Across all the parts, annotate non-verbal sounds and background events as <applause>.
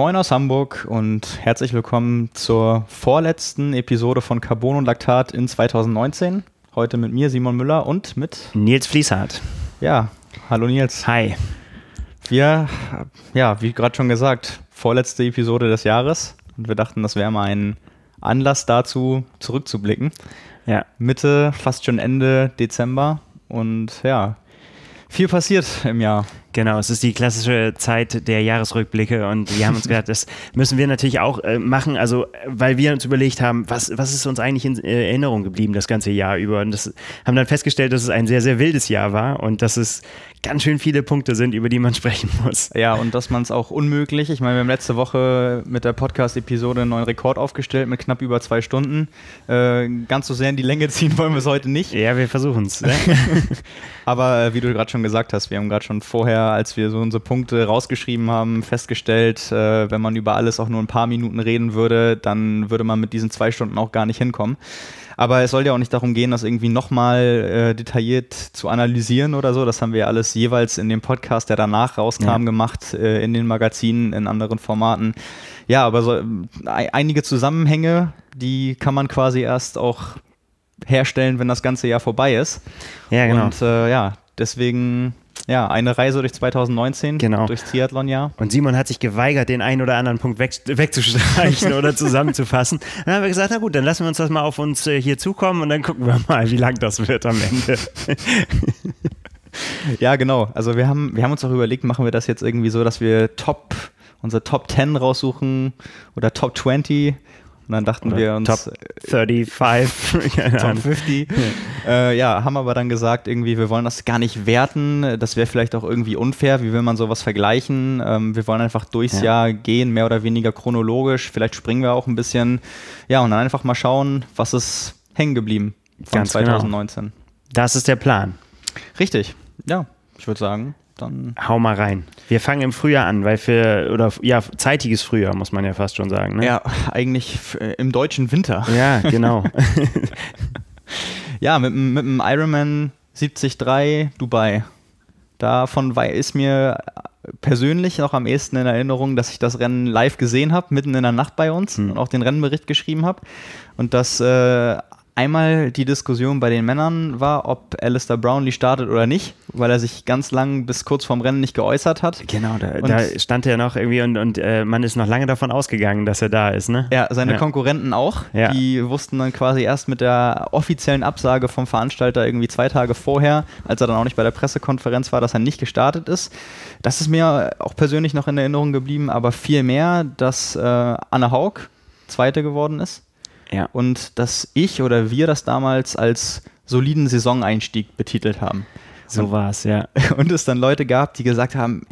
Moin aus Hamburg und herzlich willkommen zur vorletzten Episode von Carbon und Laktat in 2019. Heute mit mir, Simon Müller, und mit Nils Fließhardt. Ja, hallo Nils. Hi. Wir, ja, wie gerade schon gesagt, vorletzte Episode des Jahres und wir dachten, das wäre mal ein Anlass dazu, zurückzublicken. Ja. Mitte, fast schon Ende Dezember und ja, viel passiert im Jahr. Genau, es ist die klassische Zeit der Jahresrückblicke und wir haben uns gedacht, das müssen wir natürlich auch äh, machen, also weil wir uns überlegt haben, was, was ist uns eigentlich in äh, Erinnerung geblieben das ganze Jahr über und das haben dann festgestellt, dass es ein sehr, sehr wildes Jahr war und dass es ganz schön viele Punkte sind, über die man <laughs> sprechen muss. Ja, und dass man es auch unmöglich, ich meine, wir haben letzte Woche mit der Podcast-Episode einen neuen Rekord aufgestellt mit knapp über zwei Stunden. Äh, ganz so sehr in die Länge <laughs> ziehen wollen wir es heute nicht. Ja, wir versuchen es. Ne? <laughs> Aber äh, wie du gerade schon gesagt hast, wir haben gerade schon vorher vorher, als wir so unsere Punkte rausgeschrieben haben, festgestellt, äh, wenn man über alles auch nur ein paar Minuten reden würde, dann würde man mit diesen zwei Stunden auch gar nicht hinkommen. Aber es soll ja auch nicht darum gehen, das irgendwie nochmal äh, detailliert zu analysieren oder so. Das haben wir ja alles jeweils in dem Podcast, der danach rauskam, ja. gemacht, äh, in den Magazinen, in anderen Formaten. Ja, aber so, äh, einige Zusammenhänge, die kann man quasi erst auch herstellen, wenn das ganze Jahr vorbei ist. Ja, genau. Und äh, ja, deswegen ja, eine Reise durch 2019, genau. durchs Triathlon-Jahr. Und Simon hat sich geweigert, den einen oder anderen Punkt weg, wegzustreichen oder zusammenzufassen. <laughs> Dann haben wir gesagt, na gut, dann lassen wir uns das mal auf uns äh, hier zukommen und dann gucken wir mal, wie lang das wird am Ende. <laughs> ja, genau. Also wir haben, wir haben uns auch überlegt, machen wir das jetzt irgendwie so, dass wir top, unsere Top 10 raussuchen oder Top 20 und dann dachten Oder wir uns. Top 35. <laughs> Top 50. Ja. Äh, ja, haben aber dann gesagt, irgendwie, wir wollen das gar nicht werten. Das wäre vielleicht auch irgendwie unfair. Wie will man sowas vergleichen? Ähm, wir wollen einfach durchs ja. Jahr gehen, mehr oder weniger chronologisch. Vielleicht springen wir auch ein bisschen. Ja, und dann einfach mal schauen, was ist hängen geblieben von Ganz 2019. Genau. Das ist der Plan. Richtig, ja. Ich würde sagen, dann. Hau mal rein. Wir fangen im Frühjahr an, weil für, oder ja, zeitiges Frühjahr, muss man ja fast schon sagen. Ne? Ja, <laughs> eigentlich äh, im deutschen Winter. Ja, genau. <laughs> ja, mit, mit dem Ironman 73 Dubai. Davon ist mir persönlich noch am ehesten in Erinnerung, dass ich das Rennen live gesehen habe, mitten in der Nacht bei uns mhm. und auch den Rennbericht geschrieben habe. Und dass äh, Einmal die Diskussion bei den Männern war, ob Alistair Brownlee startet oder nicht, weil er sich ganz lang bis kurz vorm Rennen nicht geäußert hat. Genau, da, da stand er noch irgendwie und, und äh, man ist noch lange davon ausgegangen, dass er da ist, ne? Ja, seine ja. Konkurrenten auch. Ja. Die wussten dann quasi erst mit der offiziellen Absage vom Veranstalter irgendwie zwei Tage vorher, als er dann auch nicht bei der Pressekonferenz war, dass er nicht gestartet ist. Das ist mir auch persönlich noch in Erinnerung geblieben, aber viel mehr, dass äh, Anne Haug Zweite geworden ist ja. Und dass ich oder wir das damals als soliden Saisoneinstieg betitelt haben. So war es, ja. <laughs> Und es dann Leute gab, die gesagt haben,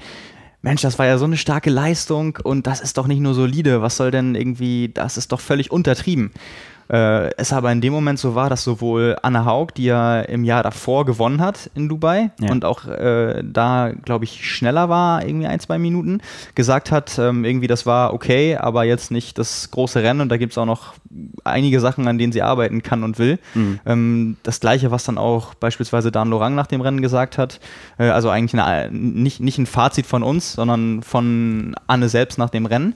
Mensch, das war ja so eine starke Leistung und das ist doch nicht nur solide, was soll denn irgendwie, das ist doch völlig untertrieben. Äh, es aber in dem Moment so war, dass sowohl Anna Haug, die ja im Jahr davor gewonnen hat in Dubai ja. und auch äh, da, glaube ich, schneller war, irgendwie ein, zwei Minuten, gesagt hat, ähm, irgendwie das war okay, aber jetzt nicht das große Rennen und da gibt es auch noch einige Sachen, an denen sie arbeiten kann und will. Mhm. Ähm, das gleiche, was dann auch beispielsweise Dan Lorang nach dem Rennen gesagt hat, äh, also eigentlich eine, nicht, nicht ein Fazit von uns, sondern von Anne selbst nach dem Rennen.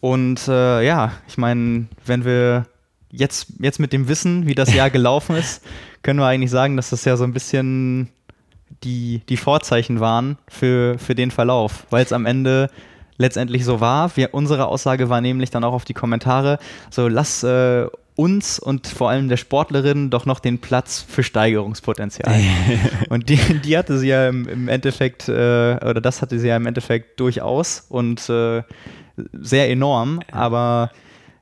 Und äh, ja, ich meine, wenn wir jetzt, jetzt mit dem Wissen, wie das Jahr <laughs> gelaufen ist, können wir eigentlich sagen, dass das ja so ein bisschen die, die Vorzeichen waren für, für den Verlauf, weil es am Ende letztendlich so war. Wir, unsere Aussage war nämlich dann auch auf die Kommentare, so lass äh, uns und vor allem der Sportlerin doch noch den Platz für Steigerungspotenzial. <laughs> und die, die hatte sie ja im, im Endeffekt, äh, oder das hatte sie ja im Endeffekt durchaus und äh, sehr enorm, aber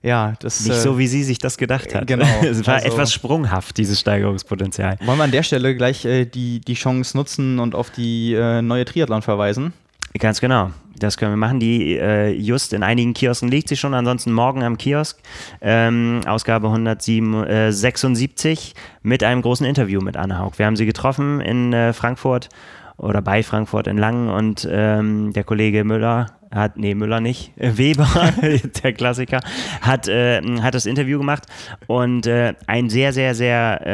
ja, das nicht so, äh, wie sie sich das gedacht hat. Genau. <laughs> es war also, etwas sprunghaft, dieses Steigerungspotenzial. Wollen wir an der Stelle gleich äh, die, die Chance nutzen und auf die äh, neue Triathlon verweisen? Ganz genau. Das können wir machen. Die äh, just in einigen Kiosken liegt sie schon. Ansonsten morgen am Kiosk. Ähm, Ausgabe 176 äh, mit einem großen Interview mit Anne Haug. Wir haben sie getroffen in äh, Frankfurt oder bei Frankfurt in Langen und ähm, der Kollege Müller hat, nee, Müller nicht, äh, Weber, <laughs> der Klassiker, hat, äh, hat das Interview gemacht und äh, ein sehr, sehr, sehr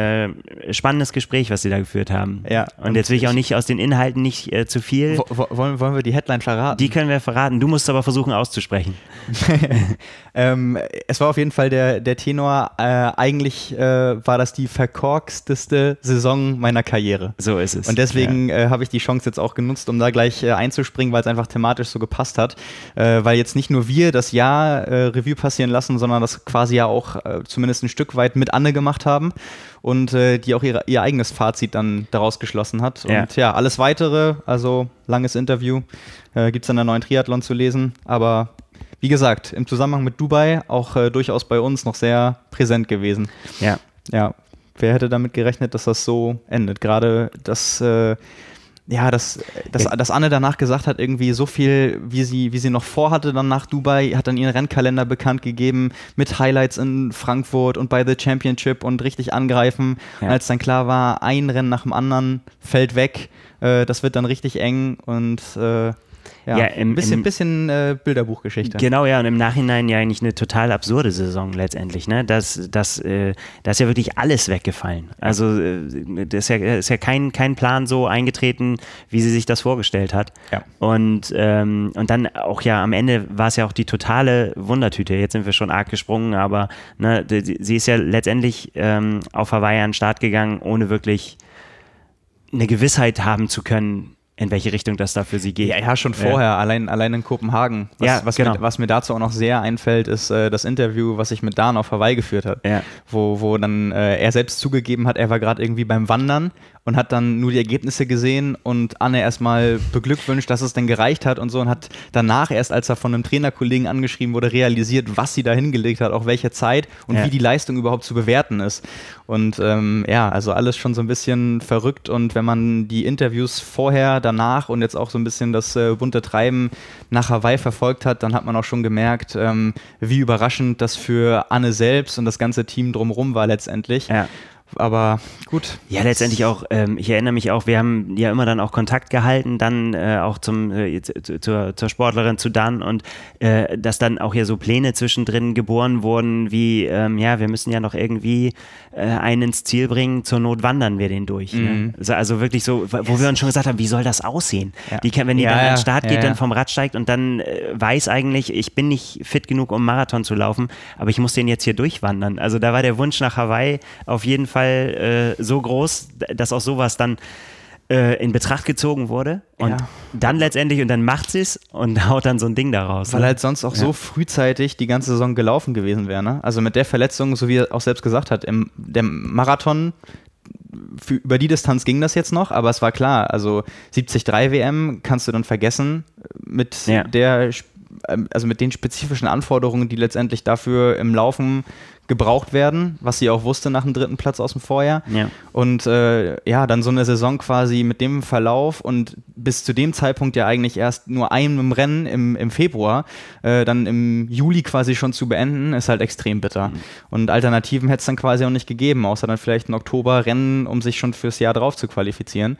äh, spannendes Gespräch, was sie da geführt haben. Ja. Und jetzt will ich auch nicht aus den Inhalten nicht äh, zu viel. wollen, wollen wir die Headline verraten? Die können wir verraten. Du musst aber versuchen auszusprechen. <laughs> ähm, es war auf jeden Fall der, der Tenor, äh, eigentlich war das die verkorksteste Saison meiner Karriere. So ist es. Und deswegen ja. habe ich die Chance jetzt auch genutzt, um da gleich einzuspringen, weil es einfach thematisch so gepasst hat hat, äh, weil jetzt nicht nur wir das Jahr äh, Revue passieren lassen, sondern das quasi ja auch äh, zumindest ein Stück weit mit Anne gemacht haben und äh, die auch ihre, ihr eigenes Fazit dann daraus geschlossen hat. Ja. Und ja, alles weitere, also langes Interview, äh, gibt es in der neuen Triathlon zu lesen, aber wie gesagt, im Zusammenhang mit Dubai auch äh, durchaus bei uns noch sehr präsent gewesen. Ja. Ja. Wer hätte damit gerechnet, dass das so endet? Gerade das äh, ja, dass, dass, dass Anne danach gesagt hat, irgendwie so viel, wie sie, wie sie noch vorhatte, dann nach Dubai, hat dann ihren Rennkalender bekannt gegeben mit Highlights in Frankfurt und bei The Championship und richtig angreifen. Ja. Und als dann klar war, ein Rennen nach dem anderen fällt weg, äh, das wird dann richtig eng und äh, ja, ja im, ein bisschen, im, bisschen äh, Bilderbuchgeschichte. Genau, ja, und im Nachhinein ja eigentlich eine total absurde Saison letztendlich. Ne? Das, das, äh, da ist ja wirklich alles weggefallen. Also äh, das ist ja, ist ja kein, kein Plan so eingetreten, wie sie sich das vorgestellt hat. Ja. Und, ähm, und dann auch ja, am Ende war es ja auch die totale Wundertüte. Jetzt sind wir schon arg gesprungen, aber ne, sie ist ja letztendlich ähm, auf Hawaii an den Start gegangen, ohne wirklich eine Gewissheit haben zu können, in welche Richtung das da für sie geht. Ja, ja schon vorher, ja. allein, allein in Kopenhagen. Was, ja, was, genau. mir, was mir dazu auch noch sehr einfällt, ist äh, das Interview, was ich mit Dan auf Hawaii geführt habe, ja. wo, wo dann äh, er selbst zugegeben hat, er war gerade irgendwie beim Wandern und hat dann nur die Ergebnisse gesehen und Anne erstmal beglückwünscht, dass es denn gereicht hat und so und hat danach erst, als er von einem Trainerkollegen angeschrieben wurde, realisiert, was sie da hingelegt hat, auch welche Zeit und ja. wie die Leistung überhaupt zu bewerten ist. Und ähm, ja, also alles schon so ein bisschen verrückt und wenn man die Interviews vorher danach und jetzt auch so ein bisschen das äh, bunte Treiben nach Hawaii verfolgt hat, dann hat man auch schon gemerkt, ähm, wie überraschend das für Anne selbst und das ganze Team drumherum war letztendlich. Ja aber gut. Ja, letztendlich auch, ähm, ich erinnere mich auch, wir haben ja immer dann auch Kontakt gehalten, dann äh, auch zum, äh, äh, zu, zur, zur, Sportlerin, zu Dan und äh, dass dann auch hier so Pläne zwischendrin geboren wurden, wie, ähm, ja, wir müssen ja noch irgendwie äh, einen ins Ziel bringen, zur Not wandern wir den durch. Ne? Mhm. Ne? Also, wirklich so, wo yes. wir uns schon gesagt haben, wie soll das aussehen? Ja. Die, wenn die ja, dann ja, an den Start geht, dann vom Rad steigt und dann äh, weiß eigentlich, ich bin nicht fit genug, um Marathon zu laufen, aber ich muss den jetzt hier durchwandern. Also da war der Wunsch nach Hawaii auf jeden Fall Fall äh, so groß, dass auch sowas dann äh, in Betracht gezogen wurde. Und ja. dann letztendlich, und dann macht sie es und <laughs> haut dann so ein Ding daraus. Weil ne? halt sonst auch ja. so frühzeitig die ganze Saison gelaufen gewesen wäre. Ne? Also mit der Verletzung, so wie er auch selbst gesagt hat, im, der Marathon, für, über die Distanz ging das jetzt noch, aber es war klar, also 73 WM kannst du dann vergessen mit ja. der Sp ähm, also mit den spezifischen Anforderungen, die letztendlich dafür im Laufen gebraucht werden, was sie auch wusste nach dem dritten Platz aus dem Vorjahr. Ja. Und äh, ja, dann so eine Saison quasi mit dem Verlauf und bis zu dem Zeitpunkt ja eigentlich erst nur einem Rennen im, im Februar, äh, dann im Juli quasi schon zu beenden, ist halt extrem bitter. Mhm. Und Alternativen hätte es dann quasi auch nicht gegeben, außer dann vielleicht im Oktober-Rennen, um sich schon fürs Jahr drauf zu qualifizieren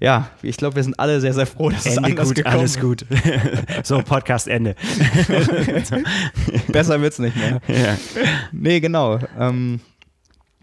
ja, ich glaube, wir sind alle sehr, sehr froh, dass Ende es anders gut, gekommen alles gut. <laughs> so, Podcast Ende. <laughs> Besser wird's nicht mehr. Ja. Nee, genau. Ähm,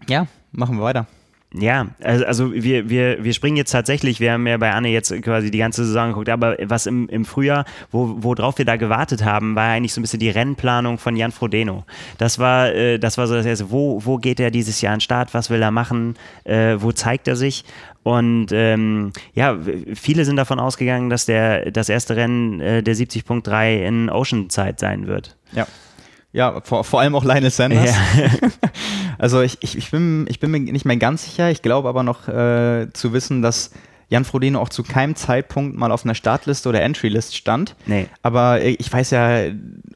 ja, machen wir weiter. Ja, also, also wir, wir, wir springen jetzt tatsächlich, wir haben ja bei Anne jetzt quasi die ganze Saison geguckt, aber was im, im Frühjahr, wo, worauf wir da gewartet haben, war eigentlich so ein bisschen die Rennplanung von Jan Frodeno. Das war, äh, das war so das erste, wo, wo geht er dieses Jahr an Start, was will er machen, äh, wo zeigt er sich? Und ähm, ja, viele sind davon ausgegangen, dass der das erste Rennen äh, der 70.3 in Ocean Zeit sein wird. Ja. Ja, vor, vor allem auch Lionel Sanders. Ja. <laughs> also ich, ich, ich, bin, ich bin mir nicht mehr ganz sicher. Ich glaube aber noch äh, zu wissen, dass Jan Frodeno auch zu keinem Zeitpunkt mal auf einer Startliste oder Entry-List stand. Nee. Aber äh, ich weiß ja,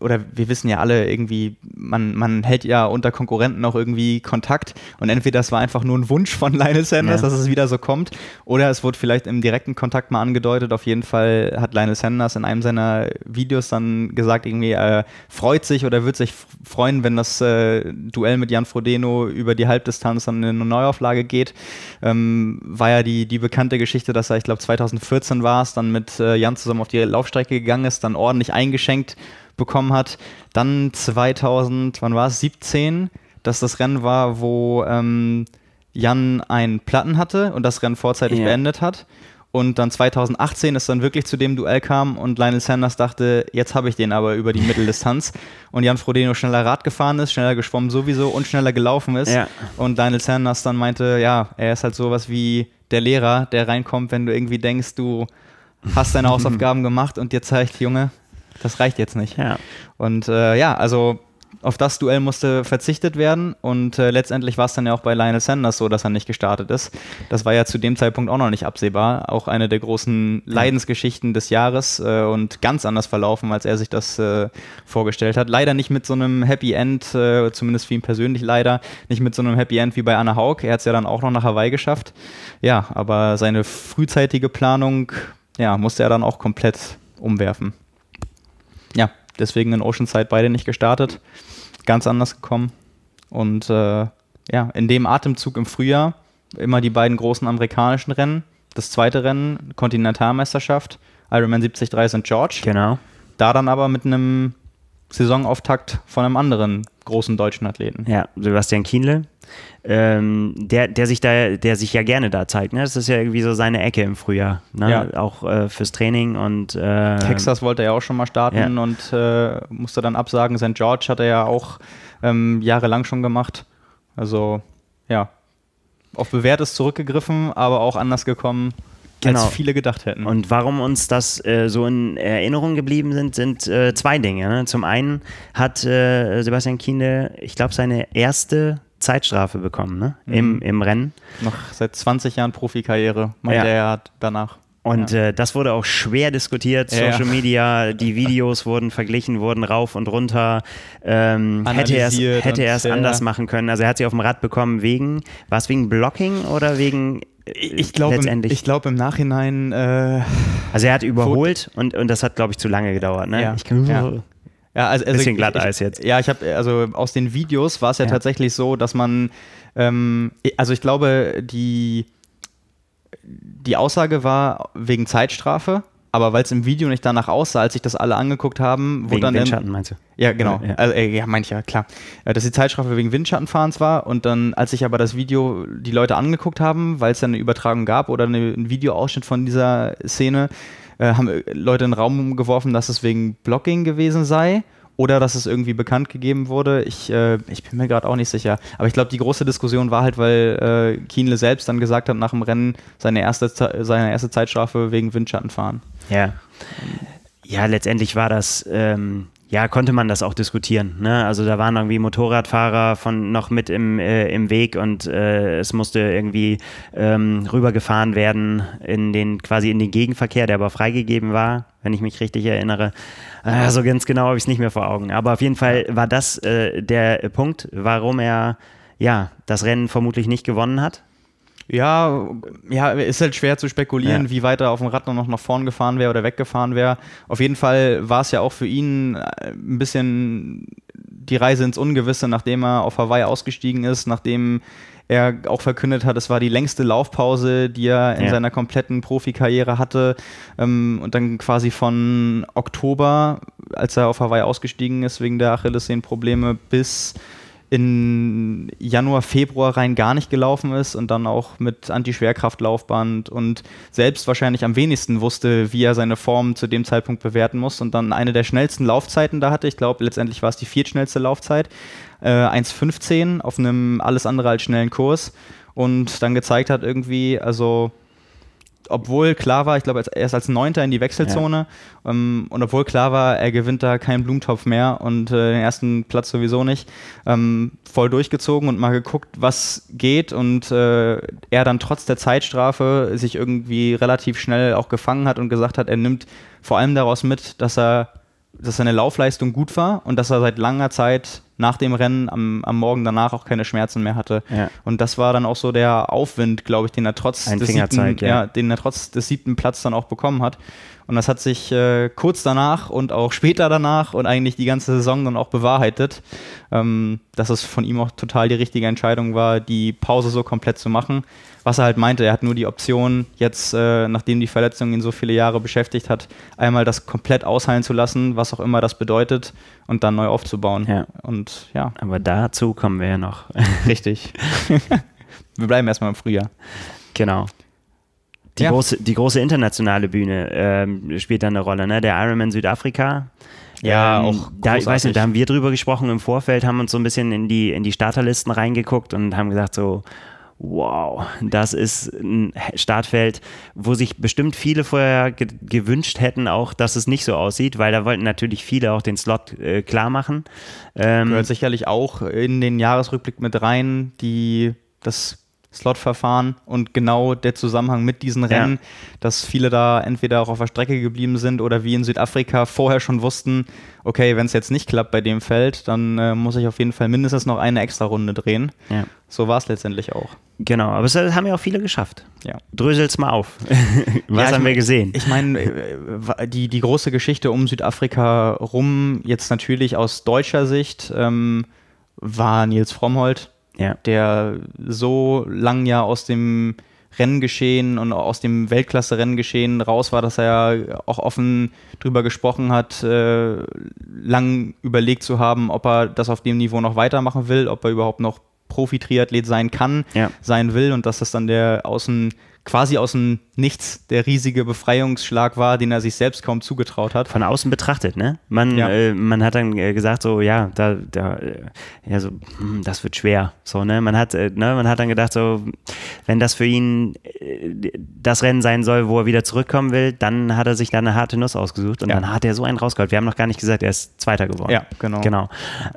oder wir wissen ja alle irgendwie, man, man hält ja unter Konkurrenten auch irgendwie Kontakt und entweder das war einfach nur ein Wunsch von Lionel Sanders, ja. dass es wieder so kommt, oder es wurde vielleicht im direkten Kontakt mal angedeutet. Auf jeden Fall hat Lionel Sanders in einem seiner Videos dann gesagt, irgendwie äh, freut sich oder wird sich freuen, wenn das äh, Duell mit Jan Frodeno über die Halbdistanz dann in eine Neuauflage geht. Ähm, war ja die, die bekannte Geschichte Geschichte, dass er, ich glaube, 2014 war es, dann mit äh, Jan zusammen auf die Laufstrecke gegangen ist, dann ordentlich eingeschenkt bekommen hat. Dann 2000, wann war es? 17, dass das Rennen war, wo ähm, Jan einen Platten hatte und das Rennen vorzeitig ja. beendet hat. Und dann 2018 ist dann wirklich zu dem Duell kam und Lionel Sanders dachte, jetzt habe ich den aber über die Mitteldistanz. <laughs> Und Jan Frodeno schneller Rad gefahren ist, schneller geschwommen sowieso und schneller gelaufen ist. Ja. Und Lionel Sanders dann meinte, ja, er ist halt sowas wie der Lehrer, der reinkommt, wenn du irgendwie denkst, du hast deine <laughs> Hausaufgaben gemacht und dir zeigt, Junge, das reicht jetzt nicht. Ja. Und äh, ja, also auf das Duell musste verzichtet werden und äh, letztendlich war es dann ja auch bei Lionel Sanders so, dass er nicht gestartet ist. Das war ja zu dem Zeitpunkt auch noch nicht absehbar. Auch eine der großen Leidensgeschichten des Jahres äh, und ganz anders verlaufen, als er sich das äh, vorgestellt hat. Leider nicht mit so einem Happy End, äh, zumindest für ihn persönlich leider, nicht mit so einem Happy End wie bei Anna Haug. Er hat es ja dann auch noch nach Hawaii geschafft. Ja, aber seine frühzeitige Planung, ja, musste er dann auch komplett umwerfen. Ja, deswegen in Oceanside beide nicht gestartet. Ganz anders gekommen. Und äh, ja, in dem Atemzug im Frühjahr immer die beiden großen amerikanischen Rennen. Das zweite Rennen, Kontinentalmeisterschaft, Ironman 73 St. George. Genau. Da dann aber mit einem Saisonauftakt von einem anderen großen deutschen Athleten. Ja, Sebastian Kienle, ähm, der, der sich da, der sich ja gerne da zeigt. Ne? Das ist ja irgendwie so seine Ecke im Frühjahr. Ne? Ja. Auch äh, fürs Training und äh, Texas wollte er ja auch schon mal starten ja. und äh, musste dann absagen. St. George hat er ja auch ähm, jahrelang schon gemacht. Also ja, auf bewährtes zurückgegriffen, aber auch anders gekommen genau. als viele gedacht hätten. Und warum uns das äh, so in Erinnerung geblieben sind, sind äh, zwei Dinge. Ne? Zum einen hat äh, Sebastian Kiene, ich glaube, seine erste Zeitstrafe bekommen ne? Mhm. Im, im Rennen. Noch seit 20 Jahren Profikarriere, meinte ja. er danach. Und ja. äh, das wurde auch schwer diskutiert. Social ja. Media, die <laughs> Videos wurden verglichen, wurden rauf und runter. Ähm, hätte er es, hätte er es anders machen können. Also er hat sie auf dem Rad bekommen wegen, war es wegen Blocking oder wegen ich glaube letztendlich. Im, ich glaube im Nachhinein. Äh, also er hat überholt und, und das hat, glaube ich, zu lange gedauert. Ne? Ja. Ich kann, ja. Ja, also, also bisschen Glatteis jetzt. Ja, ich habe also aus den Videos war es ja, ja, tatsächlich so, dass man, ähm, also ich glaube die die Aussage war wegen Zeitstrafe aber weil es im Video nicht danach aussah, als sich das alle angeguckt haben, wo wegen dann. Windschatten meinst du? Ja, genau. Ja, also, äh, ja meine ich ja, klar. Äh, dass die Zeitstrafe wegen Windschattenfahrens war und dann, als sich aber das Video die Leute angeguckt haben, weil es dann eine Übertragung gab oder eine, einen Videoausschnitt von dieser Szene, äh, haben äh, Leute in den Raum geworfen, dass es wegen Blocking gewesen sei oder dass es irgendwie bekannt gegeben wurde. Ich, äh, ich bin mir gerade auch nicht sicher. Aber ich glaube, die große Diskussion war halt, weil äh, Kienle selbst dann gesagt hat, nach dem Rennen seine erste, seine erste Zeitstrafe wegen Windschattenfahren. Ja. Ja, letztendlich war das, ähm, ja, konnte man das auch diskutieren. Ne? Also da waren irgendwie Motorradfahrer von noch mit im, äh, im Weg und äh, es musste irgendwie ähm, rübergefahren werden in den quasi in den Gegenverkehr, der aber freigegeben war, wenn ich mich richtig erinnere. Äh, so also ganz genau habe ich es nicht mehr vor Augen. Aber auf jeden Fall war das äh, der Punkt, warum er ja das Rennen vermutlich nicht gewonnen hat. Ja, ja, ist halt schwer zu spekulieren, ja. wie weit er auf dem Rad noch nach vorn gefahren wäre oder weggefahren wäre. Auf jeden Fall war es ja auch für ihn äh, ein bisschen die Reise ins Ungewisse, nachdem er auf Hawaii ausgestiegen ist, nachdem er auch verkündet hat, es war die längste Laufpause, die er in ja. seiner kompletten Profikarriere hatte. Ähm, und dann quasi von Oktober, als er auf Hawaii ausgestiegen ist wegen der Achillessehnenprobleme, bis in Januar, Februar rein gar nicht gelaufen ist und dann auch mit Anti-Schwerkraft-Laufband und selbst wahrscheinlich am wenigsten wusste, wie er seine Form zu dem Zeitpunkt bewerten muss und dann eine der schnellsten Laufzeiten da hatte. Ich glaube, letztendlich war es die viertschnellste Laufzeit. Äh, 1,15 auf einem alles andere als schnellen Kurs und dann gezeigt hat irgendwie, also obwohl klar war, ich glaube, er ist als Neunter in die Wechselzone ja. ähm, und obwohl klar war, er gewinnt da keinen Blumentopf mehr und äh, den ersten Platz sowieso nicht, ähm, voll durchgezogen und mal geguckt, was geht und äh, er dann trotz der Zeitstrafe sich irgendwie relativ schnell auch gefangen hat und gesagt hat, er nimmt vor allem daraus mit, dass er dass seine Laufleistung gut war und dass er seit langer Zeit nach dem Rennen am, am Morgen danach auch keine Schmerzen mehr hatte. Ja. Und das war dann auch so der Aufwind, glaube ich, den er trotz Ein des siebten, ja. ja. den er trotz des siebten Platz dann auch bekommen hat. Und das hat sich äh, kurz danach und auch später danach und eigentlich die ganze Saison dann auch bewahrheitet, ähm, dass es von ihm auch total die richtige Entscheidung war, die Pause so komplett zu machen was er halt meinte. Er hat nur die Option, jetzt, äh, nachdem die Verletzung ihn so viele Jahre beschäftigt hat, einmal das komplett ausheilen zu lassen, was auch immer das bedeutet, und dann neu aufzubauen. Ja. Und ja. Aber dazu kommen wir ja noch. <laughs> Richtig. <laughs> wir bleiben erstmal im Frühjahr. Genau. Die, ja. große, die große internationale Bühne ähm, spielt da eine Rolle, ne? Der Ironman Südafrika. Ja, ähm, auch da, ich weiß nicht, da haben wir drüber gesprochen im Vorfeld, haben uns so ein bisschen in die, in die Starterlisten reingeguckt und haben gesagt so, wow, das ist ein Startfeld, wo sich bestimmt viele vorher ge gewünscht hätten, auch, dass es nicht so aussieht, weil da wollten natürlich viele auch den Slot äh, klar machen. Ähm, Gehört sicherlich auch in den Jahresrückblick mit rein, die das Slotverfahren und genau der Zusammenhang mit diesen Rennen, ja. dass viele da entweder auch auf der Strecke geblieben sind oder wie in Südafrika vorher schon wussten, okay, wenn es jetzt nicht klappt bei dem Feld, dann äh, muss ich auf jeden Fall mindestens noch eine extra Runde drehen. Ja. So war es letztendlich auch. Genau, aber es äh, haben ja auch viele geschafft. Ja. Drösel's mal auf. <laughs> Was ja, haben wir gesehen? Ich meine, äh, die, die große Geschichte um Südafrika rum, jetzt natürlich aus deutscher Sicht, ähm, war Nils Frommhold ja. der so lang ja aus dem Renngeschehen und aus dem Weltklasse-Renngeschehen raus war, dass er ja auch offen drüber gesprochen hat, äh, lang überlegt zu haben, ob er das auf dem Niveau noch weitermachen will, ob er überhaupt noch Profi-Triathlet sein kann, ja. sein will und dass das dann der außen quasi aus dem Nichts der riesige Befreiungsschlag war, den er sich selbst kaum zugetraut hat. Von außen betrachtet, ne? Man, ja. äh, man hat dann äh, gesagt so, ja, da, da, äh, ja so, mh, hm, das wird schwer, so ne? Man hat, äh, ne? Man hat dann gedacht so, wenn das für ihn das Rennen sein soll, wo er wieder zurückkommen will, dann hat er sich da eine harte Nuss ausgesucht und ja. dann hat er so einen rausgeholt. Wir haben noch gar nicht gesagt, er ist Zweiter geworden. Ja, genau. Genau.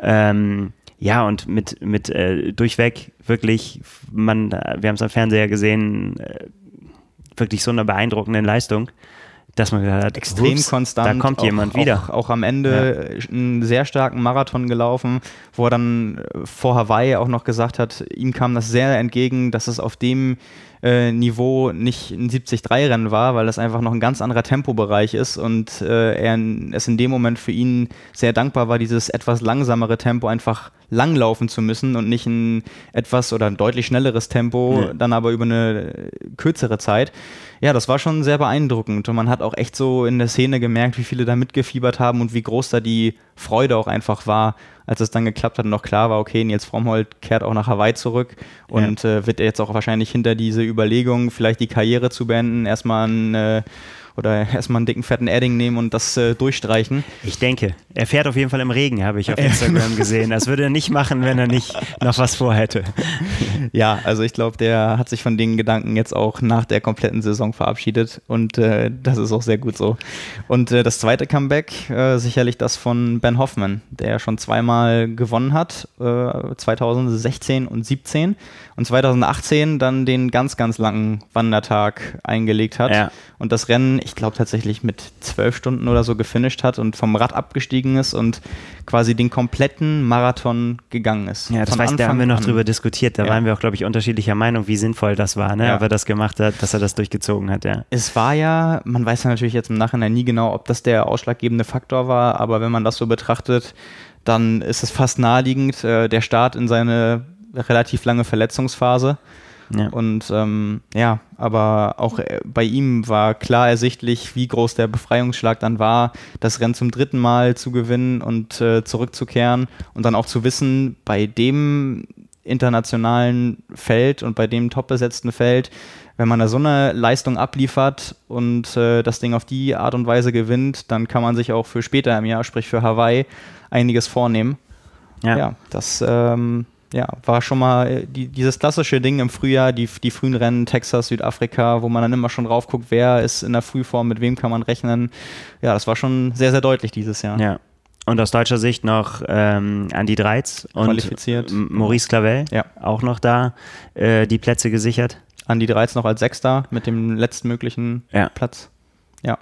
Ähm, ja, und mit, mit äh, durchweg wirklich, man, wir haben es am Fernseher gesehen, äh, wirklich so eine beeindruckende Leistung dass man gesagt hat, extrem ups, konstant. Da kommt auch, jemand wieder. Auch, auch am Ende ja. einen sehr starken Marathon gelaufen, wo er dann äh, vor Hawaii auch noch gesagt hat, ihm kam das sehr entgegen, dass es auf dem äh, Niveau nicht ein 70-3-Rennen war, weil das einfach noch ein ganz anderer Tempobereich ist und äh, er es in dem Moment für ihn sehr dankbar war, dieses etwas langsamere Tempo einfach langlaufen zu müssen und nicht ein etwas oder ein deutlich schnelleres Tempo, nee. dann aber über eine kürzere Zeit. Ja, das war schon sehr beeindruckend und man hat auch echt so in der Szene gemerkt, wie viele da mitgefiebert haben und wie groß da die Freude auch einfach war, als es dann geklappt hat und auch klar war, okay, Nils Frommhold kehrt auch nach Hawaii zurück und ja. äh, wird jetzt auch wahrscheinlich hinter diese Überlegung, vielleicht die Karriere zu beenden, erstmal ein äh, oder erstmal einen dicken, fetten Adding nehmen und das äh, durchstreichen. Ich denke, er fährt auf jeden Fall im Regen, habe ich auf äh, Instagram <laughs> gesehen. Das würde er nicht machen, wenn er nicht noch was vorhätte. Ja, also ich glaube, der hat sich von den Gedanken jetzt auch nach der kompletten Saison verabschiedet und äh, das ist auch sehr gut so. Und äh, das zweite Comeback, äh, sicherlich das von Ben Hoffman, der schon zweimal gewonnen hat, 2016 äh, und 2017 und 2018 dann den ganz, ganz langen Wandertag eingelegt hat ja. und das Rennen, ich glaube tatsächlich mit zwölf Stunden oder so gefinisht hat und vom Rad abgestiegen ist und quasi den kompletten Marathon gegangen ist. Ja, das Von weiß, da haben wir noch an. drüber diskutiert, da ja. waren wir auch, glaube ich, unterschiedlicher Meinung, wie sinnvoll das war, ne? Ja. ob er das gemacht hat, dass er das durchgezogen hat, ja. Es war ja, man weiß ja natürlich jetzt im Nachhinein nie genau, ob das der ausschlaggebende Faktor war, aber wenn man das so betrachtet, dann ist es fast naheliegend, äh, der Start in seine relativ lange Verletzungsphase. Ja. Und ähm, ja, aber auch äh, bei ihm war klar ersichtlich, wie groß der Befreiungsschlag dann war, das Rennen zum dritten Mal zu gewinnen und äh, zurückzukehren und dann auch zu wissen, bei dem internationalen Feld und bei dem top besetzten Feld, wenn man da so eine Leistung abliefert und äh, das Ding auf die Art und Weise gewinnt, dann kann man sich auch für später im Jahr, sprich für Hawaii, einiges vornehmen. Ja, ja das ähm, ja, war schon mal äh, die, dieses klassische Ding im Frühjahr, die, die frühen Rennen, Texas, Südafrika, wo man dann immer schon drauf guckt, wer ist in der Frühform, mit wem kann man rechnen. Ja, das war schon sehr, sehr deutlich dieses Jahr. Ja. Und aus deutscher Sicht noch ähm, Andy Dreiz und Maurice Clavel ja. auch noch da äh, die Plätze gesichert. Andy Dreiz noch als Sechster mit dem letztmöglichen ja. Platz. Ja.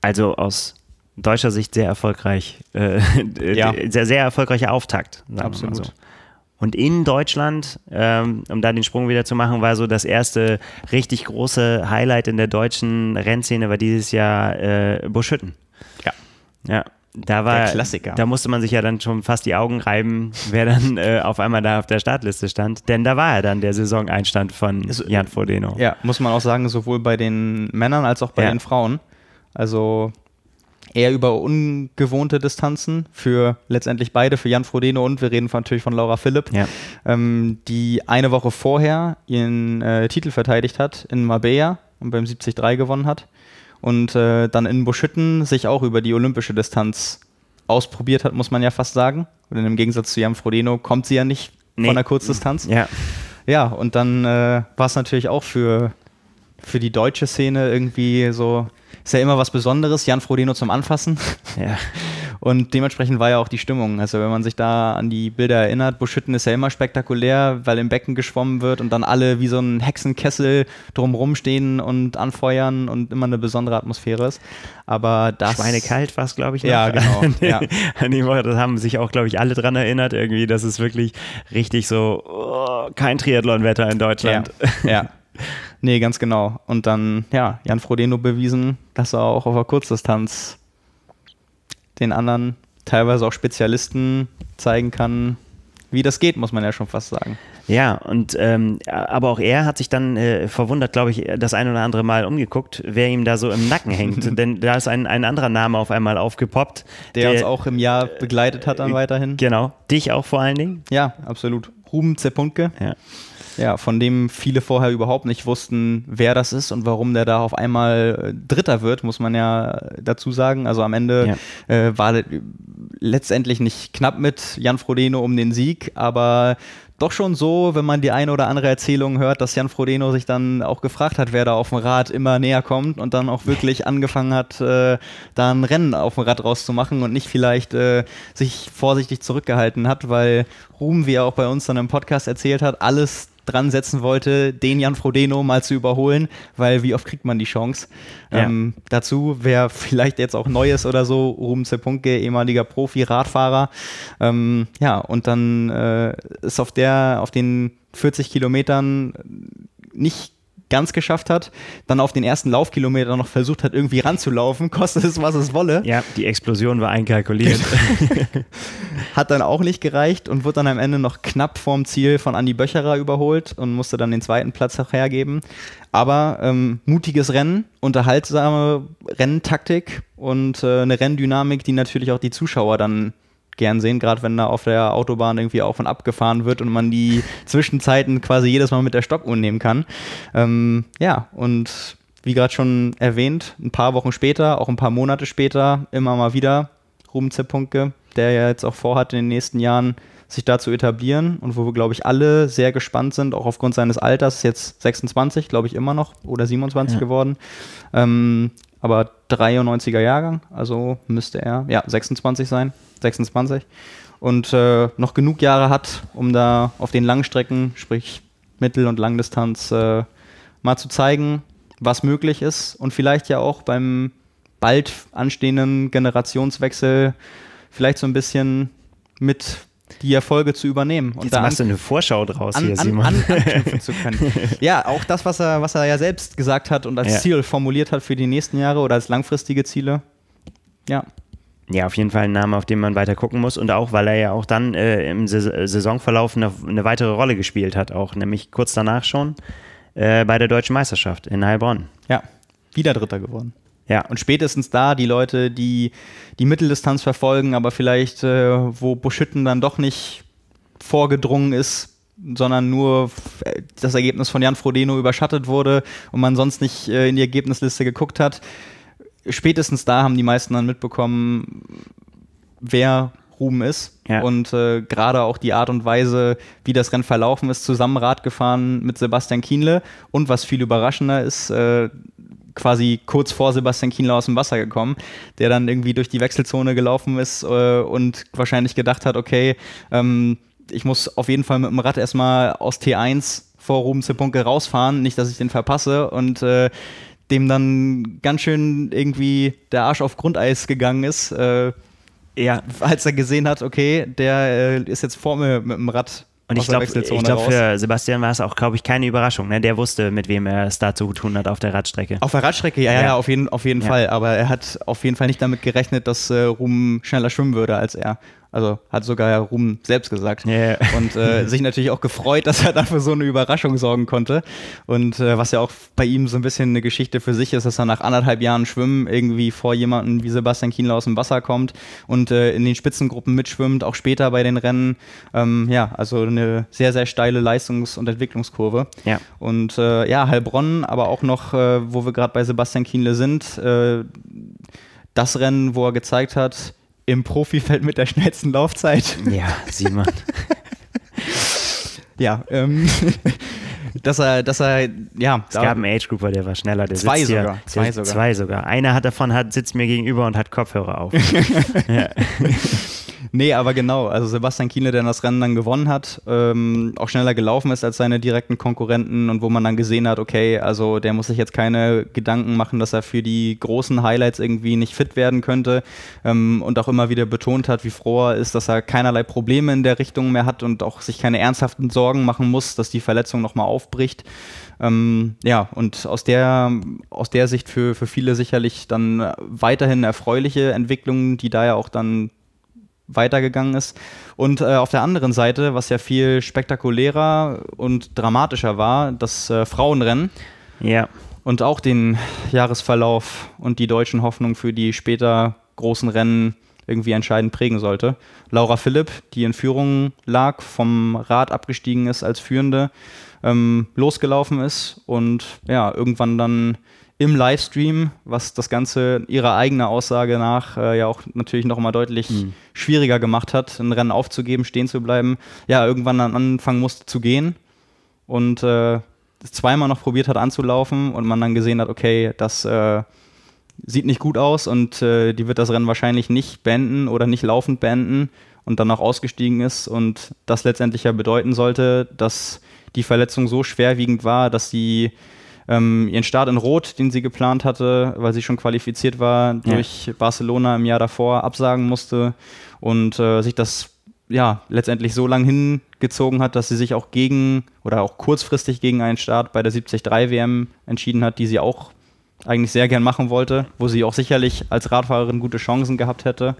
Also aus deutscher Sicht sehr erfolgreich, äh, <laughs> ja. sehr, sehr erfolgreicher Auftakt. Absolut. So. Und in Deutschland, ähm, um da den Sprung wieder zu machen, war so das erste richtig große Highlight in der deutschen Rennszene war dieses Jahr äh, Buschütten. Ja. Ja. Da war, der Klassiker. Da musste man sich ja dann schon fast die Augen reiben, <laughs> wer dann äh, auf einmal da auf der Startliste stand. Denn da war ja dann der Saisoneinstand von also, Jan Frodeno. Ja, muss man auch sagen, sowohl bei den Männern als auch bei ja. den Frauen. Also eher über ungewohnte Distanzen für letztendlich beide, für Jan Frodeno und wir reden natürlich von Laura Philipp, ja. ähm, die eine Woche vorher ihren äh, Titel verteidigt hat in Marbella und beim 70-3 gewonnen hat und äh, dann in Buschütten sich auch über die olympische Distanz ausprobiert hat, muss man ja fast sagen. Und im Gegensatz zu Jan Frodeno kommt sie ja nicht nee. von der Kurzdistanz. Ja. Ja, und dann äh, war es natürlich auch für, für die deutsche Szene irgendwie so ist ja immer was Besonderes. Jan Frodeno zum Anfassen. <laughs> Ja. Und dementsprechend war ja auch die Stimmung. Also wenn man sich da an die Bilder erinnert, Buschütten ist ja immer spektakulär, weil im Becken geschwommen wird und dann alle wie so ein Hexenkessel drumrum stehen und anfeuern und immer eine besondere Atmosphäre ist. Aber das. Schweinekalt war es, glaube ich. Noch. Ja, genau. <laughs> ja. an dem Woche, das haben sich auch, glaube ich, alle dran erinnert, irgendwie, dass es wirklich richtig so oh, kein Triathlon-Wetter in Deutschland. Ja. ja. <laughs> Nee, ganz genau. Und dann, ja, Jan Frodeno bewiesen, dass er auch auf der Kurzdistanz den anderen, teilweise auch Spezialisten, zeigen kann, wie das geht, muss man ja schon fast sagen. Ja, und ähm, aber auch er hat sich dann äh, verwundert, glaube ich, das ein oder andere Mal umgeguckt, wer ihm da so im Nacken hängt. <laughs> Denn da ist ein, ein anderer Name auf einmal aufgepoppt. Der, der uns auch im Jahr begleitet hat dann äh, weiterhin. Genau. Dich auch vor allen Dingen. Ja, absolut. Ruben Zerpunke. Ja. Ja, von dem viele vorher überhaupt nicht wussten, wer das ist und warum der da auf einmal äh, Dritter wird, muss man ja dazu sagen. Also am Ende ja. äh, war letztendlich nicht knapp mit Jan Frodeno um den Sieg, aber doch schon so, wenn man die eine oder andere Erzählung hört, dass Jan Frodeno sich dann auch gefragt hat, wer da auf dem Rad immer näher kommt und dann auch wirklich <laughs> angefangen hat, äh, da ein Rennen auf dem Rad rauszumachen und nicht vielleicht äh, sich vorsichtig zurückgehalten hat, weil Ruhm, wie er auch bei uns dann im Podcast erzählt hat, alles dran setzen wollte, den Jan Frodeno mal zu überholen, weil wie oft kriegt man die Chance? Ja. Ähm, dazu, wer vielleicht jetzt auch Neues oder so, Ruben Zepunke, ehemaliger Profi-Radfahrer. Ähm, ja, und dann äh, ist auf der, auf den 40 Kilometern nicht ganz geschafft hat, dann auf den ersten Laufkilometer noch versucht hat, irgendwie ranzulaufen, <laughs> kostet es, was es wolle. Ja, die Explosion war einkalkuliert. <laughs> hat dann auch nicht gereicht und wurde dann am Ende noch knapp vorm Ziel von Andy Böcherer überholt und musste dann den zweiten Platz auch hergeben. Aber ähm, mutiges Rennen, unterhaltsame Renntaktik und äh, eine Renndynamik, die natürlich auch die Zuschauer dann gern sehen, gerade wenn da auf der Autobahn irgendwie auch von abgefahren wird und man die <laughs> Zwischenzeiten quasi jedes Mal mit der Stoppuhr nehmen kann. Ähm, ja, und wie gerade schon erwähnt, ein paar Wochen später, auch ein paar Monate später, immer mal wieder Ruben Zippunke, der ja jetzt auch vorhat, in den nächsten Jahren sich da zu etablieren und wo wir, glaube ich, alle sehr gespannt sind, auch aufgrund seines Alters, jetzt 26, glaube ich, immer noch oder 27 ja. geworden. Ähm, aber 93er Jahrgang, also müsste er, ja, 26 sein. 26. Und äh, noch genug Jahre hat, um da auf den Langstrecken, sprich Mittel- und Langdistanz, äh, mal zu zeigen, was möglich ist und vielleicht ja auch beim bald anstehenden Generationswechsel vielleicht so ein bisschen mit die Erfolge zu übernehmen. Und Jetzt da machst du eine Vorschau draus an, hier, Simon. An, anknüpfen zu können. <laughs> Ja, auch das, was er, was er ja selbst gesagt hat und als ja. Ziel formuliert hat für die nächsten Jahre oder als langfristige Ziele. Ja ja, auf jeden Fall ein Name, auf den man weiter gucken muss und auch, weil er ja auch dann äh, im Saisonverlauf eine, eine, weitere Rolle gespielt hat, auch nämlich kurz danach schon äh, bei der Deutschen Meisterschaft in Heilbronn. Ja, wieder Dritter geworden. Ja. Und spätestens da die Leute, die die Mitteldistanz verfolgen, aber vielleicht, äh, wo Buschütten dann doch nicht vorgedrungen ist, sondern nur äh, das Ergebnis von Jan Frodeno überschattet wurde und man sonst nicht äh, in die Ergebnisliste geguckt hat, spätestens da haben die meisten dann mitbekommen, wer Ruben ist. Ja. Und äh, gerade auch die Art und Weise, wie das Rennen verlaufen ist, zusammen Rad gefahren mit Sebastian Kienle. Und was viel überraschender ist, äh, quasi kurz vor Sebastian Kienle aus dem Wasser gekommen, der dann irgendwie durch die Wechselzone gelaufen ist äh, und wahrscheinlich gedacht hat, okay, ähm, ich muss auf jeden Fall mit dem Rad erstmal aus T1 vor Ruben Zepunke rausfahren, nicht, dass ich den verpasse. Und äh, dem dann ganz schön irgendwie der Arsch auf Grundeis gegangen ist. Äh, ja. Als er gesehen hat, okay, der äh, ist jetzt vor mir mit dem Rad. Und ich glaube, glaub, für Sebastian war es auch, glaube ich, keine Überraschung. Ne? Der wusste, mit wem er es da zu tun hat auf der Radstrecke. Auf der Radstrecke, ja, ja, ja auf jeden, auf jeden ja. Fall. Aber er hat auf jeden Fall nicht damit gerechnet, dass äh, Ruhm schneller schwimmen würde als er. Also hat sogar Ruhm selbst gesagt. Yeah. <laughs> Und äh, sich natürlich auch gefreut, dass er dafür so eine Überraschung sorgen konnte. Und äh, was ja auch bei ihm so ein bisschen eine Geschichte für sich ist, dass er nach anderthalb Jahren Schwimmen irgendwie vor jemanden wie Sebastian Kienle aus dem Wasser kommt und äh, in den Spitzengruppen mitschwimmt, auch später bei den Rennen. Ähm, ja, also eine sehr, sehr steile Leistungs- und Entwicklungskurve. Ja. Und äh, ja, Heilbronn, aber auch noch, äh, wo wir gerade bei Sebastian Kienle sind, äh, das Rennen, wo er gezeigt hat, im Profifeld mit der schnellsten Laufzeit. Ja, Simon. ja, ähm, <laughs> dass er, dass er, ja. Es gab einen Age-Grouper, der war schneller. Der zwei, sogar. Hier, zwei sogar. Zwei sogar. Einer hat davon hat, sitzt mir gegenüber und hat Kopfhörer auf. <laughs> ja. Nee, aber genau. Also Sebastian Kiene, der das Rennen dann gewonnen hat, ähm, auch schneller gelaufen ist als seine direkten Konkurrenten und wo man dann gesehen hat, okay, also der muss sich jetzt keine Gedanken machen, dass er für die großen Highlights irgendwie nicht fit werden könnte ähm, und auch immer wieder betont hat, wie froh er ist, dass er keinerlei Probleme in der Richtung mehr hat und auch sich keine ernsthaften Sorgen machen muss, dass die Verletzung nochmal aufbricht. Ähm, ja, und aus der, aus der Sicht für, für viele sicherlich dann weiterhin erfreuliche Entwicklungen, die da ja auch dann weitergegangen ist. Und äh, auf der anderen Seite, was ja viel spektakulärer und dramatischer war, das äh, Frauenrennen. Ja. Und auch den Jahresverlauf und die deutschen Hoffnungen für die später großen Rennen irgendwie entscheidend prägen sollte. Laura Philipp, die in Führung lag, vom Rad abgestiegen ist als Führende, ähm, losgelaufen ist und ja, irgendwann dann im Livestream, was das Ganze ihrer eigenen Aussage nach äh, ja auch natürlich nochmal deutlich mhm. schwieriger gemacht hat, ein Rennen aufzugeben, stehen zu bleiben, ja, irgendwann dann anfangen musste zu gehen und äh, zweimal noch probiert hat anzulaufen und man dann gesehen hat, okay, das äh, sieht nicht gut aus und äh, die wird das Rennen wahrscheinlich nicht beenden oder nicht laufend beenden und dann auch ausgestiegen ist und das letztendlich ja bedeuten sollte, dass die Verletzung so schwerwiegend war, dass sie ähm, ihren Start in Rot, den sie geplant hatte, weil sie schon qualifiziert war, durch Barcelona im Jahr davor absagen musste und äh, sich das ja letztendlich so lang hingezogen hat, dass sie sich auch gegen oder auch kurzfristig gegen einen Start bei der 73 WM entschieden hat, die sie auch eigentlich sehr gern machen wollte, wo sie auch sicherlich als Radfahrerin gute Chancen gehabt hätte.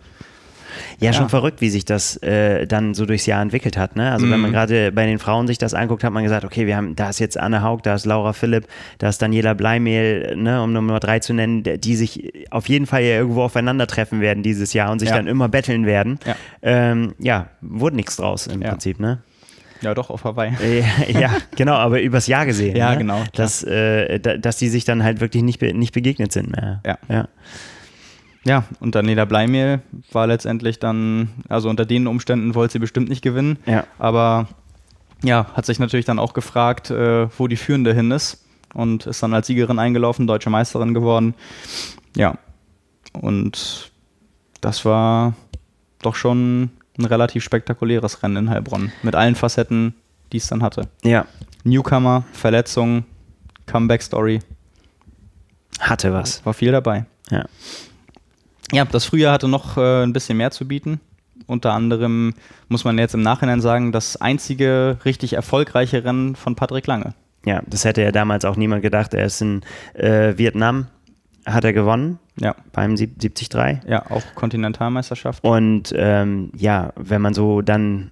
Ja, schon ja. verrückt, wie sich das äh, dann so durchs Jahr entwickelt hat. Ne? Also mhm. wenn man mhm. gerade bei den Frauen sich das anguckt, hat man gesagt, okay, wir haben, da ist jetzt Anne Haug, da ist Laura Philipp, da ist Daniela Bleimehl, ne, um Nummer drei zu nennen, die sich auf jeden Fall ja irgendwo aufeinandertreffen werden dieses Jahr und sich ja. dann immer betteln werden. Ja, ähm, ja wurde nichts draus im Prinzip, ne? Ja, doch, auf Hawaii. <laughs> ja, genau, aber übers Jahr gesehen. ja, ne? genau. Dass, äh, dass die sich dann halt wirklich nicht, be nicht begegnet sind mehr. Ja. ja. Ja, und Daniela Bleimehl war letztendlich dann, also unter den Umständen wollte sie bestimmt nicht gewinnen, ja. aber ja, hat sich natürlich dann auch gefragt, äh, wo die Führende hin ist und ist dann als Siegerin eingelaufen, deutsche Meisterin geworden. Ja, und das war doch schon ein relativ spektakuläres Rennen in Heilbronn mit allen Facetten, die es dann hatte. Ja. Newcomer, Verletzungen, Comeback-Story. Hatte was. War viel dabei. Ja ja, das Frühjahr hatte noch äh, ein bisschen mehr zu bieten. Unter anderem muss man jetzt im Nachhinein sagen, das einzige richtig erfolgreiche Rennen von Patrick Lange. Ja, das hätte ja damals auch niemand gedacht. Er ist in äh, Vietnam, hat er gewonnen. Ja. Beim 73. Ja, auch Kontinentalmeisterschaft. Und ähm, ja, wenn man so dann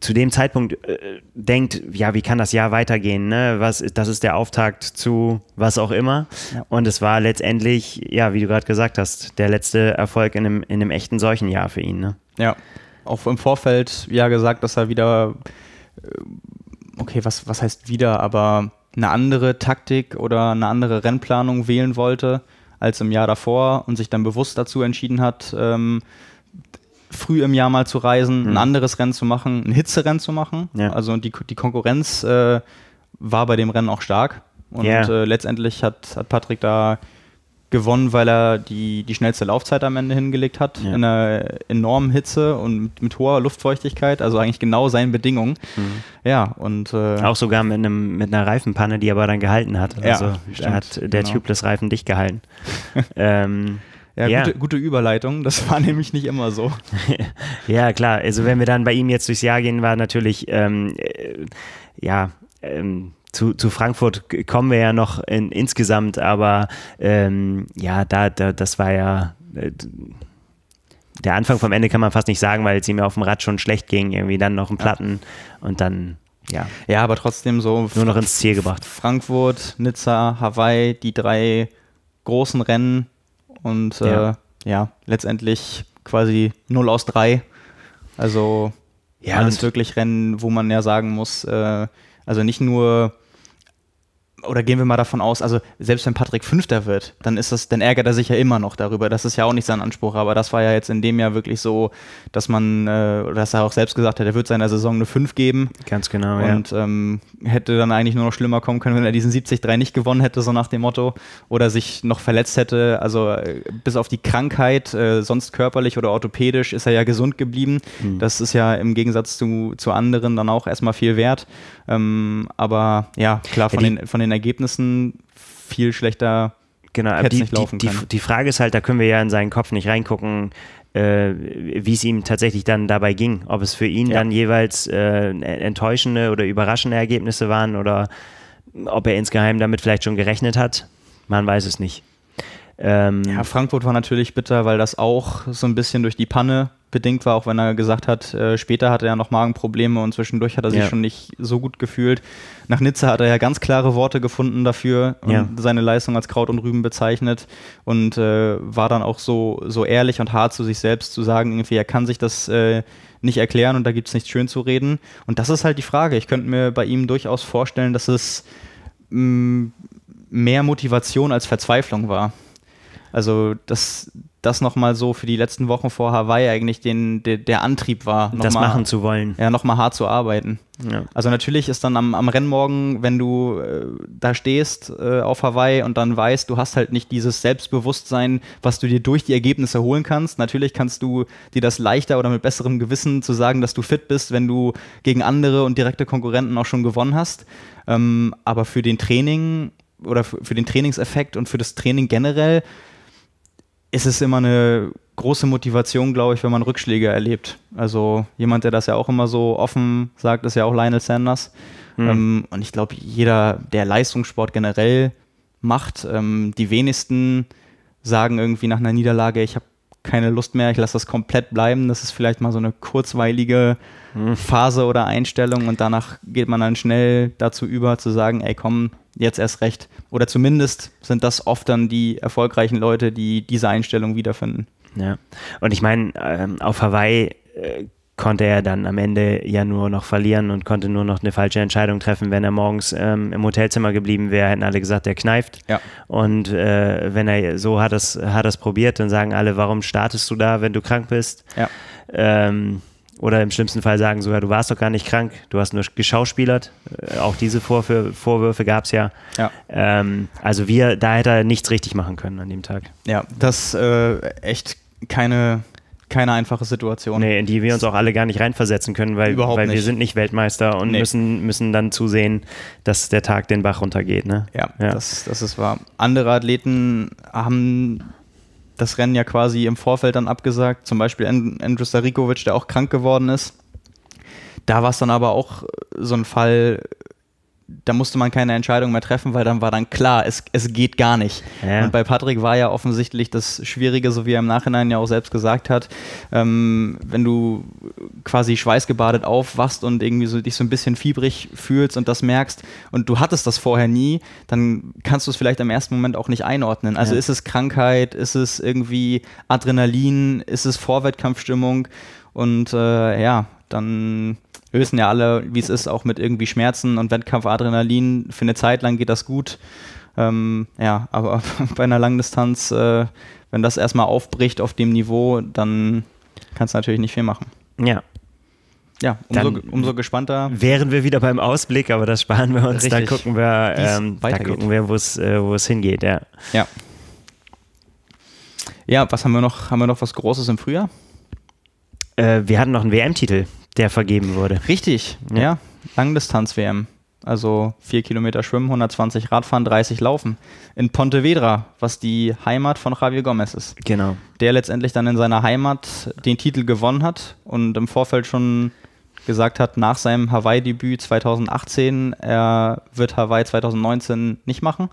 zu dem Zeitpunkt äh, denkt, ja, wie kann das Jahr weitergehen? Ne? Was, das ist der Auftakt zu was auch immer. Ja. Und es war letztendlich, ja, wie du gerade gesagt hast, der letzte Erfolg in einem, in einem echten solchen Jahr für ihn. Ne? Ja, auch im Vorfeld ja gesagt, dass er wieder, äh, okay, was, was heißt wieder, aber eine andere Taktik oder eine andere Rennplanung wählen wollte als im Jahr davor und sich dann bewusst dazu entschieden hat, ähm, früh im Jahr mal zu reisen, mhm. ein hm. anderes Rennen zu machen, ein Hitzerennen zu machen. Ja. Also die, die Konkurrenz äh, war bei dem Rennen auch stark. Und yeah. äh, letztendlich hat, hat Patrick da gewonnen, weil er die, die schnellste Laufzeit am Ende hingelegt hat, ja. in einer enormen Hitze und mit, mit, hoher Luftfeuchtigkeit, also eigentlich genau seinen Bedingungen. Mhm. Ja, und äh auch sogar mit, einem, mit einer Reifenpanne, die aber dann gehalten hat. Also ja, stimmt, hat der genau. Tubeless-Reifen dicht gehalten. <laughs> ähm, ja, ja. Gute, gute, Überleitung. Das war <laughs> nämlich nicht immer so. <laughs> ja, klar. Also wenn wir dann bei ihm jetzt durchs Jahr gehen, war natürlich, ähm, äh, ja, ähm, zu, zu, Frankfurt kommen wir ja noch in, insgesamt, aber ähm, ja, da, da, das war ja äh, der Anfang vom Ende kann man fast nicht sagen, weil es ihm ja auf dem Rad schon schlecht ging, irgendwie dann noch ein Platten ja. und dann ja. Ja, aber trotzdem so nur noch ins Ziel gebracht. Frankfurt, Nizza, Hawaii, die drei großen Rennen und äh, ja. Äh, ja, letztendlich quasi 0 aus 3. Also ja, alles wirklich Rennen, wo man ja sagen muss, äh, also nicht nur oder gehen wir mal davon aus, also selbst wenn Patrick Fünfter wird, dann ist das, dann ärgert er sich ja immer noch darüber. Das ist ja auch nicht sein Anspruch, aber das war ja jetzt in dem Jahr wirklich so, dass man, äh, dass er auch selbst gesagt hat, er wird seiner Saison eine 5 geben. Ganz genau, und, ja. Und ähm, hätte dann eigentlich nur noch schlimmer kommen können, wenn er diesen 70-3 nicht gewonnen hätte, so nach dem Motto, oder sich noch verletzt hätte. Also äh, bis auf die Krankheit, äh, sonst körperlich oder orthopädisch, ist er ja gesund geblieben. Mhm. Das ist ja im Gegensatz zu, zu anderen dann auch erstmal viel wert. Ähm, aber ja, klar, von, ja, den, von den Ergebnissen viel schlechter genau, die, die, die, die, Frage ist halt, da können wir ja in seinen Kopf nicht reingucken, äh, wie es ihm tatsächlich dann dabei ging. Ob es für ihn ja. dann jeweils äh, enttäuschende oder überraschende Ergebnisse waren oder ob er insgeheim damit vielleicht schon gerechnet hat. Man weiß es nicht. Ähm, ja, Frankfurt war natürlich bitter, weil das auch so ein bisschen durch die Panne bedingt war, auch wenn er gesagt hat, äh, später hatte er noch Magenprobleme und zwischendurch hat er sich ja. schon nicht so gut gefühlt. Nach Nizza hat er ja ganz klare Worte gefunden dafür und ja. seine Leistung als Kraut und Rüben bezeichnet und äh, war dann auch so, so ehrlich und hart zu sich selbst zu sagen, irgendwie, er kann sich das äh, nicht erklären und da gibt es nichts schön zu reden. Und das ist halt die Frage. Ich könnte mir bei ihm durchaus vorstellen, dass es mh, mm, mehr Motivation als Verzweiflung war. Also, das, das nochmal so für die letzten Wochen vor Hawaii eigentlich den, de, der Antrieb war. das mal, machen zu wollen. Ja, nochmal hart zu arbeiten. Ja. Also natürlich ist dann am, am Rennmorgen, wenn du äh, da stehst äh, auf Hawaii und dann weißt, du hast halt nicht dieses Selbstbewusstsein, was du dir durch die Ergebnisse holen kannst. Natürlich kannst du dir das leichter oder mit besserem Gewissen zu sagen, dass du fit bist, wenn du gegen andere und direkte Konkurrenten auch schon gewonnen hast. Ähm, aber für den Training oder für den Trainingseffekt und für das Training generell ist es immer eine große Motivation, glaube ich, wenn man Rückschläge erlebt. Also jemand, der das ja auch immer so offen sagt, ist ja auch Lionel Sanders. Mhm. Ähm, und ich glaube, jeder, der Leistungssport generell macht, ähm, die wenigsten sagen irgendwie nach einer Niederlage, ich habe keine Lust mehr, ich lasse das komplett bleiben. Das ist vielleicht mal so eine kurzweilige hm. Phase oder Einstellung und danach geht man dann schnell dazu über zu sagen, ey komm, jetzt erst recht. Oder zumindest sind das oft dann die erfolgreichen Leute, die diese Einstellung wiederfinden. Ja, und ich meine, ähm, auf Hawaii äh, konnte er dann am Ende ja nur noch verlieren und konnte nur noch eine falsche Entscheidung treffen. Wenn er morgens ähm, im Hotelzimmer geblieben wäre, hätten alle gesagt, er kneift. Ja. Und äh, wenn er so hat das, hat das probiert, dann sagen alle, warum startest du da, wenn du krank bist? Ja. Ähm, oder im schlimmsten Fall sagen sogar, du warst doch gar nicht krank, du hast nur geschauspielert. Äh, auch diese Vorwür Vorwürfe gab es ja. ja. Ähm, also wir, da hätte er nichts richtig machen können an dem Tag. Ja, das äh, echt keine keine einfache Situation. Nee, in die wir uns auch alle gar nicht reinversetzen können, weil, Überhaupt weil nicht. wir sind nicht Weltmeister und nee. müssen, müssen dann zusehen, dass der Tag den Bach runtergeht. Ne? Ja, ja. Das, das ist wahr. Andere Athleten haben das Rennen ja quasi im Vorfeld dann abgesagt, zum Beispiel Andrew Starikovic, der auch krank geworden ist. Da war es dann aber auch so ein Fall, da musste man keine Entscheidung mehr treffen, weil dann war dann klar, es, es geht gar nicht. Ja. Und bei Patrick war ja offensichtlich das Schwierige, so wie er im Nachhinein ja auch selbst gesagt hat, ähm, wenn du quasi schweißgebadet aufwachst und irgendwie so, dich so ein bisschen fiebrig fühlst und das merkst und du hattest das vorher nie, dann kannst du es vielleicht im ersten Moment auch nicht einordnen. Also ja. ist es Krankheit, ist es irgendwie Adrenalin, ist es Vorwettkampfstimmung und äh, ja, dann wir wissen ja alle, wie es ist, auch mit irgendwie Schmerzen und Wettkampfadrenalin. Für eine Zeit lang geht das gut. Ähm, ja, aber <laughs> bei einer Langdistanz, äh, wenn das erstmal aufbricht auf dem Niveau, dann kannst du natürlich nicht viel machen. Ja. Ja, umso, umso, gespannter. Wären wir wieder beim Ausblick, aber das sparen wir uns. Richtig. Da gucken wir, ähm, da gucken wir, wo es äh, hingeht, ja. Ja. Ja, was haben wir noch? Haben wir noch was Großes im Frühjahr? Äh, wir hatten noch einen WM-Titel. Der vergeben wurde. Richtig, ja. ja. Langdistanz-WM. Also 4 Kilometer Schwimmen, 120 Radfahren, 30 Laufen. In Pontevedra, was die Heimat von Javier Gomez ist. Genau. Der letztendlich dann in seiner Heimat den Titel gewonnen hat und im Vorfeld schon gesagt hat, nach seinem Hawaii-Debüt 2018, er wird Hawaii 2019 nicht machen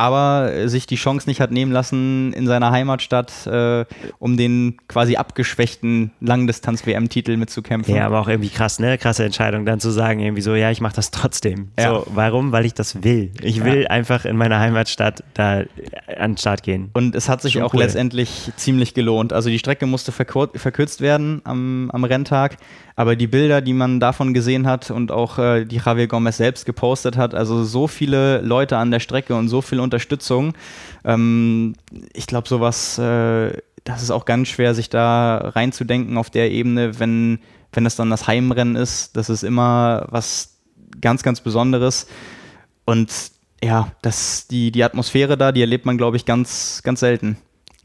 aber sich die Chance nicht hat nehmen lassen, in seiner Heimatstadt äh, um den quasi abgeschwächten Langdistanz-WM-Titel mitzukämpfen. Ja, aber auch irgendwie krass, ne? Krasse Entscheidung, dann zu sagen, irgendwie so, ja, ich mache das trotzdem. Ja. So, warum? Weil ich das will. Ich will ja. einfach in meiner Heimatstadt da äh, an den Start gehen. Und es hat sich Schon auch cool. letztendlich ziemlich gelohnt. Also die Strecke musste verkürzt werden am, am Renntag, aber die Bilder, die man davon gesehen hat und auch äh, die Javier Gomez selbst gepostet hat, also so viele Leute an der Strecke und so viel Unterstützung. Ähm, ich glaube, sowas, äh, das ist auch ganz schwer, sich da reinzudenken auf der Ebene, wenn, wenn das dann das Heimrennen ist. Das ist immer was ganz, ganz Besonderes. Und ja, das, die, die Atmosphäre da, die erlebt man, glaube ich, ganz, ganz selten.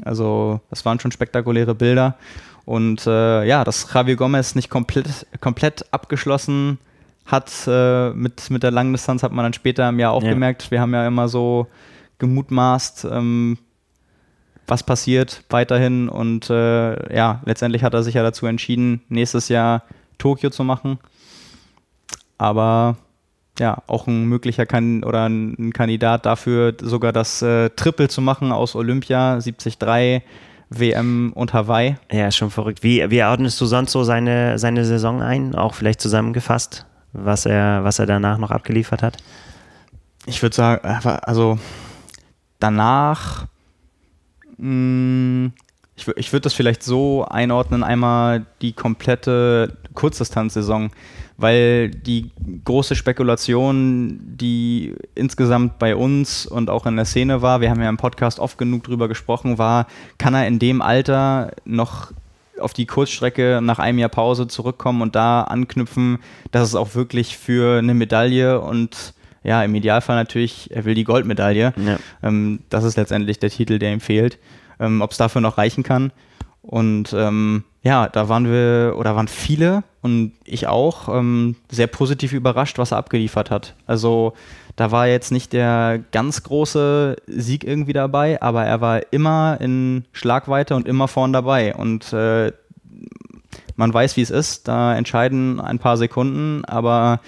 Also, das waren schon spektakuläre Bilder. Und äh, ja, dass Javier Gomez nicht komplett, komplett abgeschlossen hat äh, mit, mit der Langdistanz, hat man dann später im Jahr auch ja. gemerkt. Wir haben ja immer so gemutmaßt, ähm, was passiert weiterhin. Und äh, ja, letztendlich hat er sich ja dazu entschieden, nächstes Jahr Tokio zu machen. Aber ja, auch ein möglicher kan oder ein Kandidat dafür, sogar das äh, Triple zu machen aus Olympia 73. WM und Hawaii. Ja, schon verrückt. Wie, wie ordnest du sonst so seine, seine Saison ein? Auch vielleicht zusammengefasst, was er, was er danach noch abgeliefert hat? Ich würde sagen, also danach, mh, hm, ich, ich würde das vielleicht so einordnen, einmal die komplette Kurzdistanzsaison, weil die große Spekulation, die insgesamt bei uns und auch in der Szene war, wir haben ja im Podcast oft genug drüber gesprochen, war, kann er in dem Alter noch auf die Kurzstrecke nach einem Jahr Pause zurückkommen und da anknüpfen, dass es auch wirklich für eine Medaille und ja, im Idealfall natürlich, er will die Goldmedaille. Ja. Ähm, das ist letztendlich der Titel, der ihm fehlt. Ähm, Ob es dafür noch reichen kann. Und ähm, ja, da waren wir oder waren viele und ich auch ähm, sehr positiv überrascht, was er abgeliefert hat. Also da war jetzt nicht der ganz große Sieg irgendwie dabei, aber er war immer in Schlagweite und immer vorn dabei. Und äh, man weiß, wie es ist. Da entscheiden ein paar Sekunden, aber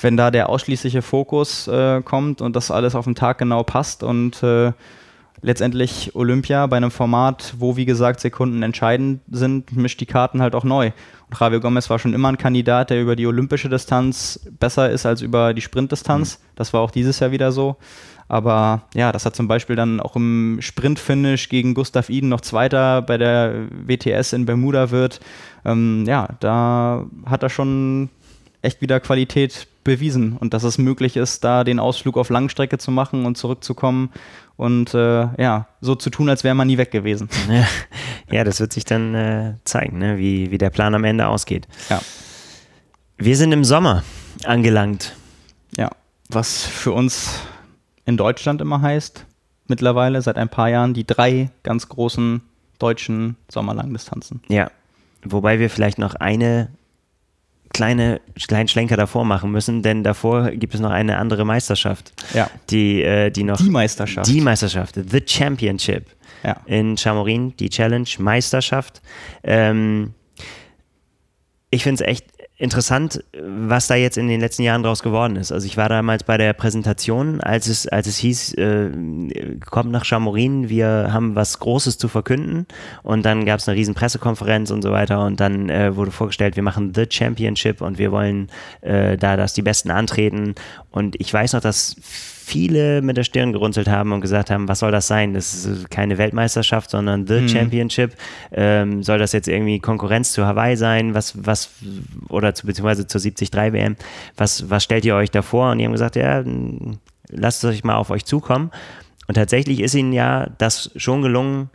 wenn da der ausschließliche Fokus äh, kommt und das alles auf den Tag genau passt und äh, letztendlich Olympia bei einem Format, wo wie gesagt Sekunden entscheidend sind, mischt die Karten halt auch neu. Und Javier Gomez war schon immer ein Kandidat, der über die olympische Distanz besser ist als über die Sprintdistanz. Mhm. Das war auch dieses Jahr wieder so. Aber ja, das hat zum Beispiel dann auch im Sprintfinish gegen Gustav Iden noch Zweiter bei der WTS in Bermuda wird. Ähm, ja, da hat er schon echt wieder Qualität bewiesen und dass es möglich ist, da den Ausflug auf Langstrecke zu machen und zurückzukommen und äh, ja, so zu tun, als wäre man nie weg gewesen. <laughs> Ja, das wird sich dann äh, zeigen, ne? wie, wie der Plan am Ende ausgeht. Ja. Wir sind im Sommer angelangt. Ja, was für uns in Deutschland immer heißt, mittlerweile seit ein paar Jahren die drei ganz großen deutschen Sommerlangdistanzen. Ja, wobei wir vielleicht noch eine kleine, kleinen Schlenker davor machen müssen, denn davor gibt es noch eine andere Meisterschaft. Ja. Die, äh, die noch. Die Meisterschaft. Die Meisterschaft, The Championship. Ja. In Chamorin, die Challenge, Meisterschaft. Ähm, ich finde es echt interessant, äh, was da jetzt in den letzten Jahren draus geworden ist. Also ich war damals bei der Präsentation, als es, als es hieß, äh, kommt nach Chamorin, wir haben was Großes zu verkünden. Und dann gab es eine riesen Pressekonferenz und so weiter. Und dann äh, wurde vorgestellt, wir machen The Championship und wir wollen äh, da, dass die Besten antreten. Und ich weiß noch, dass viele mit der Stirn gerunzelt haben und gesagt haben, was soll das sein? Das ist äh, keine Weltmeisterschaft, sondern The mhm. Championship. Ähm, soll das jetzt irgendwie Konkurrenz zu Hawaii sein? Was, was, oder zu, beziehungsweise zur 73 WM? Was, was stellt ihr euch da vor? Und die haben gesagt, ja, lasst euch mal auf euch zukommen. Und tatsächlich ist ihnen ja das schon gelungen,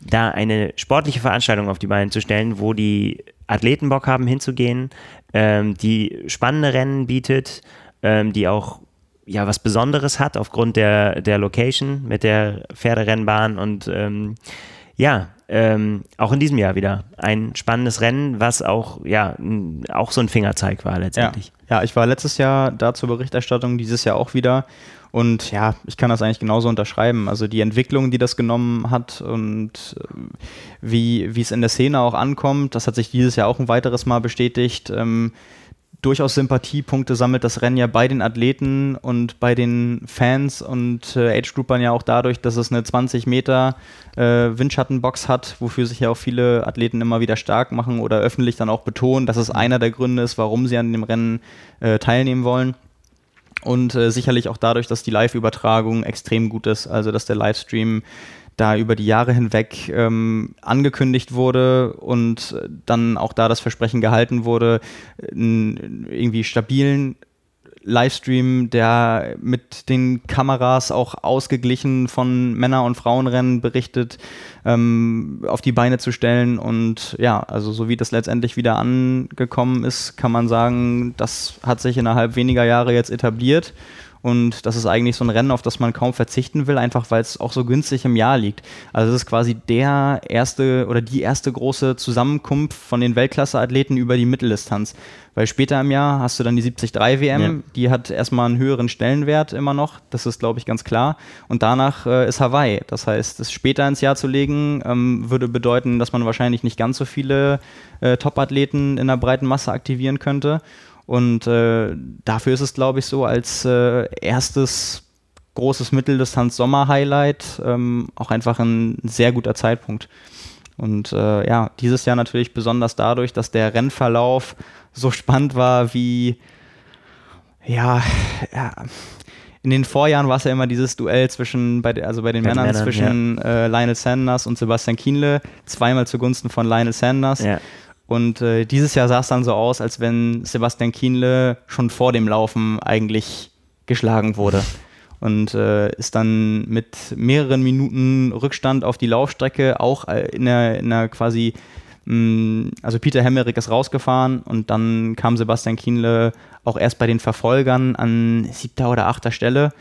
da eine sportliche Veranstaltung auf die Beine zu stellen, wo die Athleten Bock haben hinzugehen, ähm, die spannende Rennen bietet, ähm, die auch ja was Besonderes hat aufgrund der, der Location mit der Pferderennbahn und ähm, ja, ähm, auch in diesem Jahr wieder ein spannendes Rennen, was auch, ja, auch so ein Fingerzeig war letztendlich. Ja. ja, ich war letztes Jahr da zur Berichterstattung, dieses Jahr auch wieder. Und ja, ich kann das eigentlich genauso unterschreiben. Also die Entwicklung, die das genommen hat und äh, wie, wie es in der Szene auch ankommt, das hat sich dieses Jahr auch ein weiteres Mal bestätigt. Ähm, durchaus Sympathiepunkte sammelt das Rennen ja bei den Athleten und bei den Fans und äh, Age-Groupern ja auch dadurch, dass es eine 20 Meter äh, Windschattenbox hat, wofür sich ja auch viele Athleten immer wieder stark machen oder öffentlich dann auch betonen, dass es mhm. einer der Gründe ist, warum sie an dem Rennen äh, teilnehmen wollen. Und äh, sicherlich auch dadurch, dass die Live-Übertragung extrem gut ist, also dass der Livestream da über die Jahre hinweg ähm, angekündigt wurde und dann auch da das Versprechen gehalten wurde, einen irgendwie stabilen Livestream, der mit den Kameras auch ausgeglichen von Männer- und Frauenrennen berichtet, ähm, auf die Beine zu stellen. Und ja, also so wie das letztendlich wieder angekommen ist, kann man sagen, das hat sich innerhalb weniger Jahre jetzt etabliert. Und das ist eigentlich so ein Rennen, auf das man kaum verzichten will, einfach weil es auch so günstig im Jahr liegt. Also es ist quasi der erste oder die erste große Zusammenkunft von den Weltklasse-Athleten über die Mitteldistanz. Weil später im Jahr hast du dann die 73 WM, ja. die hat erstmal einen höheren Stellenwert immer noch, das ist glaube ich ganz klar. Und danach äh, ist Hawaii. Das heißt, es später ins Jahr zu legen, ähm, würde bedeuten, dass man wahrscheinlich nicht ganz so viele äh, Top-Athleten in der breiten Masse aktivieren könnte. Und äh, dafür ist es, glaube ich, so als äh, erstes großes Mitteldistanz-Sommer-Highlight ähm, auch einfach ein sehr guter Zeitpunkt. Und äh, ja, dieses Jahr natürlich besonders dadurch, dass der Rennverlauf so spannend war wie, ja, ja in den Vorjahren war es ja immer dieses Duell zwischen, bei, also bei den bei Männern, Männern, zwischen ja. äh, Lionel Sanders und Sebastian Kienle, zweimal zugunsten von Lionel Sanders. Ja. Und äh, dieses Jahr sah es dann so aus, als wenn Sebastian Kienle schon vor dem Laufen eigentlich geschlagen wurde. Und äh, ist dann mit mehreren Minuten Rückstand auf die Laufstrecke auch äh, in einer, in einer quasi, mm, also Peter Hemmerich ist rausgefahren und dann kam Sebastian Kienle auch erst bei den Verfolgern an siebter oder achter Stelle.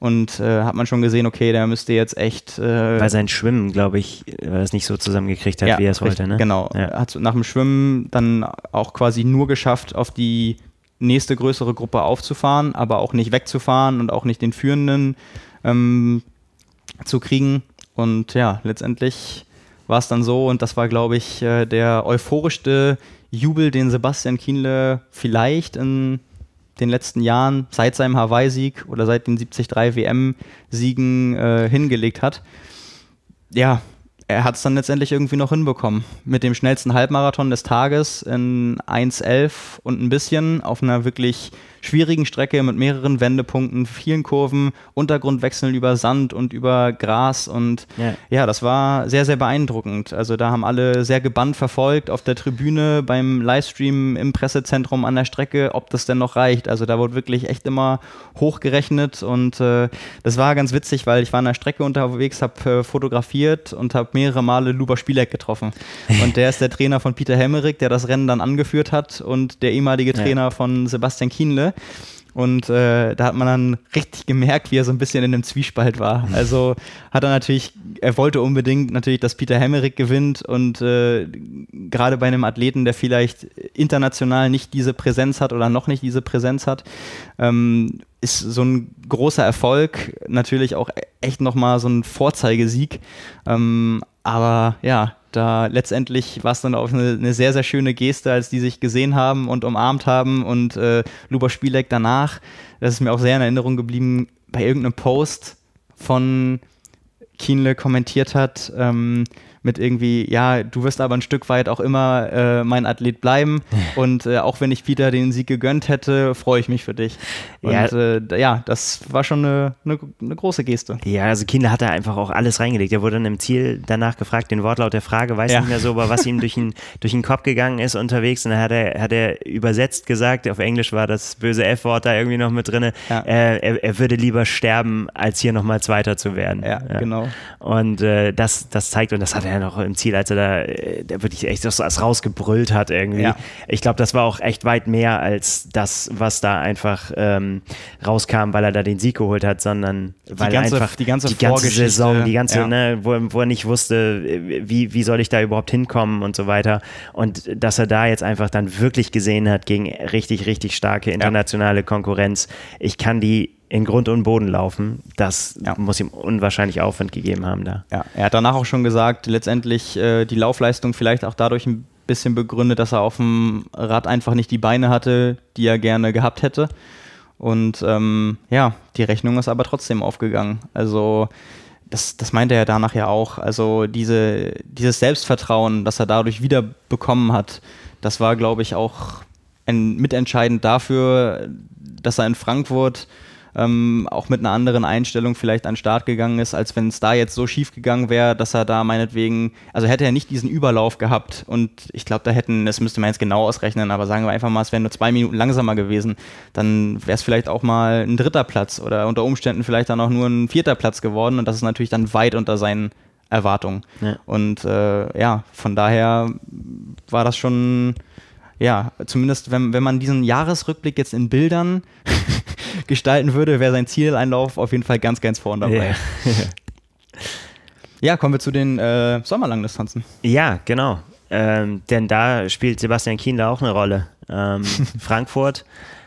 Und äh, hat man schon gesehen, okay, der müsste jetzt echt. Äh, Weil sein Schwimmen, glaube ich, äh, es nicht so zusammengekriegt hat, ja, wie er es wollte, ne? Genau. Ja. Hat nach dem Schwimmen dann auch quasi nur geschafft, auf die nächste größere Gruppe aufzufahren, aber auch nicht wegzufahren und auch nicht den Führenden ähm, zu kriegen. Und ja, letztendlich war es dann so, und das war, glaube ich, äh, der euphorischste Jubel, den Sebastian Kienle vielleicht in den letzten Jahren seit seinem Hawaii-Sieg oder seit den 73 WM-Siegen äh, hingelegt hat. Ja, er hat es dann letztendlich irgendwie noch hinbekommen. Mit dem schnellsten Halbmarathon des Tages in 1,11 und ein bisschen auf einer wirklich schwierigen Strecke mit mehreren Wendepunkten, vielen Kurven, Untergrundwechseln über Sand und über Gras und ja. ja, das war sehr, sehr beeindruckend. Also da haben alle sehr gebannt verfolgt auf der Tribüne, beim Livestream im Pressezentrum an der Strecke, ob das denn noch reicht. Also da wurde wirklich echt immer hochgerechnet und äh, das war ganz witzig, weil ich war an der Strecke unterwegs, habe äh, fotografiert und habe mehrere Male Luba Spieleck getroffen. <laughs> Und der ist der Trainer von Peter Hemmerich, der das Rennen dann angeführt hat und der ehemalige Trainer ja. von Sebastian Kienle. Und äh, da hat man dann richtig gemerkt, wie er so ein bisschen in einem Zwiespalt war. Also hat er natürlich, er wollte unbedingt natürlich, dass Peter Hemmerich gewinnt und äh, gerade bei einem Athleten, der vielleicht international nicht diese Präsenz hat oder noch nicht diese Präsenz hat, ähm, ist so ein großer Erfolg natürlich auch e-, echt nochmal so ein Vorzeigesieg. Ähm, aber ja, da letztendlich war es dann auch eine, eine, sehr, sehr schöne Geste, als die sich gesehen haben und umarmt haben und äh, Luba Spielek danach, das ist mir auch sehr in Erinnerung geblieben, bei irgendeinem Post von Kienle kommentiert hat, ähm, mit irgendwie, ja, du wirst aber ein Stück weit auch immer äh, mein Athlet bleiben <laughs> und äh, auch wenn ich Peter den Sieg gegönnt hätte, freue ich mich für dich. Und ja, äh, ja das war schon eine, eine, eine, große Geste. Ja, also Kinder hat er einfach auch alles reingelegt. Er wurde dann im Ziel danach gefragt, den Wortlaut der Frage, weiß ja. nicht mehr so, aber was ihm durch den, <laughs> durch den Kopf gegangen ist unterwegs und dann hat er, hat er übersetzt gesagt, auf Englisch war das böse F-Wort da irgendwie noch mit drin, äh, ja. er, er würde lieber sterben, als hier nochmal Zweiter zu werden. Ja, genau. Und äh, das, das zeigt, und das hat er ja noch im Ziel, als er da äh, der wirklich echt so was rausgebrüllt hat irgendwie. Ja. Ich glaube, das war auch echt weit mehr als das, was da einfach ähm, rauskam, weil er da den Sieg geholt hat, sondern die weil ganze, er einfach die ganze, die ganze Saison, die ganze, ja. ne, wo, wo, er nicht wusste, wie, wie soll ich da überhaupt hinkommen und so weiter. Und dass er da jetzt einfach dann wirklich gesehen hat gegen richtig, richtig starke internationale Konkurrenz. Ich kann die in Grund und Boden laufen. Das ja. muss ihm unwahrscheinlich Aufwand gegeben haben da. Ja, er hat danach auch schon gesagt, letztendlich äh, die Laufleistung vielleicht auch dadurch ein bisschen begründet, dass er auf dem Rad einfach nicht die Beine hatte, die er gerne gehabt hätte. Und ähm, ja, die Rechnung ist aber trotzdem aufgegangen. Also das, das meinte er danach ja auch. Also diese, dieses Selbstvertrauen, das er dadurch wieder bekommen hat, das war, glaube ich, auch ein, mitentscheidend dafür, dass er in Frankfurt ähm, auch mit einer anderen Einstellung vielleicht an den Start gegangen ist, als wenn es da jetzt so schief gegangen wäre, dass er da meinetwegen, also hätte er nicht diesen Überlauf gehabt und ich glaube, da hätten, das müsste man jetzt genau ausrechnen, aber sagen wir einfach mal, es wären nur zwei Minuten langsamer gewesen, dann wäre es vielleicht auch mal ein dritter Platz oder unter Umständen vielleicht dann auch nur ein vierter Platz geworden und das ist natürlich dann weit unter seinen Erwartungen. Ja. Und äh, ja, von daher war das schon ja, zumindest wenn, wenn man diesen Jahresrückblick jetzt in Bildern gestalten würde, wäre sein Zieleinlauf auf jeden Fall ganz, ganz vorne dabei. Ja, ja kommen wir zu den äh, Sommerlangdistanzen. Ja, genau. Ähm, denn da spielt Sebastian Kienle auch eine Rolle. Ähm, <laughs> Frankfurt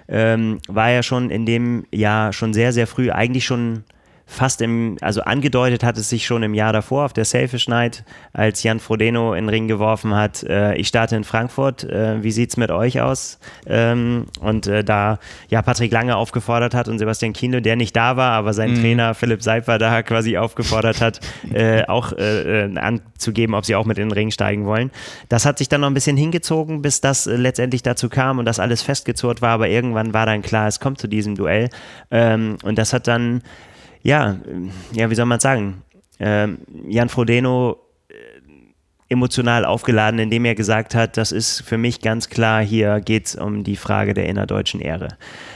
ähm, war ja schon in dem Jahr schon sehr, sehr früh, eigentlich schon fast im, also angedeutet hat es sich schon im Jahr davor auf der Selfish Night, als Jan Frodeno in den Ring geworfen hat, äh, ich starte in Frankfurt, äh, wie sieht's mit euch aus? Ähm, und äh, da ja Patrick Lange aufgefordert hat und Sebastian Kino, der nicht da war, aber sein mhm. Trainer Philipp Seifer da <laughs> quasi aufgefordert hat, äh, auch äh, äh, anzugeben, ob sie auch mit in den Ring steigen wollen. Das hat sich dann noch ein bisschen hingezogen, bis das letztendlich dazu kam und das alles festgezurrt war, aber irgendwann war dann klar, es kommt zu diesem Duell. Ähm, und das hat dann ja, ja, wie soll man sagen? Ähm, Jan Frodeno äh, emotional aufgeladen, indem er gesagt hat, das ist für mich ganz klar, hier geht es um die Frage der innerdeutschen Ehre.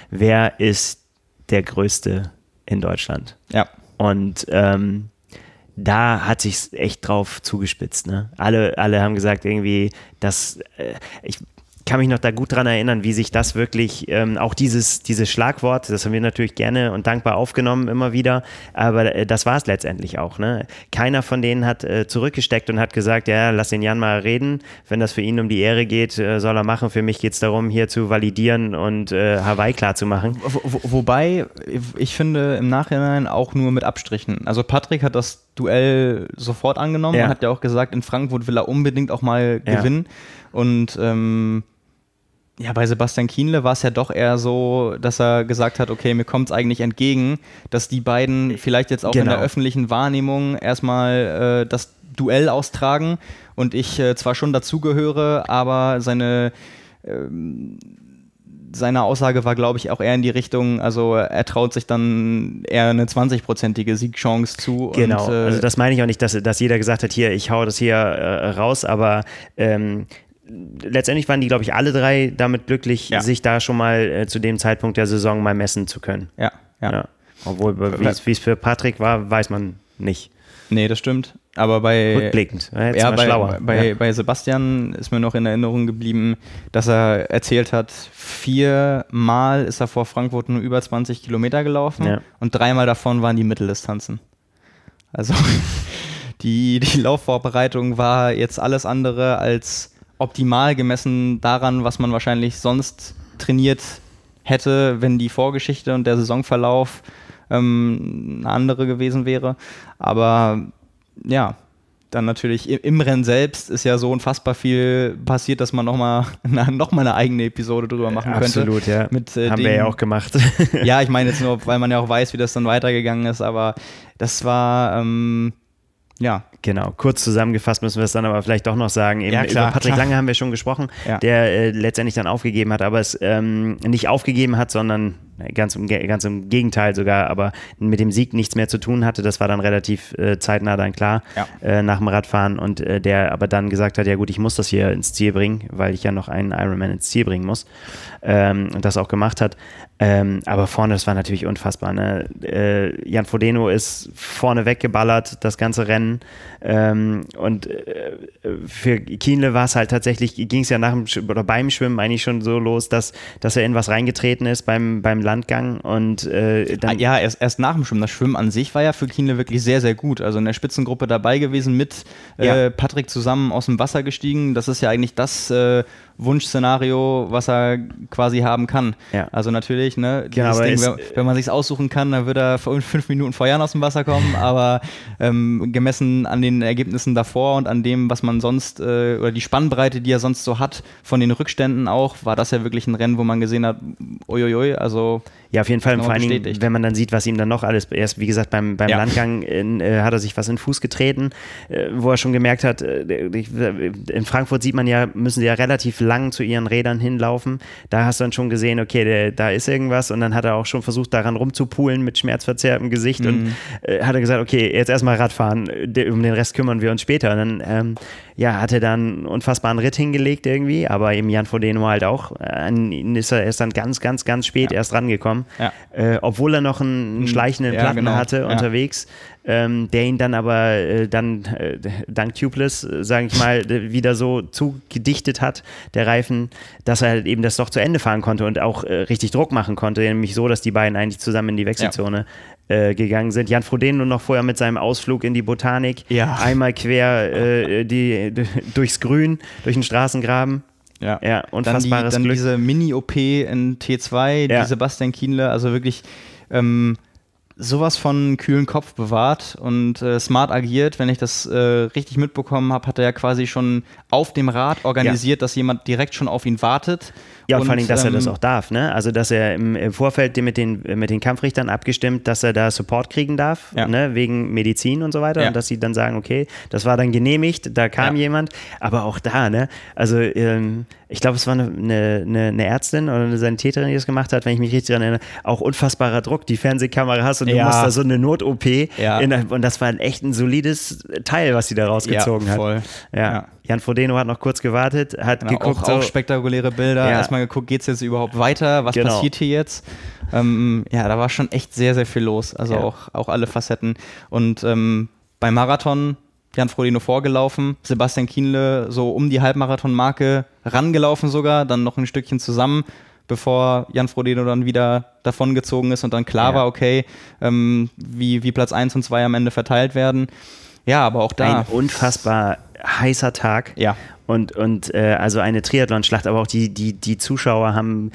Wer ist der Größte in Deutschland? Ja. Und ähm, da hat sich echt drauf zugespitzt. Ne? Alle, alle haben gesagt, irgendwie, dass äh, ich, kann mich noch da gut dran erinnern, wie sich das wirklich, ähm, auch dieses, dieses Schlagwort, das haben wir natürlich gerne und dankbar aufgenommen immer wieder, aber äh, das war es letztendlich auch. Ne? Keiner von denen hat äh, zurückgesteckt und hat gesagt, ja, lass den Jan mal reden, wenn das für ihn um die Ehre geht, äh, soll er machen. Für mich geht es darum, hier zu validieren und äh, Hawaii klarzumachen. zu Wo, wobei, ich finde im Nachhinein auch nur mit Abstrichen. Also Patrick hat das Duell sofort angenommen ja. und hat ja auch gesagt, in Frankfurt will er unbedingt auch mal ja. gewinnen und ähm, ja, bei Sebastian Kienle war es ja doch eher so, dass er gesagt hat, okay, mir kommt es eigentlich entgegen, dass die beiden vielleicht jetzt auch genau. in der genau. öffentlichen Wahrnehmung erstmal äh, das Duell austragen und ich äh, zwar schon dazugehöre, aber seine ähm, seine Aussage war, glaube ich, auch eher in die Richtung, also er traut sich dann eher eine 20-prozentige Siegchance zu. Genau, und, äh also das meine ich auch nicht, dass, dass jeder gesagt hat, hier, ich hau das hier äh, raus, aber ähm, letztendlich waren die, glaube ich, alle drei damit glücklich, ja. sich da schon mal äh, zu dem Zeitpunkt der Saison mal messen zu können. Ja, ja. ja. Obwohl, äh, äh, wie es für Patrick war, weiß man nicht. Nee, das stimmt. Aber bei. Rückblickend. Ja, bei, schlauer. Bei, ja. bei Sebastian ist mir noch in Erinnerung geblieben, dass er erzählt hat, viermal ist er vor Frankfurt nur über 20 Kilometer gelaufen ja. und dreimal davon waren die Mitteldistanzen. Also <laughs> die, die Laufvorbereitung war jetzt alles andere als optimal gemessen daran, was man wahrscheinlich sonst trainiert hätte, wenn die Vorgeschichte und der Saisonverlauf ähm, eine andere gewesen wäre. Aber ja, dann natürlich im Rennen selbst ist ja so unfassbar viel passiert, dass man nochmal <laughs> noch mal eine eigene Episode drüber machen könnte. Absolut, ja. Mit, äh, Haben dem, wir ja auch gemacht. <laughs> ja, ich meine jetzt nur, weil man ja auch weiß, wie das dann weitergegangen ist, aber das war ähm, ja Genau, kurz zusammengefasst müssen wir es dann aber vielleicht doch noch sagen. Eben ja, klar, über Patrick klar. Lange haben wir schon gesprochen, ja. der äh, letztendlich dann aufgegeben hat, aber es ähm, nicht aufgegeben hat, sondern äh, ganz im, ganz im Gegenteil sogar, aber mit dem Sieg nichts mehr zu tun hatte. Das war dann relativ äh, zeitnah dann klar ja. äh, nach dem Radfahren und äh, der aber dann gesagt hat, ja gut, ich muss das hier ins Ziel bringen, weil ich ja noch einen Ironman ins Ziel bringen muss ähm, und das auch gemacht hat. Ähm, aber vorne, das war natürlich unfassbar. Ne? Äh, Jan Fodeno ist vorne weggeballert, das ganze Rennen. Ähm, und äh, für Kienle war es halt tatsächlich, ging es ja nach dem oder beim Schwimmen eigentlich schon so los, dass, dass er in was reingetreten ist beim, beim Landgang und äh, dann. Ah, ja, erst, erst nach dem Schwimmen. Das Schwimmen an sich war ja für Kienle wirklich sehr, sehr gut. Also in der Spitzengruppe dabei gewesen, mit ja. Äh, Patrick zusammen aus dem Wasser gestiegen. Das ist ja eigentlich das äh, Wunschszenario, was er quasi haben kann. Ja. Also natürlich, ne, genau, Ding, wenn, wenn, man sich aussuchen kann, dann wird er fünf Minuten vor Jahren aus dem Wasser kommen, <laughs> aber ähm, gemessen an den Ergebnissen davor und an dem, was man sonst, äh, oder die Spannbreite, die er sonst so hat, von den Rückständen auch, war das ja wirklich ein Rennen, wo man gesehen hat, uiuiui, also ja, auf jeden Fall. Genau vor allen Dingen, wenn man dann sieht, was ihm dann noch alles. Erst, wie gesagt, beim, beim ja. Landgang in, äh, hat er sich was in den Fuß getreten, äh, wo er schon gemerkt hat, äh, äh, in Frankfurt sieht man ja, müssen sie ja relativ lang zu ihren Rädern hinlaufen. Da hast du dann schon gesehen, okay, der, da ist irgendwas. Und dann hat er auch schon versucht, daran rumzupulen mit schmerzverzerrtem Gesicht. Mhm. Und äh, hat er gesagt, okay, jetzt erstmal Radfahren, äh, um den Rest kümmern wir uns später. Und dann ähm, ja, hatte dann einen unfassbaren Ritt hingelegt irgendwie, aber eben Jan Frodeno halt auch. An äh, ihn ist er erst dann ganz, ganz, ganz spät ja. erst rangekommen. Ja. Äh, obwohl er noch einen, einen hm. schleichenden ja, Platten genau. hatte unterwegs, ähm, der ihn dann aber äh, dann äh, dank Tubeless, äh, sage ich mal, wieder so zugedichtet hat, der Reifen, dass er halt eben das doch zu Ende fahren konnte und auch äh, richtig Druck machen konnte, nämlich so, dass die beiden eigentlich zusammen in die Wechselzone äh, gegangen sind. Jan Frodeno noch vorher mit seinem Ausflug in die Botanik. Ja. Einmal quer äh, die, durchs Grün, durch den Straßengraben. Ja, ja unfassbares dann die, dann Glück. diese Mini-OP in T2, ja. die Sebastian Kienle, also wirklich ähm, sowas von kühlen Kopf bewahrt und äh, smart agiert. Wenn ich das äh, richtig mitbekommen habe, hat er ja quasi schon auf dem Rad organisiert, ja. dass jemand direkt schon auf ihn wartet. Ja, und, vor allem, dass ähm, er das ähm, auch darf, ne? Also, dass er im, im, Vorfeld mit den, mit den Kampfrichtern abgestimmt, dass er da Support kriegen darf, ja. ne? Wegen Medizin und so weiter. Ja. Und dass sie dann sagen, okay, das war dann genehmigt, da kam ja. jemand. Aber auch da, ne? Also, ähm, ich glaube, es war eine, eine, eine, Ärztin oder eine Sanitäterin, die das gemacht hat, wenn ich mich richtig daran erinnere. Auch unfassbarer Druck, die Fernsehkamera hast und du musst da so eine Not-OP. und das war echt ein solides Teil, was sie da rausgezogen hat. Voll. ja. Jan Frodeno hat noch kurz gewartet, hat genau, geguckt. Auch, so, auch spektakuläre Bilder. Ja. Erstmal geguckt, geht es jetzt überhaupt weiter? Was genau. passiert hier jetzt? Ähm, ja, da war schon echt sehr, sehr viel los. Also ja. auch, auch alle Facetten. Und ähm, beim Marathon Jan Frodeno vorgelaufen, Sebastian Kienle so um die Halbmarathon-Marke rangelaufen sogar, dann noch ein Stückchen zusammen, bevor Jan Frodeno dann wieder davongezogen ist und dann klar ja. war, okay, ähm, wie, wie Platz 1 und 2 am Ende verteilt werden. Ja, aber auch da. Ein unfassbar heißer Tag. Ja. Und, und äh, also eine Triathlon-Schlacht, aber auch die, die, die Zuschauer haben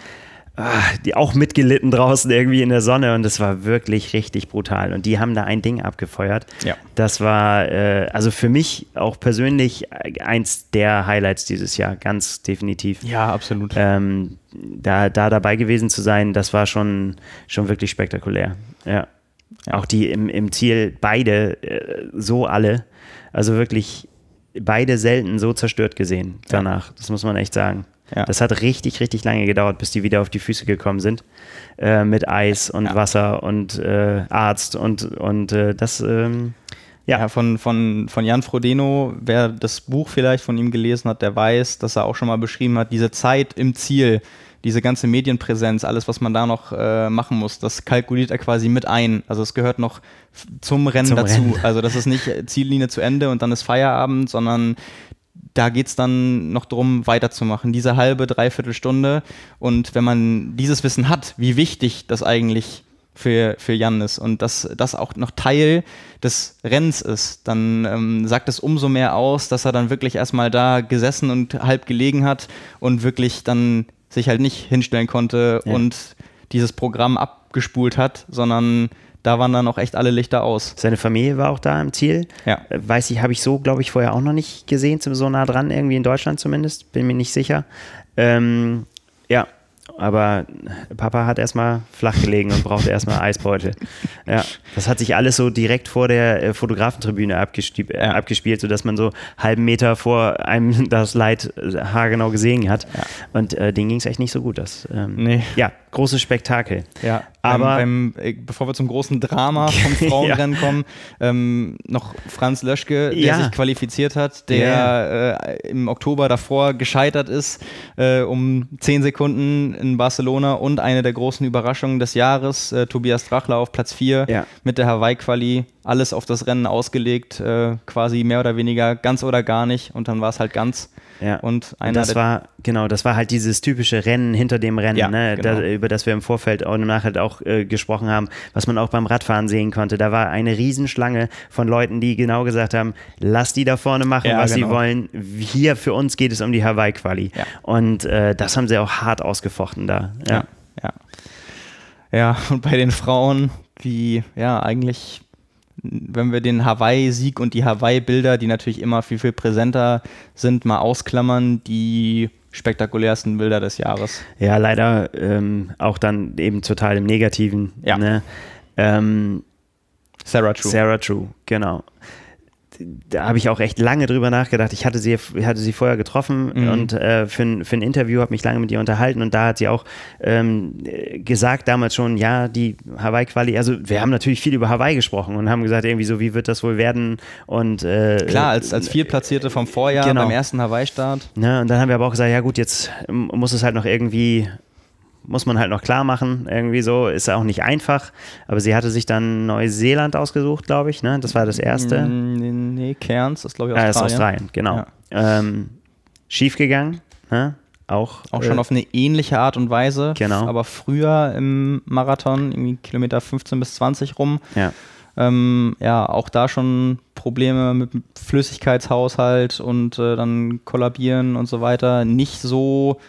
ach, die auch mitgelitten draußen irgendwie in der Sonne und das war wirklich richtig brutal. Und die haben da ein Ding abgefeuert. Ja. Das war äh, also für mich auch persönlich eins der Highlights dieses Jahr, ganz definitiv. Ja, absolut. Ähm, da, da dabei gewesen zu sein, das war schon, schon wirklich spektakulär. Ja. Auch die im, im Ziel beide, äh, so alle. Also wirklich beide selten so zerstört gesehen danach. Ja. Das muss man echt sagen. Ja. Das hat richtig, richtig lange gedauert, bis die wieder auf die Füße gekommen sind. Äh, mit Eis und ja. Wasser und äh, Arzt und, und äh, das. Ähm, ja, von, von, von Jan Frodeno, wer das Buch vielleicht von ihm gelesen hat, der weiß, dass er auch schon mal beschrieben hat, diese Zeit im Ziel, diese ganze Medienpräsenz, alles, was man da noch äh, machen muss, das kalkuliert er quasi mit ein. Also es gehört noch zum Rennen zum dazu. Rennen. Also das ist nicht äh, Ziellinie zu Ende und dann ist Feierabend, sondern da geht es dann noch darum, weiterzumachen. Diese halbe, dreiviertel Stunde. Und wenn man dieses Wissen hat, wie wichtig das eigentlich für, für Jan ist und dass das auch noch Teil des Rennens ist, dann ähm, sagt es umso mehr aus, dass er dann wirklich erstmal da gesessen und halb gelegen hat und wirklich dann sich halt nicht hinstellen konnte ja. und dieses Programm abgespult hat, sondern da waren dann auch echt alle Lichter aus. Seine Familie war auch da im Ziel. Ja. Äh, weiß ich, habe ich so, glaube ich, vorher auch noch nicht gesehen, so nah dran, irgendwie in Deutschland zumindest, bin mir nicht sicher. Ähm, aber Papa hat erstmal flach gelegen und brauchte erstmal <laughs> Eisbeutel. Ja, das hat sich alles so direkt vor der äh, Fotografentribüne äh, abgespielt, abgespielt, sodass man so halben Meter vor einem <laughs> das Leid äh, haargenau gesehen hat. Ja. Und äh, denen ging es echt nicht so gut. Das, ähm, nee. Ja, großes Spektakel. Ja, aber beim, beim, äh, bevor wir zum großen Drama <laughs> vom Frauenrennen ja. kommen, ähm, noch Franz Löschke, der ja. sich qualifiziert hat, der ja. äh, im Oktober davor gescheitert ist, äh, um 10 Sekunden in Barcelona und eine der großen Überraschungen des Jahres, äh, Tobias Drachler auf Platz 4 mit der Hawaii-Quali alles auf das Rennen ausgelegt, äh, quasi mehr oder weniger ganz oder gar nicht und dann war es halt ganz. Ja. Und einer das war, genau, das war halt dieses typische Rennen hinter dem Rennen, ja, ne? genau. da, über das wir im Vorfeld und im halt auch äh, gesprochen haben, was man auch beim Radfahren sehen konnte. Da war eine Riesenschlange von Leuten, die genau gesagt haben, lass die da vorne machen, ja, was genau. sie wollen. Hier für uns geht es um die Hawaii-Quali. Und äh, das haben sie auch hart ausgefochten da. ja. ja. Ja, und bei den Frauen, die ja eigentlich wenn wir den Hawaii-Sieg und die Hawaii-Bilder, die natürlich immer viel, viel präsenter sind, mal ausklammern, die spektakulärsten Bilder des Jahres. Ja, leider ähm, auch dann eben total im Negativen. Ja. Ne? Ähm, Sarah True. Sarah True, genau da habe ich auch echt lange drüber nachgedacht. Ich hatte sie, hatte sie vorher getroffen mhm. und äh, für, ein, für ein Interview habe mich lange mit ihr unterhalten und da hat sie auch ähm, gesagt damals schon, ja, die Hawaii-Quali, also wir haben natürlich viel über Hawaii gesprochen und haben gesagt, irgendwie so, wie wird das wohl werden und äh, Klar, als, als Viertplatzierte vom Vorjahr genau. beim ersten Hawaii-Start. Ja, ne, und dann haben wir aber auch gesagt, ja gut, jetzt ähm, muss es halt noch irgendwie muss man halt noch klar machen, irgendwie so, ist auch nicht einfach. Aber sie hatte sich dann Neuseeland ausgesucht, glaube ich, ne? Das war das erste. Mm, nee, nee Cairns, das glaube ich ah, Australien. Ah, das ist Australien, genau. Ja. Ähm, schiefgegangen, ne? Auch, auch schon äh, auf eine ähnliche Art und Weise, genau. aber früher im Marathon, irgendwie Kilometer 15 bis 20 rum. Ja. Ähm, ja, auch da schon Probleme mit Flüssigkeitshaushalt und äh, dann kollabieren und so weiter. Nicht so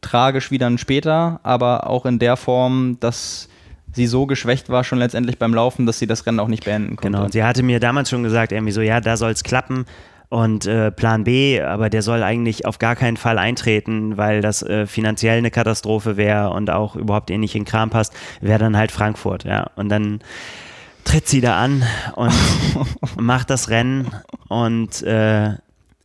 tragisch wie dann später, aber auch in der Form, dass sie so geschwächt war schon letztendlich beim Laufen, dass sie das Rennen auch nicht beenden konnte. Genau, sie hatte mir damals schon gesagt, irgendwie so, ja, da soll es klappen und äh, Plan B, aber der soll eigentlich auf gar keinen Fall eintreten, weil das äh, finanziell eine Katastrophe wäre und auch überhaupt ihr nicht in Kram passt, wäre dann halt Frankfurt, ja. Und dann tritt sie da an und <laughs> macht das Rennen und äh,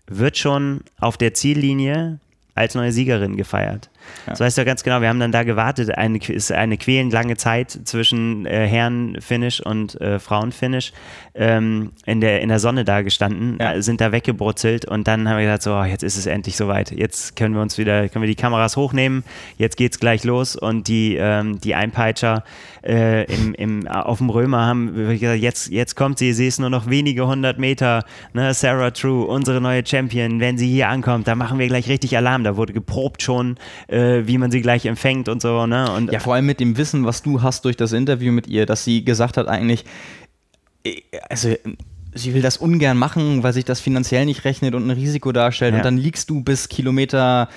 wird schon auf der Ziellinie als neue Siegerin gefeiert. Ja. Das weißt du ganz genau, wir haben dann da gewartet, eine, ist eine quälend lange Zeit zwischen äh, herren und äh, frauen ähm, in, der, in der Sonne da gestanden, ja. Äh, sind da weggebrutzelt und dann haben wir gesagt, so, oh, jetzt ist es endlich soweit, jetzt können wir uns wieder, können wir die Kameras hochnehmen, jetzt geht's gleich los und die, ähm, die Einpeitscher äh, im, im, auf dem Römer haben gesagt, jetzt, jetzt kommt sie, sie ist nur noch wenige hundert Meter, ne, Sarah True, unsere neue Champion, wenn sie hier ankommt, da machen wir gleich richtig Alarm, da wurde geprobt schon, äh, äh, wie man sie gleich empfängt und so. Ne? Und, ja, vor allem mit dem Wissen, was du hast durch das Interview mit ihr, dass sie gesagt hat eigentlich, äh, also sie will das ungern machen, weil sich das finanziell nicht rechnet und ein Risiko darstellt. Ja. Und dann liegst du bis Kilometer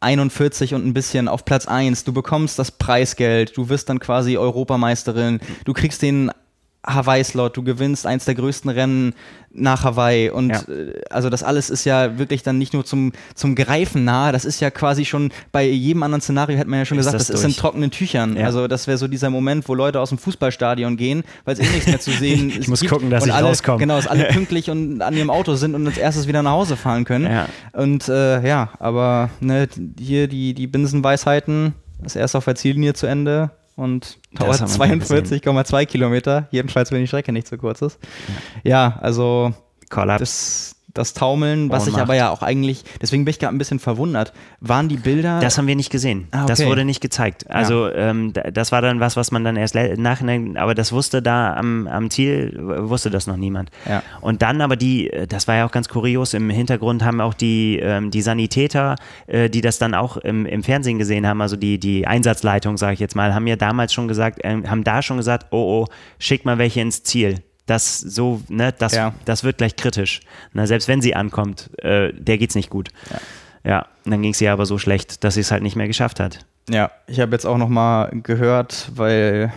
41 und ein bisschen auf Platz 1. Du bekommst das Preisgeld, du wirst dann quasi Europameisterin, du kriegst den Hawaii Slot, du gewinnst eins der größten Rennen nach Hawaii und ja. Äh, also das alles ist ja wirklich dann nicht nur zum, zum Greifen nahe, das ist ja quasi schon bei jedem anderen Szenario hätte man ja schon ist gesagt, das, das ist in trockenen Tüchern. Ja. Also das wäre so dieser Moment, wo Leute aus dem Fußballstadion gehen, weil es eh nichts mehr zu sehen ist. <laughs> ich muss gucken, dass und ich rauskomme. Genau, dass alle <laughs> pünktlich und an ihrem Auto sind und als erstes wieder nach Hause fahren können. Ja. Und äh, ja, aber ne, hier die, die Binsenweisheiten, das erste auf der Ziellinie zu Ende, und dauert 42,2 Kilometer. Jedenfalls, wenn die Strecke nicht so kurz ist. Ja, ja also. Kollaps das Taumeln, was ich aber ja auch eigentlich, deswegen bin ich gerade ein bisschen verwundert. Waren die Bilder. Das haben wir nicht gesehen. Ah, okay. Das wurde nicht gezeigt. Also, ja. ähm, das war dann was, was man dann erst im aber das wusste da am, am Ziel, wusste das noch niemand. Ja. Und dann aber die, äh, das war ja auch ganz kurios, im Hintergrund haben auch die, ähm, die Sanitäter, äh, die das dann auch im, im Fernsehen gesehen haben, also die, die Einsatzleitung, sage ich jetzt mal, haben ja damals schon gesagt, äh, haben da schon gesagt, oh, oh, schick mal welche ins Ziel das so, ne, das, ja. das wird gleich kritisch. Na, selbst wenn sie ankommt, äh, der geht's nicht gut. Ja, ja dann ging es ihr aber so schlecht, dass sie es halt nicht mehr geschafft hat. Ja, ich habe jetzt auch nochmal gehört, weil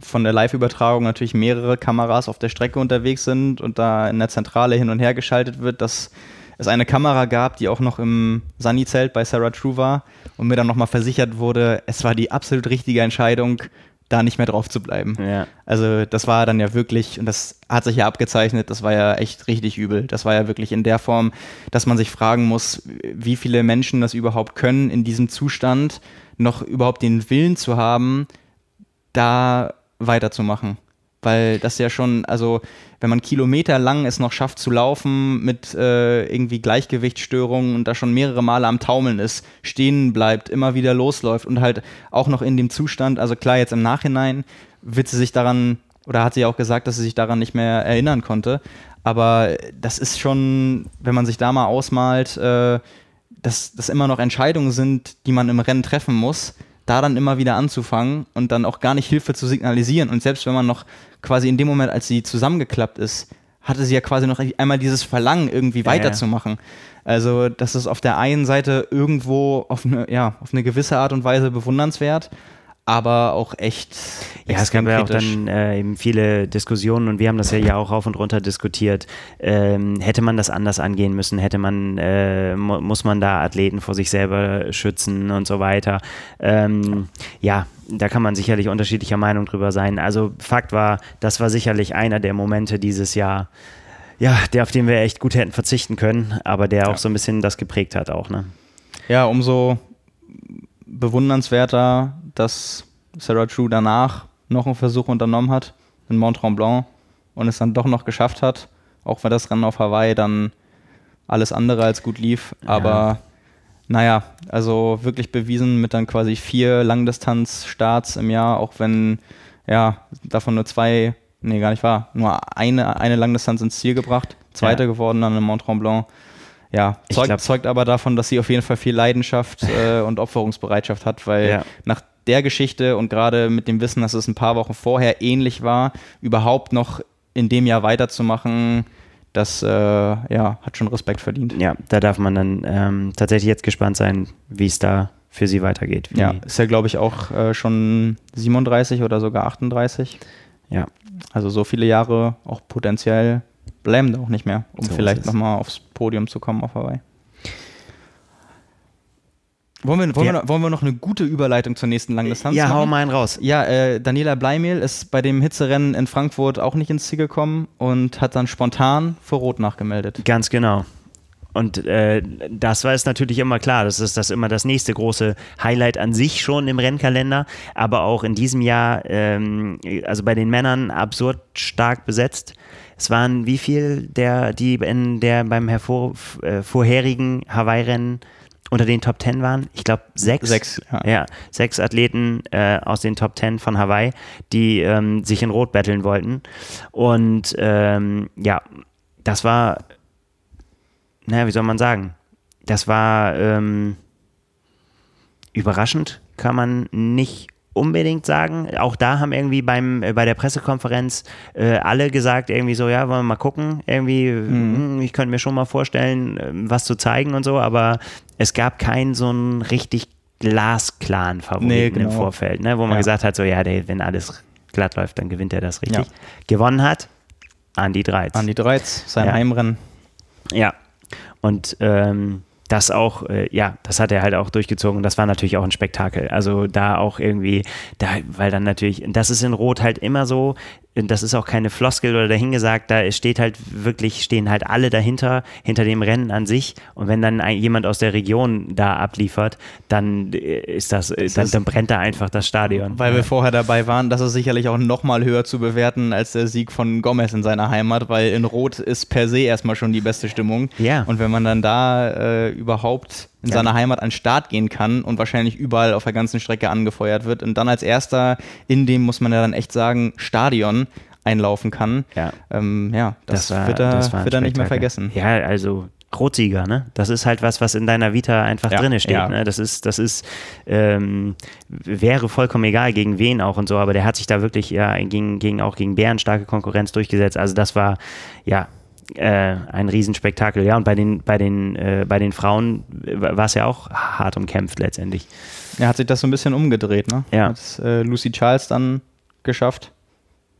von der Live-Übertragung natürlich mehrere Kameras auf der Strecke unterwegs sind und da in der Zentrale hin und her geschaltet wird, dass es eine Kamera gab, die auch noch im Sunny-Zelt bei Sarah True war und mir dann nochmal versichert wurde, es war die absolut richtige Entscheidung, da nicht mehr drauf zu bleiben. Ja. Also das war dann ja wirklich, und das hat sich ja abgezeichnet, das war ja echt richtig übel. Das war ja wirklich in der Form, dass man sich fragen muss, wie viele Menschen das überhaupt können, in diesem Zustand noch überhaupt den Willen zu haben, da weiterzumachen weil das ja schon, also wenn man Kilometer lang es noch schafft zu laufen mit äh, irgendwie Gleichgewichtsstörungen und da schon mehrere Male am Taumeln ist, stehen bleibt, immer wieder losläuft und halt auch noch in dem Zustand, also klar jetzt im Nachhinein wird sie sich daran oder hat sie auch gesagt, dass sie sich daran nicht mehr erinnern konnte, aber das ist schon, wenn man sich da mal ausmalt, äh, dass das immer noch Entscheidungen sind, die man im Rennen treffen muss da dann immer wieder anzufangen und dann auch gar nicht Hilfe zu signalisieren. Und selbst wenn man noch quasi in dem Moment, als sie zusammengeklappt ist, hatte sie ja quasi noch einmal dieses Verlangen, irgendwie weiterzumachen. ja. Also, das ist auf der einen Seite irgendwo auf eine, ja, auf eine gewisse Art und Weise bewundernswert, aber auch echt. Ja, es gab ja auch dann äh, eben viele Diskussionen und wir haben das ja, ja auch rauf und runter diskutiert. Ähm, hätte man das anders angehen müssen? Hätte man, äh, muss man da Athleten vor sich selber schützen und so weiter? Ähm, ja, da kann man sicherlich unterschiedlicher Meinung drüber sein. Also Fakt war, das war sicherlich einer der Momente dieses Jahr, ja, der, auf den wir echt gut hätten verzichten können, aber der ja. auch so ein bisschen das geprägt hat auch, ne? Ja, umso bewundernswerter, dass Sarah True danach noch einen Versuch unternommen hat in Mont Tremblant und es dann doch noch geschafft hat, auch wenn das Rennen auf Hawaii dann alles andere als gut lief. Aber ja. naja, also wirklich bewiesen mit dann quasi vier Langdistanz-Starts im Jahr, auch wenn ja davon nur zwei, nee, gar nicht wahr, nur eine, eine Langdistanz ins Ziel gebracht, zweiter ja. geworden dann in Mont Tremblant ja, zeugt, glaub, zeugt aber davon, dass sie auf jeden Fall viel Leidenschaft <laughs> äh, und Opferungsbereitschaft hat, weil ja. nach der Geschichte und gerade mit dem Wissen, dass es ein paar Wochen vorher ähnlich war, überhaupt noch in dem Jahr weiterzumachen, das äh, ja, hat schon Respekt verdient. Ja, da darf man dann ähm, tatsächlich jetzt gespannt sein, wie es da für sie weitergeht. ja, ist ja, glaube ich, auch äh, schon 37 oder sogar 38. Ja. Also so viele Jahre auch potenziell bleiben da auch nicht mehr, um so vielleicht nochmal aufs Podium zu kommen auf Hawaii. Wollen wir, wollen, ja. wir noch, wollen wir noch eine gute Überleitung zur nächsten Langdistanz? Ja, machen? hau mal einen raus. Ja, äh, Daniela Bleimehl ist bei dem Hitzerennen in Frankfurt auch nicht ins Ziel gekommen und hat dann spontan vor Rot nachgemeldet. Ganz genau. Und äh, das war es natürlich immer klar. Das ist das immer das nächste große Highlight an sich schon im Rennkalender. Aber auch in diesem Jahr, ähm, also bei den Männern absurd stark besetzt. Es waren wie viel der, die in der beim hervor, äh, vorherigen Hawaii-Rennen unter den Top Ten waren? Ich glaube sechs. Sechs, ja. ja sechs Athleten äh, aus den Top Ten von Hawaii, die ähm, sich in Rot betteln wollten. Und ähm, ja, das war, naja, wie soll man sagen? Das war ähm, überraschend, kann man nicht unbedingt sagen. Auch da haben irgendwie beim, äh, bei der Pressekonferenz äh, alle gesagt, irgendwie so, ja, wollen wir mal gucken. Irgendwie, mhm. mh, hm, ich könnte mir schon mal vorstellen, äh, was zu zeigen und so, aber es gab keinen so einen richtig glasklaren Favoriten nee, genau. im Vorfeld, ne? wo man ja. gesagt hat, so, ja, der, wenn alles glatt läuft, dann gewinnt er das richtig. Ja. Gewonnen hat Andy Dreiz. Andy Dreiz, sein ja. Heimrennen. Ja, und ähm, das auch, äh, ja, das hat er halt auch durchgezogen das war natürlich auch ein Spektakel. Also da auch irgendwie, da, weil dann natürlich, das ist in Rot halt immer so, das ist auch keine Floskel oder dahingesagt, da steht halt wirklich, stehen halt alle dahinter, hinter dem Rennen an sich. Und wenn dann jemand aus der Region da abliefert, dann äh, ist das, das dann, ist, dann, brennt da einfach das Stadion. Weil ja. wir vorher dabei waren, das ist sicherlich auch nochmal höher zu bewerten als der Sieg von Gomez in seiner Heimat, weil in Rot ist per se erstmal schon die beste Stimmung. Ja. Und wenn man dann da äh, überhaupt in ja. seiner Heimat an den Start gehen kann und wahrscheinlich überall auf der ganzen Strecke angefeuert wird und dann als erster in dem, muss man ja dann echt sagen, Stadion einlaufen kann. Ja, ähm, ja das, das war, wird er, das wird er nicht mehr vergessen. Ja, also Rotsieger, ne? Das ist halt was, was in deiner Vita einfach ja, drinne steht. Ja. Ne? Das ist, das ist, ähm, wäre vollkommen egal gegen wen auch und so, aber der hat sich da wirklich ja gegen, gegen auch gegen Bären starke Konkurrenz durchgesetzt. Also das war, ja, äh, ein Riesenspektakel. Ja, und bei den, bei den, äh, bei den Frauen war es ja auch hart umkämpft letztendlich. Er ja, hat sich das so ein bisschen umgedreht, ne? Ja. Hat äh, Lucy Charles dann geschafft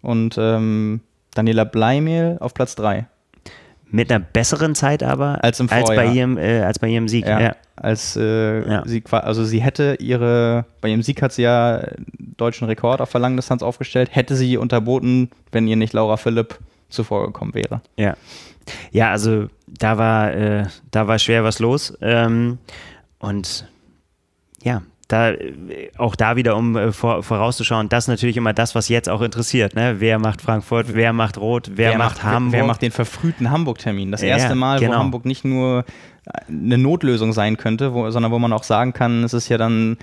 und ähm, Daniela Bleimel auf Platz 3. Mit einer besseren Zeit aber als, als bei, ihrem, äh, als bei ihrem Sieg. Ja, ja. Als, äh, ja. Sie, also sie hätte ihre, bei ihrem Sieg hat sie ja deutschen Rekord auf verlangen Verlangendistanz aufgestellt, hätte sie unterboten, wenn ihr nicht Laura Philipp zuvor gekommen wäre. Ja. Ja, also da war, äh, da war schwer was los. Ähm, und ja, da, äh, auch da wieder, um äh, vorauszuschauen, das ist natürlich immer das, was jetzt auch interessiert. Ne? Wer macht Frankfurt, wer macht Rot, wer, wer macht, macht, Hamburg? Wer, wer macht den verfrühten Hamburg-Termin? Das erste ja, Mal, genau. wo Hamburg nicht nur äh, eine Notlösung sein könnte, wo, sondern wo man auch sagen kann, es ist ja dann,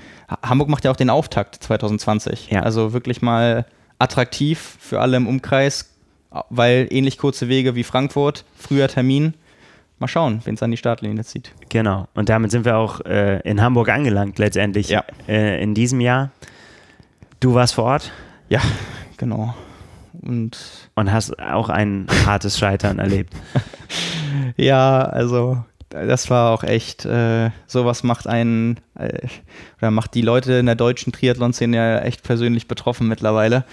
Hamburg macht ja auch den Auftakt 2020. Ja. Also wirklich mal attraktiv für alle im Umkreis, weil ähnlich kurze Wege wie Frankfurt, früher Termin. Mal schauen, wenn es an die Startlinie zieht. Genau, und damit sind wir auch äh, in Hamburg angelangt letztendlich ja. äh, in diesem Jahr. Du warst vor Ort? Ja, genau. Und, und hast auch ein hartes Scheitern erlebt. <laughs> ja, also das war auch echt, äh, sowas macht einen, äh, oder macht die Leute in der deutschen Triathlon-Szene ja echt persönlich betroffen mittlerweile.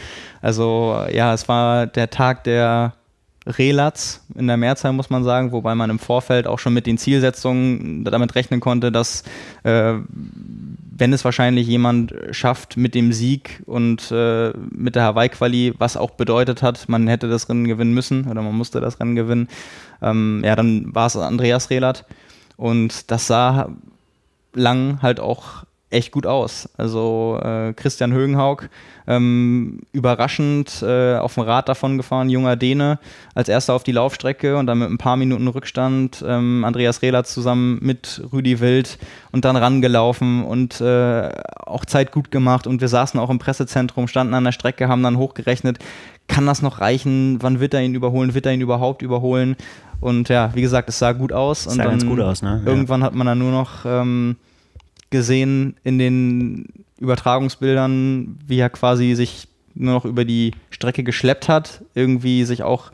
Also ja, es war der Tag der Relats in der Mehrzahl, muss man sagen, wobei man im Vorfeld auch schon mit den Zielsetzungen damit rechnen konnte, dass äh, wenn es wahrscheinlich jemand schafft mit dem Sieg und äh, mit der Hawaii-Quali, was auch bedeutet hat, man hätte das Rennen gewinnen müssen oder man musste das Rennen gewinnen, ähm, ja, dann war es Andreas Rehlert und das sah lang halt auch echt gut aus. Also äh, Christian Högenhaug, ähm, überraschend äh, auf dem Rad davon gefahren, junger Däne, als erster auf die Laufstrecke und dann mit ein paar Minuten Rückstand ähm, Andreas Rehlert zusammen mit Rüdi Wild und dann rangelaufen und äh, auch Zeit gut gemacht und wir saßen auch im Pressezentrum, standen an der Strecke, haben dann hochgerechnet, kann das noch reichen? Wann wird er ihn überholen? Wird er ihn überhaupt überholen? Und ja, wie gesagt, es sah gut aus. Es sah ganz gut aus, ne? Irgendwann ja. hat man dann nur noch ähm, gesehen in den Übertragungsbildern, wie er quasi sich nur noch über die Strecke geschleppt hat, irgendwie sich auch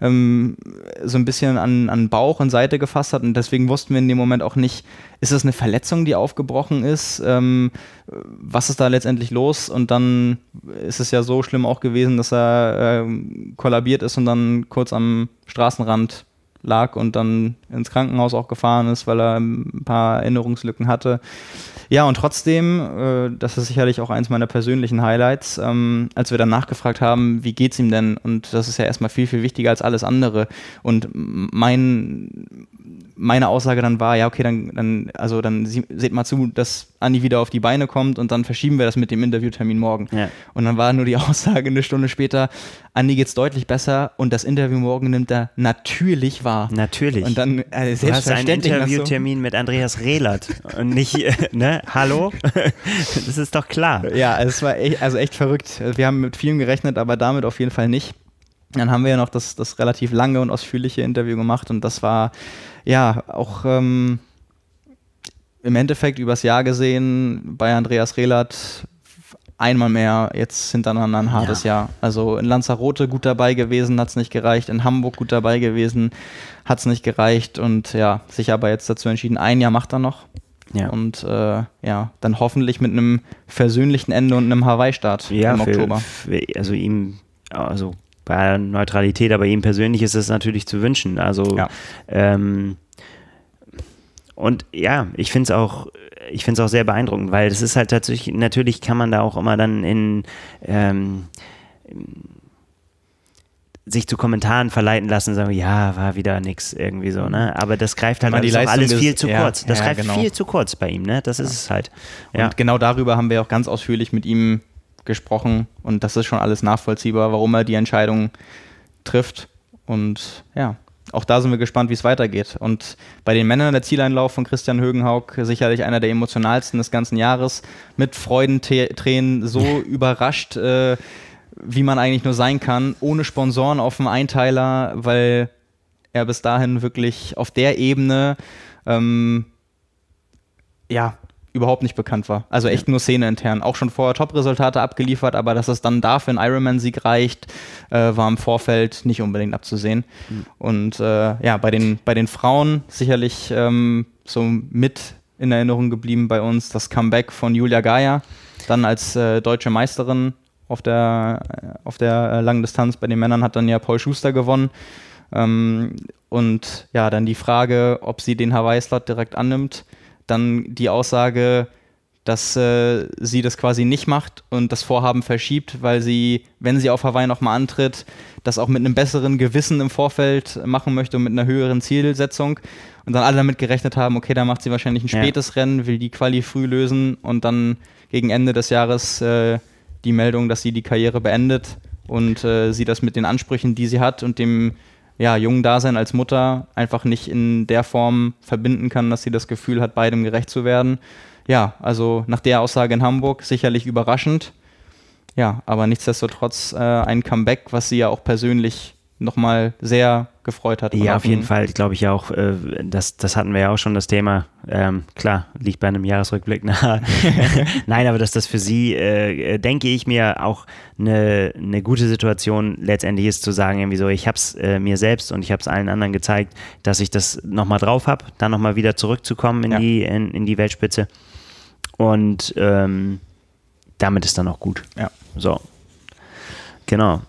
ähm, so ein bisschen an, an Bauch und Seite gefasst hat. Und deswegen wussten wir in dem Moment auch nicht, ist es eine Verletzung, die aufgebrochen ist? Ähm, was ist da letztendlich los? Und dann ist es ja so schlimm auch gewesen, dass er äh, kollabiert ist und dann kurz am Straßenrand lag und dann ins Krankenhaus auch gefahren ist, weil er ein paar Erinnerungslücken hatte. Ja, und trotzdem, äh, das ist sicherlich auch eins meiner persönlichen Highlights, ähm, als wir dann nachgefragt haben, wie geht's ihm denn? Und das ist ja erstmal viel, viel wichtiger als alles andere. Und mein, meine Aussage dann war, ja, okay, dann, dann, also dann seht mal zu, dass Andi wieder auf die Beine kommt und dann verschieben wir das mit dem Interviewtermin morgen. Ja. Und dann war nur die <laughs> Aussage eine Stunde später, Andi geht's deutlich besser und das Interview morgen nimmt er natürlich wahr. Natürlich. Und dann also du hast einen Interviewtermin mit Andreas Rehlert und nicht, äh, ne? Hallo? <laughs> das ist doch klar. Ja, es war echt, also echt verrückt. Wir haben mit vielem gerechnet, aber damit auf jeden Fall nicht. Dann haben wir ja noch das, das relativ lange und ausführliche Interview gemacht und das war ja auch ähm, im Endeffekt übers Jahr gesehen bei Andreas Rehlert einmal mehr jetzt hintereinander ein hartes ja. Jahr. Also in Lanzarote gut dabei gewesen, hat es nicht gereicht. In Hamburg gut dabei gewesen, hat es nicht gereicht. Und ja, sich aber jetzt dazu entschieden, ein Jahr macht er noch. Ja. Und äh, ja, dann hoffentlich mit einem versöhnlichen Ende und einem Hawaii-Start ja, im Oktober. Für, also ihm, also bei Neutralität, aber ihm persönlich ist es natürlich zu wünschen. Also ja. ähm, und ja, ich finde es auch ich finde es auch sehr beeindruckend, weil es ist halt tatsächlich, natürlich kann man da auch immer dann in, ähm, sich zu Kommentaren verleiten lassen, sagen, ja, war wieder nix irgendwie so, ne? Aber das greift halt alles, alles, viel zu ja, kurz. Das ja, greift genau. viel zu kurz bei ihm, ne? Das ja. ist es halt. Und genau darüber haben wir auch ganz ausführlich mit ihm gesprochen und das ist schon alles nachvollziehbar, warum er die Entscheidung trifft und ja auch da sind wir gespannt, wie es weitergeht. Und bei den Männern der Zieleinlauf von Christian Högenhaug sicherlich einer der emotionalsten des ganzen Jahres, mit Freudentränen so <laughs> überrascht, äh, wie man eigentlich nur sein kann, ohne Sponsoren auf dem Einteiler, weil er bis dahin wirklich auf der Ebene ähm, ja, überhaupt nicht bekannt war. Also echt ja. nur Szene intern. Auch schon vorher Top-Resultate abgeliefert, aber dass es dann dafür ein Ironman-Sieg reicht, äh, war im Vorfeld nicht unbedingt abzusehen. Mhm. Und äh, ja, bei den, bei den Frauen sicherlich ähm, so mit in Erinnerung geblieben bei uns das Comeback von Julia Gaia, dann als äh, deutsche Meisterin auf der, äh, auf der äh, langen Distanz. Bei den Männern hat dann ja Paul Schuster gewonnen. Ähm, und ja, dann die Frage, ob sie den Hawaii-Slot direkt annimmt dann die Aussage, dass äh, sie das quasi nicht macht und das Vorhaben verschiebt, weil sie, wenn sie auf Hawaii nochmal antritt, das auch mit einem besseren Gewissen im Vorfeld machen möchte und mit einer höheren Zielsetzung. Und dann alle damit gerechnet haben, okay, da macht sie wahrscheinlich ein spätes ja. Rennen, will die Quali früh lösen und dann gegen Ende des Jahres äh, die Meldung, dass sie die Karriere beendet und äh, sie das mit den Ansprüchen, die sie hat und dem ja, jungen Dasein als Mutter einfach nicht in der Form verbinden kann, dass sie das Gefühl hat, beidem gerecht zu werden. Ja, also nach der Aussage in Hamburg sicherlich überraschend. Ja, aber nichtsdestotrotz äh, ein Comeback, was sie ja auch persönlich nochmal sehr gefreut hat. Ja, auf jeden Fall, glaube ich ja auch, äh, das, das hatten wir ja auch schon, das Thema, ähm, klar, liegt bei einem Jahresrückblick nahe. <laughs> Nein, aber dass das für sie, äh, äh, denke ich mir, auch eine, eine gute Situation letztendlich ist, zu sagen, irgendwie so, ich habe es äh, mir selbst und ich habe es allen anderen gezeigt, dass ich das nochmal drauf habe, dann nochmal wieder zurückzukommen in, ja. die, in, in, die Weltspitze. Und ähm, damit ist dann auch gut. Ja. So. Genau.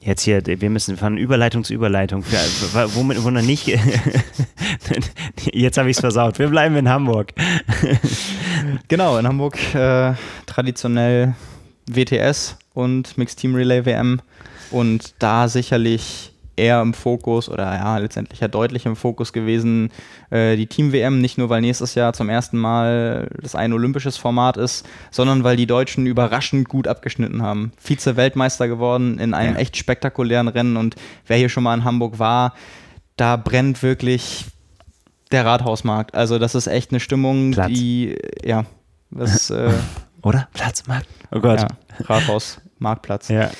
Jetzt hier, wir müssen von Überleitung zu Überleitung, für, womit wunder nicht. <laughs> Jetzt habe ich es versaut. Wir bleiben in Hamburg. <laughs> genau, in Hamburg äh, traditionell WTS und Mixed Team Relay WM und da sicherlich eher im Fokus oder ja, letztendlich ja deutlich im Fokus gewesen, äh, die Team-WM, nicht nur weil nächstes Jahr zum ersten Mal das ein olympisches Format ist, sondern weil die Deutschen überraschend gut abgeschnitten haben. Vize-Weltmeister geworden in einem ja. echt spektakulären Rennen und wer hier schon mal in Hamburg war, da brennt wirklich der Rathausmarkt. Also das ist echt eine Stimmung, Platz. die, ja, das... Äh, <laughs> Oder? Platzmarkt? Oh Gott. Ja, Rathaus. Marktplatz. Ja. <laughs>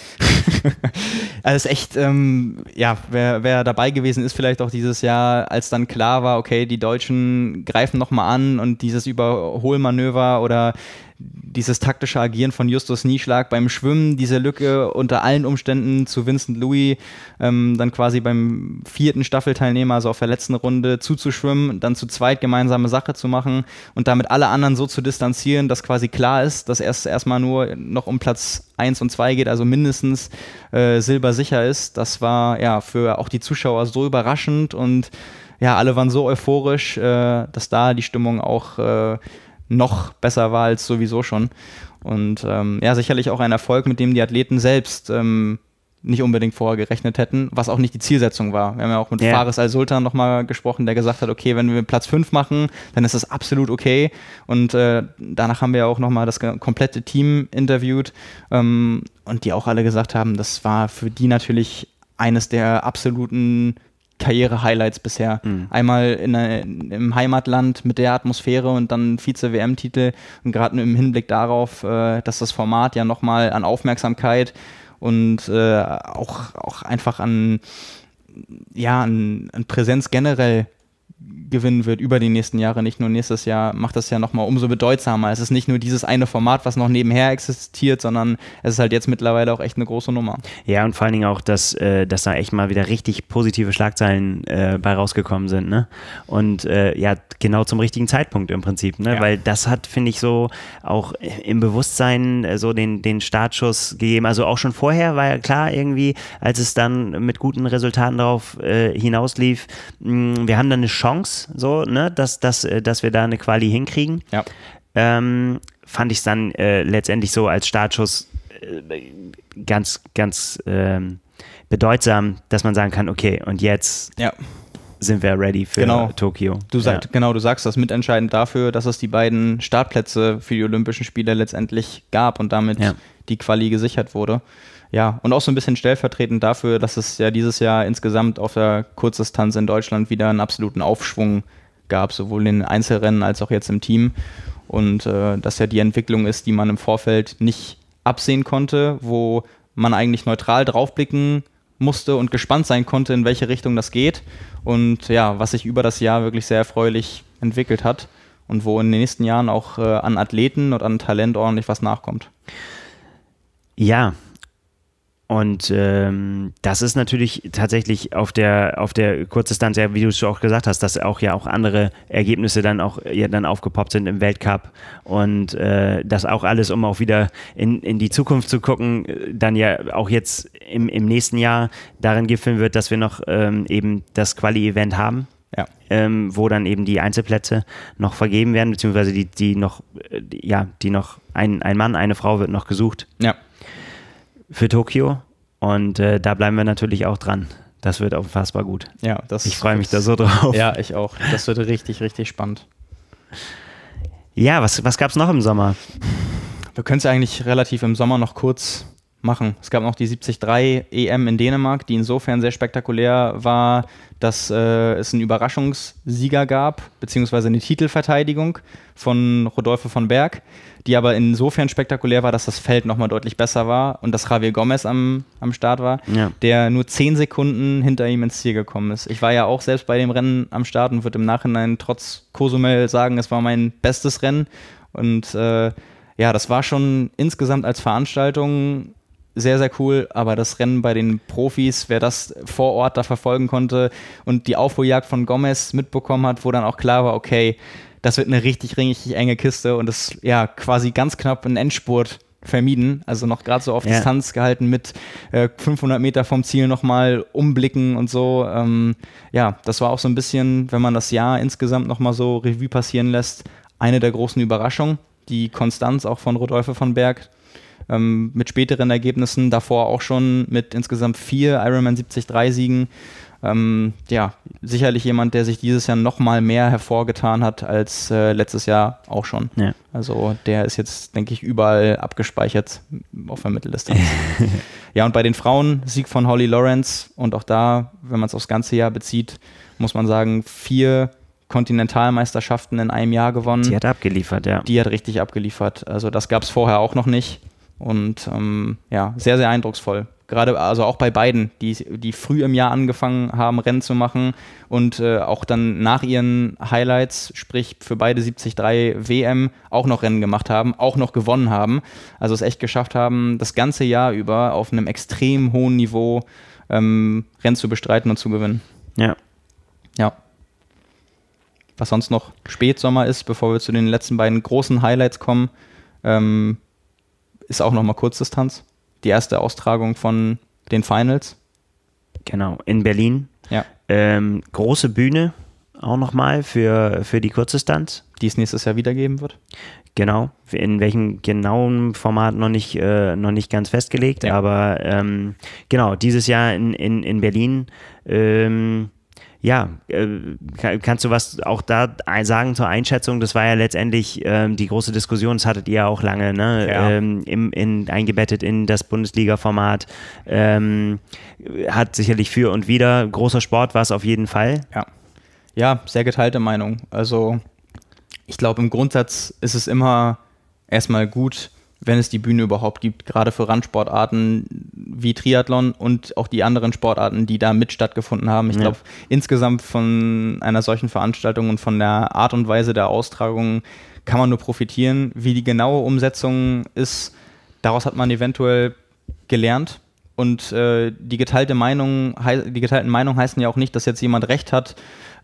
also es ist echt, ähm, ja, wer, wer, dabei gewesen ist, vielleicht auch dieses Jahr, als dann klar war, okay, die Deutschen greifen nochmal an und dieses Überholmanöver oder dieses taktische Agieren von Justus Nieschlag beim Schwimmen, diese Lücke unter allen Umständen zu Vincent Louis, ähm, dann quasi beim vierten Staffelteilnehmer, also auf der letzten Runde, zuzuschwimmen, dann zu zweit gemeinsame Sache zu machen und damit alle anderen so zu distanzieren, dass quasi klar ist, dass es erstmal nur noch um Platz 1 und 2 geht, also mindestens äh, Silber sicher ist. Das war ja für auch die Zuschauer so überraschend und ja, alle waren so euphorisch, äh, dass da die Stimmung auch äh, noch besser war als sowieso schon. Und ähm, ja, sicherlich auch ein Erfolg, mit dem die Athleten selbst ähm, nicht unbedingt vorher gerechnet hätten, was auch nicht die Zielsetzung war. Wir haben ja auch mit yeah. Fares Al-Sultan nochmal gesprochen, der gesagt hat, okay, wenn wir Platz 5 machen, dann ist das absolut okay. Und äh, danach haben wir auch nochmal das komplette Team interviewt ähm, und die auch alle gesagt haben, das war für die natürlich eines der absoluten Karriere-Highlights bisher. Mhm. Einmal in eine, im Heimatland mit der Atmosphäre und dann Vize-WM-Titel. Und gerade im Hinblick darauf, äh, dass das Format ja nochmal an Aufmerksamkeit und äh, auch, auch einfach an, ja, an, an Präsenz generell gewinnen wird über die nächsten Jahre, nicht nur nächstes Jahr, macht das ja nochmal umso bedeutsamer. Es ist nicht nur dieses eine Format, was noch nebenher existiert, sondern es ist halt jetzt mittlerweile auch echt eine große Nummer. Ja, und vor allen Dingen auch, dass, äh, dass da echt mal wieder richtig positive Schlagzeilen äh, bei rausgekommen sind. Ne? Und äh, ja, genau zum richtigen Zeitpunkt im Prinzip, ne? Ja. weil das hat, finde ich, so auch im Bewusstsein äh, so den, den Startschuss gegeben. Also auch schon vorher war ja klar irgendwie, als es dann mit guten Resultaten darauf äh, hinauslief, mh, mm, wir haben dann eine Chance, so, ne, dass, dass, äh, dass wir da eine Quali hinkriegen. Ja. Ähm, fand ich es dann äh, letztendlich so als Startschuss äh, ganz, ganz ähm, bedeutsam, dass man sagen kann, okay, und jetzt ja. sind wir ready für genau. Tokio. Du sag, ja. Genau, du sagst das mitentscheidend dafür, dass es die beiden Startplätze für die Olympischen Spiele letztendlich gab und damit ja. die Quali gesichert wurde ja, und auch so ein bisschen stellvertretend dafür, dass es ja dieses Jahr insgesamt auf der Kurzdistanz in Deutschland wieder einen absoluten Aufschwung gab, sowohl in den Einzelrennen als auch jetzt im Team. Und äh, dass ja die Entwicklung ist, die man im Vorfeld nicht absehen konnte, wo man eigentlich neutral draufblicken musste und gespannt sein konnte, in welche Richtung das geht. Und ja, was sich über das Jahr wirklich sehr erfreulich entwickelt hat und wo in den nächsten Jahren auch äh, an Athleten und an Talent ordentlich was nachkommt. Ja, und ähm, das ist natürlich tatsächlich auf der, auf der Kurzdistanz, ja, wie du es auch gesagt hast, dass auch ja auch andere Ergebnisse dann auch ja, dann aufgepoppt sind im Weltcup. Und äh, das auch alles, um auch wieder in, in die Zukunft zu gucken, äh, dann ja auch jetzt im, im nächsten Jahr darin gipfeln wird, dass wir noch ähm, eben das Quali-Event haben. Ja. Ähm, wo dann eben die Einzelplätze noch vergeben werden, beziehungsweise die, die noch, äh, ja, die noch ein, ein Mann, eine Frau wird noch gesucht. Ja für Tokio. Und äh, da bleiben wir natürlich auch dran. Das wird unfassbar gut. Ja, das Ich freue mich da so drauf. Ja, ich auch. Das wird richtig, richtig spannend. Ja, was, was gab es noch im Sommer? Wir können es eigentlich relativ im Sommer noch kurz machen. Es gab noch die 73 EM in Dänemark, die insofern sehr spektakulär war, dass äh, es einen Überraschungssieger gab, beziehungsweise eine Titelverteidigung von Rodolphe von Berg die aber insofern spektakulär war, dass das Feld nochmal deutlich besser war und dass Javier Gomez am, am Start war, ja. der nur zehn Sekunden hinter ihm ins Ziel gekommen ist. Ich war ja auch selbst bei dem Rennen am Start und würde im Nachhinein trotz Cozumel sagen, es war mein bestes Rennen. Und äh, ja, das war schon insgesamt als Veranstaltung sehr, sehr cool, aber das Rennen bei den Profis, wer das vor Ort da verfolgen konnte und die Aufholjagd von Gomez mitbekommen hat, wo dann auch klar war, okay, das wird eine richtig, richtig enge Kiste und das ja quasi ganz knapp ein Endspurt vermieden, also noch gerade so auf ja. Distanz gehalten mit äh, 500 Meter vom Ziel nochmal umblicken und so. Ähm, ja, das war auch so ein bisschen, wenn man das Jahr insgesamt nochmal so Revue passieren lässt, eine der großen Überraschungen. Die Konstanz auch von Rudolfe von Berg ähm, mit späteren Ergebnissen, davor auch schon mit insgesamt vier Ironman 73 Siegen. Ähm, ja, sicherlich jemand, der sich dieses Jahr noch mal mehr hervorgetan hat als äh, letztes Jahr auch schon. Ja. Also der ist jetzt, denke ich, überall abgespeichert auf der Mitteldistanz. <laughs> ja, und bei den Frauen Sieg von Holly Lawrence und auch da, wenn man es aufs ganze Jahr bezieht, muss man sagen, vier Kontinentalmeisterschaften in einem Jahr gewonnen. Die hat abgeliefert, ja. Die hat richtig abgeliefert. Also das gab es vorher auch noch nicht. Und ähm, ja, sehr, sehr eindrucksvoll gerade also auch bei beiden, die, die früh im Jahr angefangen haben, Rennen zu machen und äh, auch dann nach ihren Highlights, sprich für beide 73 WM, auch noch Rennen gemacht haben, auch noch gewonnen haben. Also es echt geschafft haben, das ganze Jahr über auf einem extrem hohen Niveau ähm, Rennen zu bestreiten und zu gewinnen. Ja. Ja. Was sonst noch Spätsommer ist, bevor wir zu den letzten beiden großen Highlights kommen, ähm, ist auch nochmal Kurzdistanz die erste Austragung von den Finals. Genau, in Berlin. Ja. Ähm, große Bühne auch nochmal für, für die Kurzdistanz. Die es nächstes Jahr wiedergeben wird. Genau, in welchem genauen Format noch nicht, äh, noch nicht ganz festgelegt, ja. aber ähm, genau, dieses Jahr in, in, in Berlin. Ähm, ja, äh, kannst du was auch da sagen zur Einschätzung? Das war ja letztendlich ähm, die große Diskussion, das hattet ihr ja auch lange, ne? Ja. Ähm, im, in, eingebettet in das Bundesliga-Format. Ähm, hat sicherlich für und wieder großer Sport war es auf jeden Fall. Ja. ja, sehr geteilte Meinung. Also ich glaube, im Grundsatz ist es immer erstmal gut, wenn es die Bühne überhaupt gibt, gerade für Randsportarten wie Triathlon und auch die anderen Sportarten, die da mit stattgefunden haben. Ich ja. glaube, insgesamt von einer solchen Veranstaltung und von der Art und Weise der Austragung kann man nur profitieren. Wie die genaue Umsetzung ist, daraus hat man eventuell gelernt. Und äh, die geteilte Meinung, die geteilten Meinungen heißen ja auch nicht, dass jetzt jemand recht hat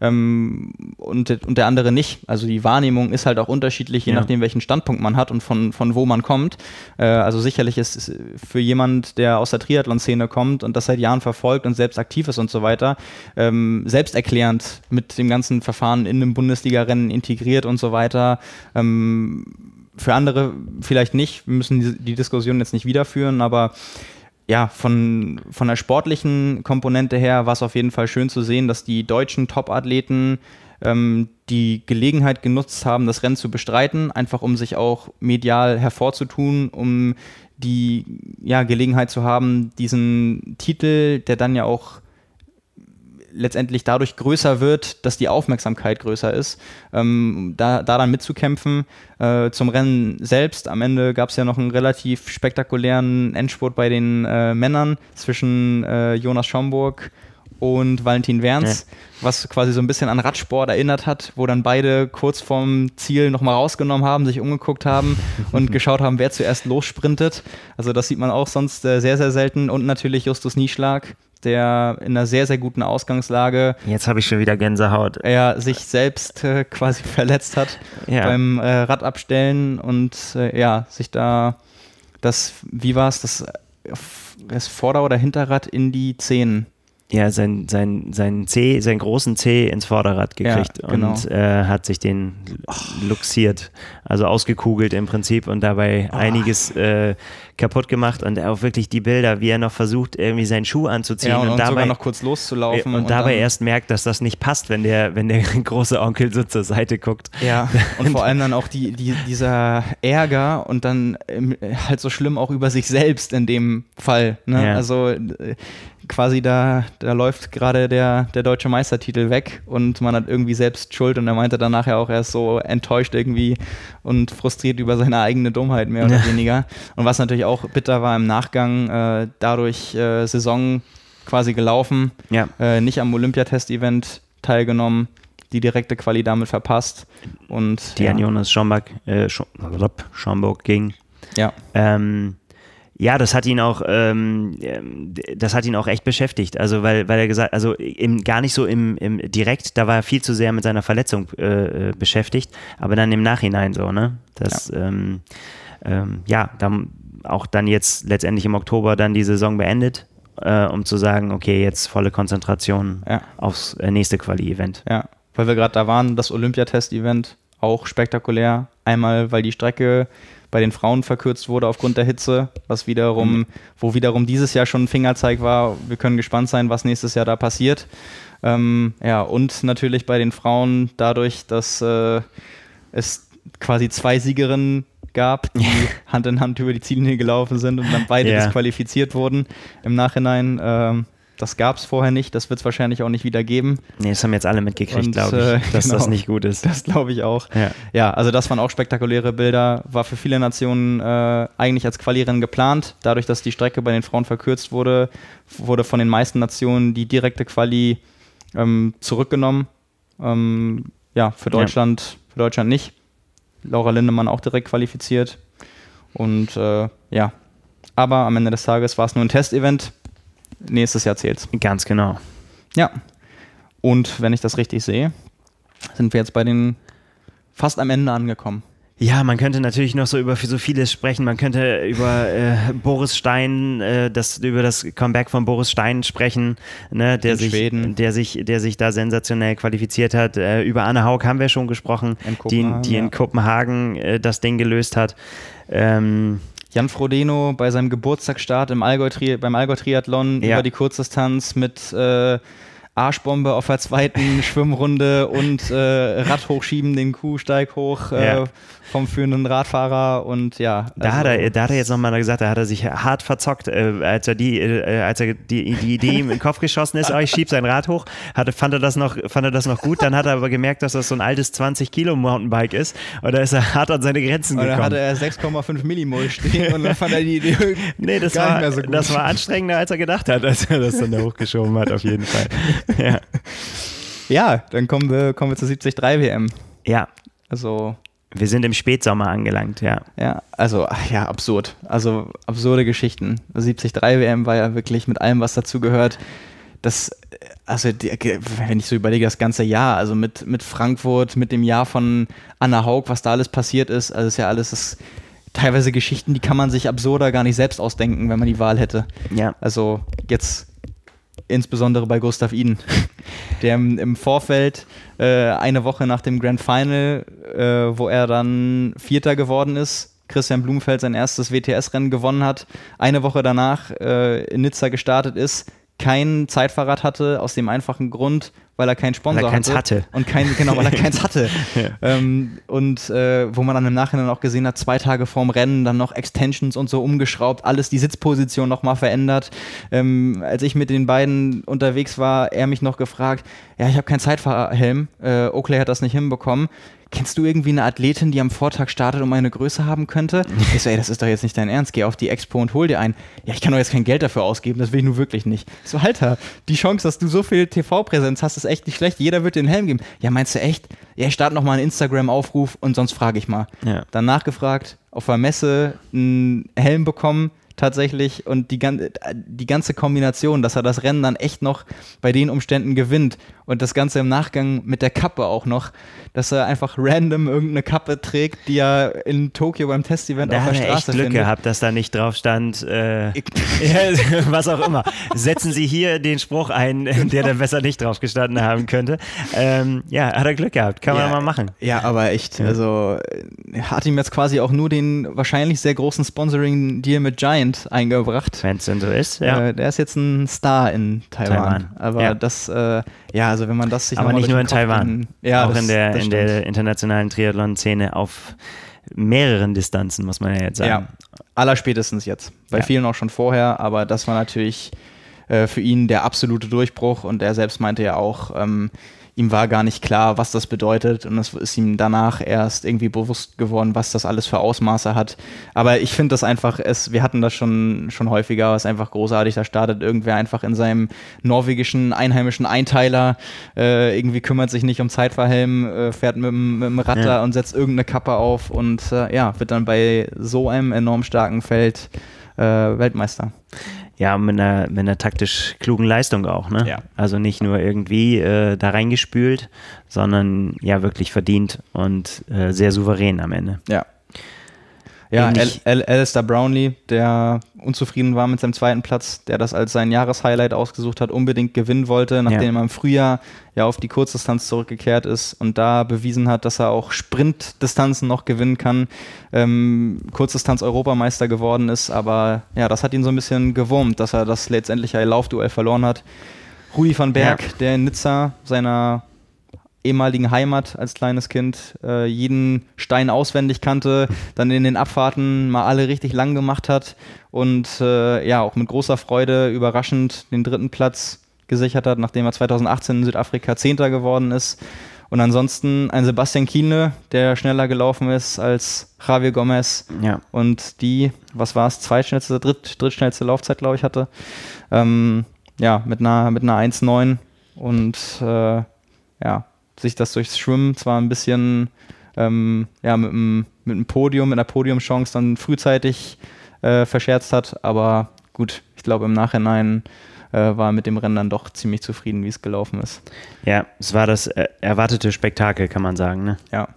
ähm, und, und der andere nicht. Also die Wahrnehmung ist halt auch unterschiedlich, je ja. nachdem, welchen Standpunkt man hat und von, von wo man kommt. Äh, also sicherlich ist, es für jemand, der aus der Triathlon-Szene kommt und das seit Jahren verfolgt und selbst aktiv ist und so weiter, ähm, selbsterklärend mit dem ganzen Verfahren in einem Bundesliga-Rennen integriert und so weiter. Ähm, für andere vielleicht nicht, wir müssen die, die Diskussion jetzt nicht wiederführen, aber ja, von, von der sportlichen Komponente her war es auf jeden Fall schön zu sehen, dass die deutschen Top-Athleten ähm, die Gelegenheit genutzt haben, das Rennen zu bestreiten, einfach um sich auch medial hervorzutun, um die ja, Gelegenheit zu haben, diesen Titel, der dann ja auch letztendlich dadurch größer wird, dass die Aufmerksamkeit größer ist, ähm, da, dann mitzukämpfen. Äh, zum Rennen selbst, am Ende gab es ja noch einen relativ spektakulären Endspurt bei den äh, Männern zwischen äh, Jonas Schomburg und Valentin Werns, ja. was quasi so ein bisschen an Radsport erinnert hat, wo dann beide kurz vorm Ziel nochmal rausgenommen haben, sich umgeguckt haben <laughs> und geschaut haben, wer zuerst lossprintet. Also das sieht man auch sonst äh, sehr, sehr selten. Und natürlich Justus Nieschlag, der in einer sehr, sehr guten Ausgangslage. Jetzt habe ich schon wieder Gänsehaut. Er sich selbst äh, quasi <laughs> verletzt hat ja. beim äh, Radabstellen und äh, ja, sich da das, wie war es, das, das Vorder- oder Hinterrad in die Zehen ja, sein, sein, sein C, seinen großen C ins Vorderrad gekriegt ja, genau. und äh, hat sich den luxiert, also ausgekugelt im Prinzip und dabei oh. einiges äh, kaputt gemacht und auch wirklich die Bilder, wie er noch versucht, irgendwie seinen Schuh anzuziehen ja, und, und, und, dabei sogar noch kurz loszulaufen. Und, und dabei erst merkt, dass das nicht passt, wenn der, wenn der <laughs> große Onkel so zur Seite guckt. Ja, <laughs> und vor allem dann auch die, die, dieser Ärger und dann ähm, halt so schlimm auch über sich selbst in dem Fall. Ne? Ja. Also quasi da, da läuft gerade der, der deutsche Meistertitel weg und man hat irgendwie selbst Schuld und er meinte dann nachher ja auch, er ist so enttäuscht irgendwie und frustriert über seine eigene Dummheit mehr oder ja. weniger. Und was natürlich auch bitter war im Nachgang, äh, dadurch äh, Saison quasi gelaufen, ja. äh, nicht am Olympiatest-Event teilgenommen, die direkte Quali damit verpasst und die ja. an Jonas Schomburg, Sch äh, Schamburg ging. Ja. Ähm, ja, das hat ihn auch, ähm, ähm das hat ihn auch echt beschäftigt. Also weil, weil er gesagt, also im, gar nicht so im, im direkt, da war er viel zu sehr mit seiner Verletzung äh, äh beschäftigt, aber dann im Nachhinein so, ne? Das, ja, ähm, ähm, ja dann auch dann jetzt letztendlich im Oktober dann die Saison beendet, äh, um zu sagen, okay, jetzt volle Konzentration ja. aufs äh, nächste Quali-Event. Ja, weil wir gerade da waren, das Olympiatest-Event auch spektakulär. Einmal, weil die Strecke bei den Frauen verkürzt wurde aufgrund der Hitze, was wiederum, mhm. wo wiederum dieses Jahr schon ein Fingerzeig war. Wir können gespannt sein, was nächstes Jahr da passiert. Ähm, ja, und natürlich bei den Frauen dadurch, dass äh, es quasi zwei Siegerinnen gab, die Hand in Hand über die Ziellinie gelaufen sind und dann beide yeah. disqualifiziert wurden im Nachhinein. Ähm, das gab es vorher nicht, das wird es wahrscheinlich auch nicht wieder geben. Nee, das haben jetzt alle mitgekriegt, glaube äh, ich, dass genau, das nicht gut ist. Das glaube ich auch. Ja. ja. also das waren auch spektakuläre Bilder. War für viele Nationen äh, eigentlich als Qualirennen geplant. Dadurch, dass die Strecke bei den Frauen verkürzt wurde, wurde von den meisten Nationen die direkte Quali ähm, zurückgenommen. Ähm, ja, für Deutschland, ja. für Deutschland nicht. Laura Lindemann auch direkt qualifiziert. Und äh, ja, aber am Ende des Tages war es nur ein Testevent nächstes Jahr Jahrzehnts. Ganz genau. Ja. Und wenn ich das richtig sehe, sind wir jetzt bei den fast am Ende angekommen. Ja, man könnte natürlich noch so über so vieles sprechen. Man könnte über äh, Boris Stein, äh, das, über das Comeback von Boris Stein sprechen, ne, der, sich, Schweden. der, sich, der sich da sensationell qualifiziert hat. Äh, über Anne Haug haben wir schon gesprochen, in die, die, in ja. Kopenhagen äh, das Ding gelöst hat. Ähm, Jan Frodeno bei seinem Geburtstagsstart im Allgäu beim Allgäu Triathlon ja. über die Kurzdistanz mit äh, Arschbombe auf der zweiten <laughs> Schwimmrunde und äh, Rad hochschieben, den Kuhsteig hoch äh, ja. vom führenden Radfahrer und ja. Also. Da, hat also er, da hat er jetzt nochmal gesagt, da hat er sich hart verzockt, äh, als er die, äh, als er die, die Idee im Kopf geschossen ist, <laughs> oh, ich schieb sein Rad hoch, hatte, fand, er das noch, fand er das noch gut, dann hat er aber gemerkt, dass das so ein altes 20 Kilo Mountainbike ist und da ist er hart an seine Grenzen und gekommen. Da hatte er 6,5 Millimol stehen und dann fand er die Idee <laughs> nee, das gar war, nicht mehr so gut. Das war anstrengender, als er gedacht hat, als er das dann da hochgeschoben hat, auf jeden Fall ja. ja, dann kommen wir, kommen wir zur 73 WM. Ja. Also. Wir sind im Spätsommer angelangt, ja. Ja, also, ja, absurd. Also, absurde Geschichten. 73 WM war ja wirklich mit allem, was dazugehört das, also wenn ich so überlege, das ganze Jahr, also mit, mit Frankfurt, mit dem Jahr von Anna Haug, was da alles passiert ist, also ist ja alles, das, teilweise Geschichten, die kann man sich absurder gar nicht selbst ausdenken, wenn man die Wahl hätte. Ja. Also jetzt insbesondere bei Gustav Iden, <laughs> der im, Vorfeld äh, eine Woche nach dem Grand Final, äh, wo er dann Vierter geworden ist, Christian Blumenfeld sein erstes WTS-Rennen gewonnen hat, eine Woche danach äh, in Nizza gestartet ist, kein Zeitfahrrad hatte, aus dem einfachen Grund, weil er keinen Sponsor weil er keins hatte, hatte. Und kein, genau, weil er <laughs> keins hatte. ja. ähm, und äh, wo man dann im Nachhinein auch gesehen hat, zwei Tage vorm Rennen dann noch Extensions und so umgeschraubt, alles die Sitzposition nochmal verändert. Ähm, als ich mit den beiden unterwegs war, er mich noch gefragt, ja, ich habe keinen Zeitfahrhelm, äh, Oakley hat das nicht hinbekommen kennst du irgendwie eine Athletin, die am Vortag startet und meine Größe haben könnte? Ich so, ey, das ist doch jetzt nicht dein Ernst, geh auf die Expo und hol dir einen. Ja, ich kann doch jetzt kein Geld dafür ausgeben, das will ich nur wirklich nicht. Ich so, Alter, die Chance, dass du so viel TV-Präsenz hast, ist echt nicht schlecht, jeder wird dir einen Helm geben. Ja, meinst du echt? Ja, ich starte nochmal einen Instagram-Aufruf und sonst frage ich mal. Ja. Dann nachgefragt, auf der Messe einen Helm bekommen, tatsächlich und die, die ganze Kombination, dass er das Rennen dann echt noch bei den Umständen gewinnt und das Ganze im Nachgang mit der Kappe auch noch, dass er einfach random irgendeine Kappe trägt, die er in Tokio beim Testevent da auf der Straße echt Glück findet. gehabt, dass da nicht drauf stand, äh, <laughs> was auch immer. Setzen Sie hier den Spruch ein, genau. <laughs> der dann besser nicht drauf gestanden haben könnte. Ähm, ja, hat er Glück gehabt, kann ja, man mal machen. Ja, aber echt, ja. also hat ihm jetzt quasi auch nur den wahrscheinlich sehr großen Sponsoring-Deal mit Giant eingebracht. Wenn es denn so ist, ja. Äh, der ist jetzt ein Star in Taiwan. Taiwan. Aber ja. das äh, ja, also wenn man das sich Aber nicht nur in Taiwan, kann, ja, auch das, in, der, in der internationalen Triathlon-Szene auf mehreren Distanzen, muss man ja jetzt sagen. Ja, allerspätestens jetzt. Bei ja. vielen auch schon vorher, aber das war natürlich äh, für ihn der absolute Durchbruch und er selbst meinte ja auch, ähm, ihm war gar nicht klar, was das bedeutet und es ist ihm danach erst irgendwie bewusst geworden, was das alles für Ausmaße hat. Aber ich finde das einfach, es, wir hatten das schon, schon häufiger, es ist einfach großartig, da startet irgendwer einfach in seinem norwegischen einheimischen Einteiler, äh, irgendwie kümmert sich nicht um Zeitverhelm, äh, fährt mit, mit dem Rad ja. und setzt irgendeine Kappe auf und äh, ja, wird dann bei so einem enorm starken Feld äh, Weltmeister ja, mit einer, mit einer taktisch klugen Leistung auch. Ne? Ja. Also nicht nur irgendwie äh, da reingespült, sondern ja wirklich verdient und äh, sehr souverän am Ende. Ja, ja, Al Alistair Brownlee, der unzufrieden war mit seinem zweiten Platz, der das als sein Jahreshighlight ausgesucht hat, unbedingt gewinnen wollte, nachdem ja. er im Frühjahr ja auf die Kurzdistanz zurückgekehrt ist und da bewiesen hat, dass er auch Sprintdistanzen noch gewinnen kann. Ähm, Kurzdistanz-Europameister geworden ist, aber ja, das hat ihn so ein bisschen gewurmt, dass er das letztendlich letztendliche Laufduell verloren hat. Rudi van Berg, ja. der in Nizza seiner ehemaligen Heimat als kleines Kind äh, jeden Stein auswendig kannte, dann in den Abfahrten mal alle richtig lang gemacht hat und äh, ja auch mit großer Freude überraschend den dritten Platz gesichert hat, nachdem er 2018 in Südafrika Zehnter geworden ist. Und ansonsten ein Sebastian Kiene, der schneller gelaufen ist als Javier Gomez. Ja. Und die, was war es, zweitschnellste, dritt, drittschnellste Laufzeit, glaube ich, hatte. Ähm, ja, mit einer, mit einer 1,9 und äh, ja, sich das durchs Schwimmen zwar ein bisschen ähm, ja, mit, einem, mit einem Podium, mit einer Podiumchance dann frühzeitig äh, verscherzt hat, aber gut, ich glaube im Nachhinein äh, war mit dem Rennen dann doch ziemlich zufrieden, wie es gelaufen ist. Ja, es war das äh, erwartete Spektakel, kann man sagen. Ne? Ja.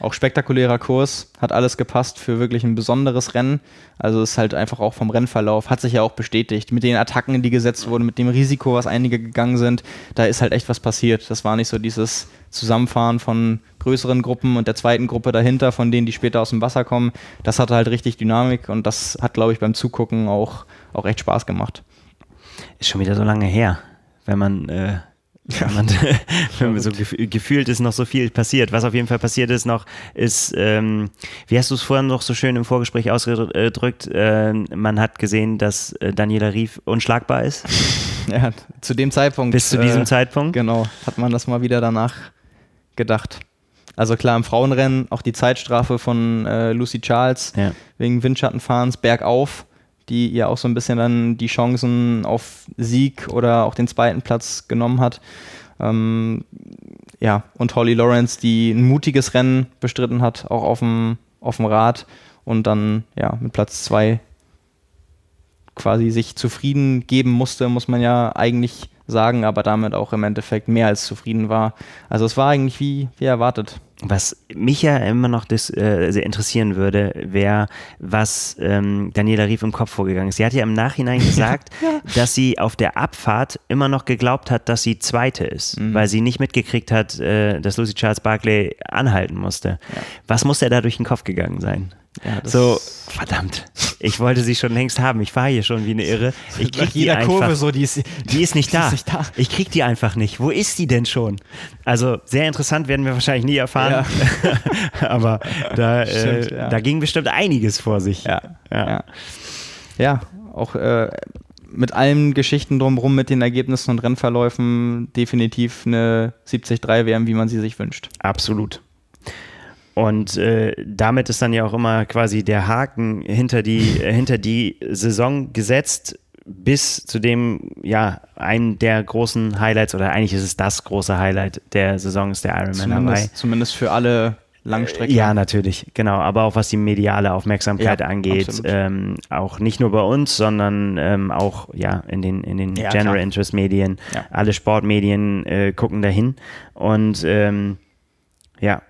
Auch spektakulärer Kurs, hat alles gepasst für wirklich ein besonderes Rennen. Also ist halt einfach auch vom Rennverlauf, hat sich ja auch bestätigt. Mit den Attacken, die gesetzt wurden, mit dem Risiko, was einige gegangen sind, da ist halt echt was passiert. Das war nicht so dieses Zusammenfahren von größeren Gruppen und der zweiten Gruppe dahinter, von denen, die später aus dem Wasser kommen. Das hatte halt richtig Dynamik und das hat, glaube ich, beim Zugucken auch, auch echt Spaß gemacht. Ist schon wieder so lange her, wenn man. Äh ja. Wenn, man, <laughs> <laughs> wenn man so gef gefühlt ist noch so viel passiert. Was auf jeden Fall passiert ist noch, ist, ähm, wie hast du es vorhin noch so schön im Vorgespräch ausgedrückt, äh, man hat gesehen, dass äh, Daniela Rief unschlagbar ist. <laughs> Ja, zu dem Zeitpunkt. Bis zu diesem äh, Zeitpunkt. Genau, hat man das mal wieder danach gedacht. Also klar, im Frauenrennen auch die Zeitstrafe von äh, Lucy Charles ja. wegen Windschattenfahrens bergauf die ihr auch so ein bisschen dann die Chancen auf Sieg oder auch den zweiten Platz genommen hat. Ähm, ja, und Holly Lawrence, die ein mutiges Rennen bestritten hat, auch auf dem, auf dem Rad und dann ja mit Platz zwei quasi sich zufrieden geben musste, muss man ja eigentlich sagen, aber damit auch im Endeffekt mehr als zufrieden war. Also es war eigentlich wie, wie erwartet was mich ja immer noch das, äh, sehr interessieren würde, wäre, was ähm, Daniela Rief im Kopf vorgegangen ist. Sie hat ja im Nachhinein <laughs> gesagt, ja. dass sie auf der Abfahrt immer noch geglaubt hat, dass sie Zweite ist, mhm. weil sie nicht mitgekriegt hat, äh, dass Lucy Charles Barclay anhalten musste. Ja. Was muss er da durch den Kopf gegangen sein? Ja, so, verdammt, ich wollte sie schon längst haben. Ich fahre hier schon wie eine Irre. <laughs> Ich krieg die jeder die Kurve so, die ist, die ist, nicht, <laughs> die da. ist nicht da. Ich krieg die einfach nicht. Wo ist die denn schon? Also, sehr interessant werden wir wahrscheinlich nie erfahren. Ja. <laughs> Aber da, Stimmt, äh, ja. da ging bestimmt einiges vor sich. Ja, ja. ja. auch äh, mit allen Geschichten drumherum, mit den Ergebnissen und Rennverläufen definitiv eine 73 WM, wie man sie sich wünscht. Absolut. Und äh, damit ist dann ja auch immer quasi der Haken hinter die, äh, hinter die Saison gesetzt, bis zu dem, ja, einen der großen Highlights oder eigentlich ist es das große Highlight der Saison ist der Ironman zumindest, Hawaii. Zumindest für alle Langstrecke. Ja, natürlich, genau. Aber auch was die mediale Aufmerksamkeit ja, angeht, ähm, auch nicht nur bei uns, sondern ähm, auch ja in den in den ja, General klar. Interest Medien, ja. alle Sportmedien äh, gucken dahin und ähm, ja,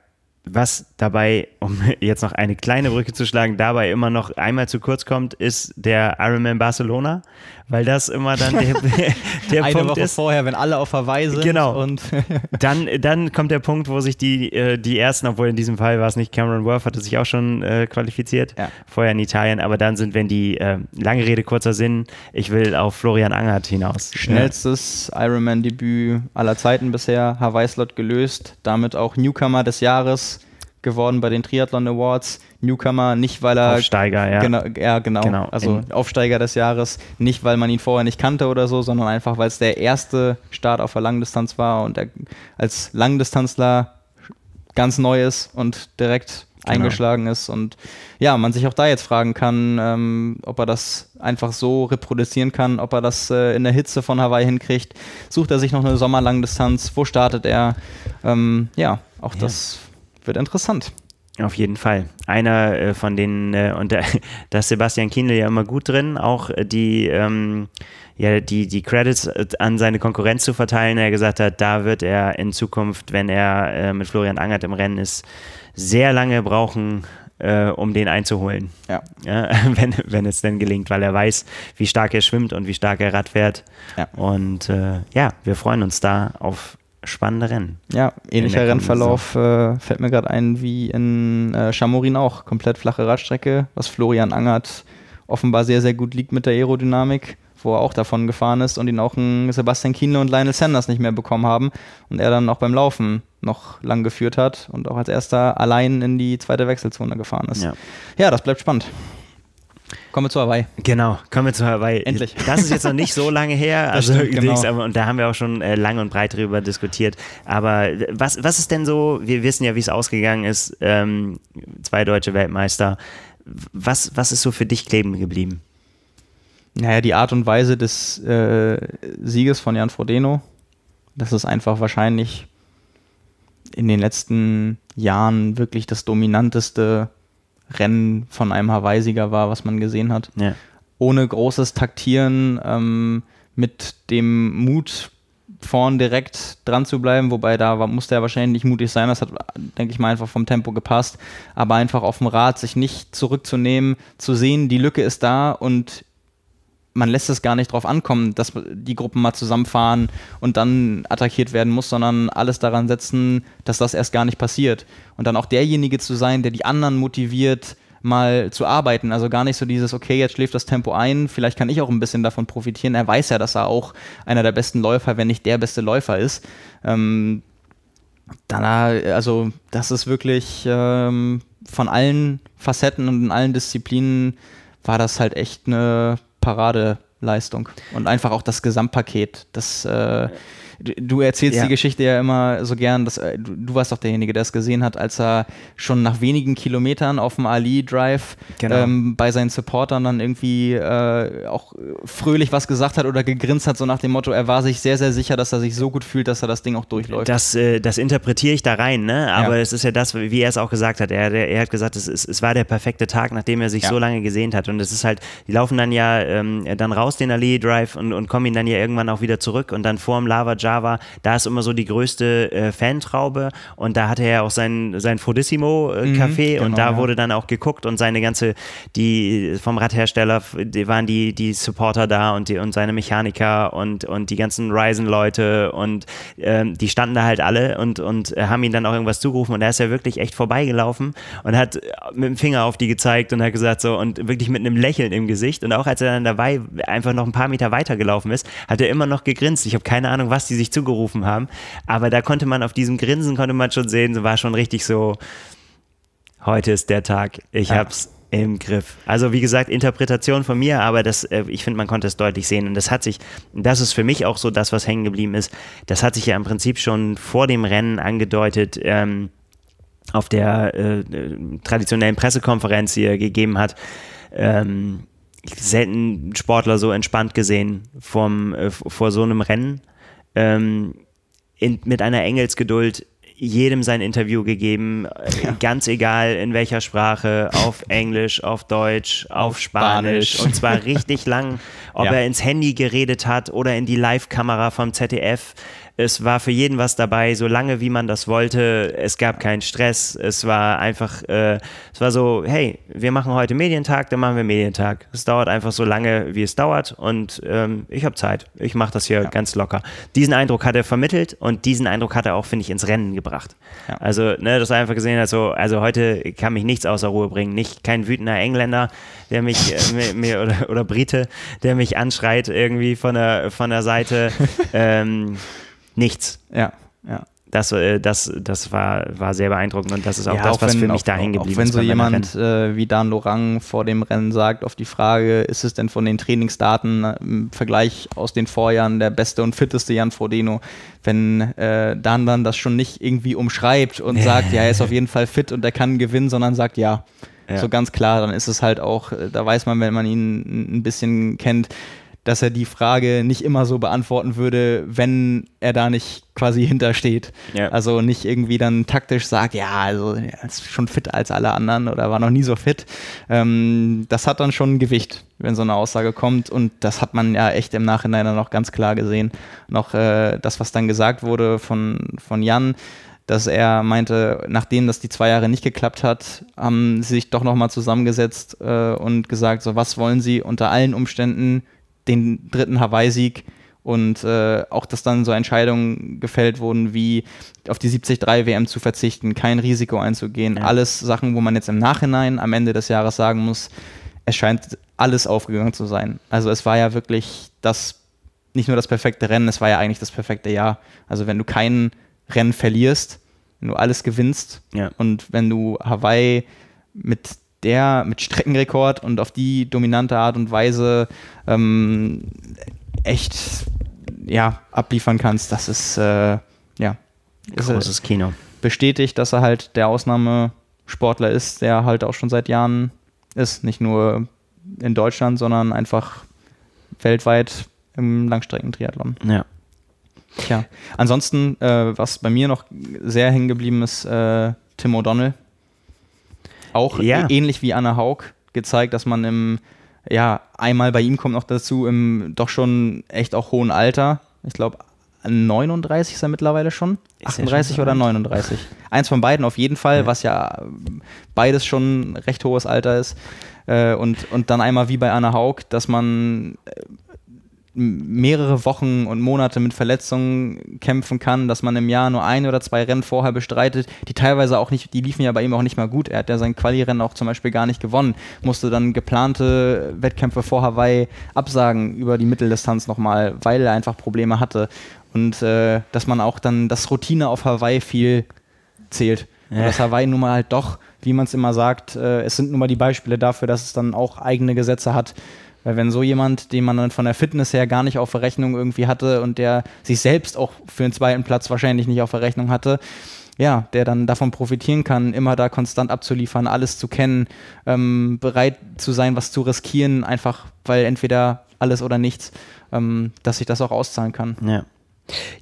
was dabei, um <laughs> jetzt noch eine kleine Brücke zu schlagen, dabei immer noch einmal zu kurz kommt, ist der Ironman Barcelona, weil das immer dann der, <laughs> der eine Punkt Woche ist. vorher, wenn alle auf Hawaii sind. Genau. Und <laughs> dann, dann kommt der Punkt, wo sich die, äh, die ersten, obwohl in diesem Fall war es nicht Cameron Worth, hatte sich auch schon äh, qualifiziert, ja. vorher in Italien, aber dann sind, wenn die, äh, lange Rede, kurzer Sinn, ich will auf Florian Angert hinaus. Schnellstes Ironman-Debüt aller Zeiten bisher, Hawaii-Slot gelöst, damit auch Newcomer des Jahres geworden bei den Triathlon Awards. Newcomer, nicht weil er. Aufsteiger, ja. Genau, ja, genau. genau. Also In Aufsteiger des Jahres. Nicht, weil man ihn vorher nicht kannte oder so, sondern einfach, weil es der erste Start auf der Langdistanz war und er als Langdistanzler ganz neu ist und direkt Genau. eingeschlagen ist. Und ja, man sich auch da jetzt fragen kann, ähm, ob er das einfach so reproduzieren kann, ob er das äh, in der Hitze von Hawaii hinkriegt. Sucht er sich noch eine Sommerlangdistanz? Wo startet er? Ähm, ja, auch ja. das wird interessant. Auf jeden Fall. Einer äh, von den, äh, und <laughs> da, ist Sebastian Kienle ja immer gut drin, auch äh, die, ähm, ja, die, die Credits an seine Konkurrenz zu verteilen. Er gesagt hat, da wird er in Zukunft, wenn er mit Florian Angert im Rennen ist, sehr lange brauchen, um den einzuholen. Ja. ja. <laughs> wenn, wenn es denn gelingt, weil er weiß, wie stark er schwimmt und wie stark er Rad fährt. Ja. Und ja, wir freuen uns da auf spannende Rennen. Ja, ähnlicher Rennverlauf äh, fällt mir gerade ein wie in äh, Chamorin auch. Komplett flache Radstrecke, was Florian Angert offenbar sehr, sehr gut liegt mit der Aerodynamik, wo er auch davon gefahren ist und ihn auch ein Sebastian Kienle und Lionel Sanders nicht mehr bekommen haben und er dann auch beim Laufen noch lang geführt hat und auch als erster allein in die zweite Wechselzone gefahren ist. Ja, ja das bleibt spannend. Kommen wir zu Hawaii. Genau, kommen wir zu Hawaii. Endlich. Das ist jetzt noch nicht so lange her. <laughs> Also das also, stimmt, genau. Und da haben wir auch schon äh, lang und breit drüber diskutiert. Aber äh, was, was ist denn so, wir wissen ja, wie es ausgegangen ist, ähm, zwei deutsche Weltmeister. Was, was ist so für dich kleben geblieben? Naja, die Art und Weise des äh, Sieges von Jan Frodeno, das ist einfach wahrscheinlich in den letzten Jahren wirklich das dominanteste Rennen von einem Hawaii-Sieger war, was man gesehen hat. Ja. Ohne großes Taktieren, ähm, mit dem Mut, vorn direkt dran zu bleiben, wobei da war, musste er wahrscheinlich nicht mutig sein, das hat, denke ich mal, einfach vom Tempo gepasst, aber einfach auf dem Rad sich nicht zurückzunehmen, zu sehen, die Lücke ist da und man lässt es gar nicht drauf ankommen, dass die Gruppen mal zusammenfahren und dann attackiert werden muss, sondern alles daran setzen, dass das erst gar nicht passiert. Und dann auch derjenige zu sein, der die anderen motiviert, mal zu arbeiten. Also gar nicht so dieses, okay, jetzt schläft das Tempo ein, vielleicht kann ich auch ein bisschen davon profitieren. Er weiß ja, dass er auch einer der besten Läufer, wenn nicht der beste Läufer ist. Ähm, da, also das ist wirklich ähm, von allen Facetten und in allen Disziplinen war das halt echt eine Paradeleistung und einfach auch das Gesamtpaket. Das äh, Du erzählst ja. die Geschichte ja immer so gern, dass äh, du, du, warst doch derjenige, der es gesehen hat, als er schon nach wenigen Kilometern auf dem Ali Drive genau. ähm, bei seinen Supportern dann irgendwie äh, auch fröhlich was gesagt hat oder gegrinst hat, so nach dem Motto, er war sich sehr, sehr sicher, dass er sich so gut fühlt, dass er das Ding auch durchläuft. Das, äh, das interpretiere ich da rein, ne? Aber ja. es ist ja das, wie er es auch gesagt hat. Er, er hat gesagt, es, es, es, war der perfekte Tag, nachdem er sich ja. so lange gesehnt hat. Und es ist halt, die laufen dann ja ähm, dann raus den Ali Drive und, und kommen ihn dann ja irgendwann auch wieder zurück und dann vorm Lava Jar war, da ist immer so die größte äh, Fantraube und da hatte er auch sein, sein Fodissimo-Café äh, mhm, genau, und da ja. wurde dann auch geguckt und seine ganze, die vom Radhersteller, die waren die, die Supporter da und, die, und seine Mechaniker und, und die ganzen Ryzen-Leute und ähm, die standen da halt alle und, und äh, haben ihn dann auch irgendwas zugerufen und er ist ja wirklich echt vorbeigelaufen und hat äh, mit dem Finger auf die gezeigt und hat gesagt so und wirklich mit einem Lächeln im Gesicht und auch als er dann dabei einfach noch ein paar Meter weiter gelaufen ist, hat er immer noch gegrinst. Ich habe keine Ahnung, was die die sich zugerufen haben. Aber da konnte man auf diesem Grinsen, konnte man schon sehen, war schon richtig so, heute ist der Tag, ich ja. hab's im Griff. Also wie gesagt, Interpretation von mir, aber das, äh, ich finde, man konnte es deutlich sehen. Und das hat sich, das ist für mich auch so das, was hängen geblieben ist. Das hat sich ja im Prinzip schon vor dem Rennen angedeutet. Ähm, auf der äh, äh traditionellen Pressekonferenz, die er gegeben hat, ähm, selten Sportler so entspannt gesehen vom, äh, vor so einem Rennen ähm, in, mit einer Engelsgeduld jedem sein Interview gegeben, ja. ganz egal in welcher Sprache, auf <laughs> Englisch, auf Deutsch, auf, Spanisch. Spanisch. und zwar <laughs> richtig lang, ob ja. er ins Handy geredet hat oder in die Live-Kamera vom ZDF. Es war für jeden was dabei, so lange wie man das wollte. Es gab keinen Stress. Es war einfach, äh, es war so, hey, wir machen heute Medientag, dann machen wir Medientag. Es dauert einfach so lange, wie es dauert und ähm, ich habe Zeit. Ich mache das hier ja. ganz locker. Diesen Eindruck hat er vermittelt und diesen Eindruck hat er auch, finde ich, ins Rennen gebracht. Ja. Also, ne, dass er einfach gesehen hat, so, also heute kann mich nichts außer Ruhe bringen. Nicht kein wütender Engländer, der mich, äh, <laughs> mir, oder, oder Brite, der mich anschreit irgendwie von der, von der Seite. <laughs> ähm, nichts. Ja, ja. Das, äh, das, das war, war sehr beeindruckend und das ist auch ja, das, auch was wenn, für mich auch, da hängen geblieben ist. Wenn so jemand Rennen. Äh, wie Dan Lorang vor dem Rennen sagt, auf die Frage, ist es denn von den Trainingsdaten äh, im Vergleich aus den Vorjahren der beste und fitteste Jan Frodeno, wenn äh, Dan dann das schon nicht irgendwie umschreibt und <laughs> sagt, ja, er ist auf jeden Fall fit und er kann gewinnen, sondern sagt, ja, ja. So ganz klar, dann ist es halt auch, da weiß man, wenn man ihn ein bisschen kennt, dass er die Frage nicht immer so beantworten würde, wenn er da nicht quasi hintersteht. Ja. Also nicht irgendwie dann taktisch sagt, ja, also er ist schon fit als alle anderen oder war noch nie so fit. Ähm, das hat dann schon ein Gewicht, wenn so eine Aussage kommt. Und das hat man ja echt im Nachhinein dann noch ganz klar gesehen. Noch äh, das, was dann gesagt wurde von, von Jan dass er meinte, nachdem das die zwei Jahre nicht geklappt hat, haben sie sich doch nochmal zusammengesetzt äh, und gesagt, so was wollen sie unter allen Umständen den dritten Hawaii-Sieg und äh, auch, dass dann so Entscheidungen gefällt wurden, wie auf die 73 WM zu verzichten, kein Risiko einzugehen, ja. alles Sachen, wo man jetzt im Nachhinein am Ende des Jahres sagen muss, es scheint alles aufgegangen zu sein. Also es war ja wirklich das, nicht nur das perfekte Rennen, es war ja eigentlich das perfekte Jahr. Also wenn du kein Rennen verlierst, wenn du alles gewinnst ja. und wenn du Hawaii mit der mit Streckenrekord und auf die dominante Art und Weise ähm, echt ja, abliefern kannst, das ist äh, ja großes Kino. Bestätigt, dass er halt der Ausnahmesportler ist, der halt auch schon seit Jahren ist. Nicht nur in Deutschland, sondern einfach weltweit im Langstreckentriathlon. Ja. Tja. Ansonsten, äh, was bei mir noch sehr hängen geblieben ist, äh, Tim O'Donnell auch ja. ähnlich wie Anna Haug gezeigt, dass man im, ja, einmal bei ihm kommt noch dazu, im doch schon echt auch hohen Alter, ich glaube 39 ist er mittlerweile schon, ist 38 schon oder 39. Eins von beiden auf jeden Fall, ja. was ja beides schon recht hohes Alter ist. Äh, und, und dann einmal wie bei Anna Haug, dass man äh, mehrere Wochen und Monate mit Verletzungen kämpfen kann, dass man im Jahr nur ein oder zwei Rennen vorher bestreitet, die teilweise auch nicht, die liefen ja bei ihm auch nicht mal gut. Er hat ja sein Quali-Rennen auch zum Beispiel gar nicht gewonnen, musste dann geplante Wettkämpfe vor Hawaii absagen über die Mitteldistanz nochmal, weil er einfach Probleme hatte. Und äh, dass man auch dann das Routine auf Hawaii viel zählt. Ja. Und dass Hawaii nun mal halt doch, wie man es immer sagt, äh, es sind nun mal die Beispiele dafür, dass es dann auch eigene Gesetze hat weil wenn so jemand, den man dann von der Fitness her gar nicht auf Verrechnung irgendwie hatte und der sich selbst auch für den zweiten Platz wahrscheinlich nicht auf Verrechnung hatte, ja, der dann davon profitieren kann, immer da konstant abzuliefern, alles zu kennen, ähm, bereit zu sein, was zu riskieren, einfach weil entweder alles oder nichts, ähm, dass sich das auch auszahlen kann. Ja.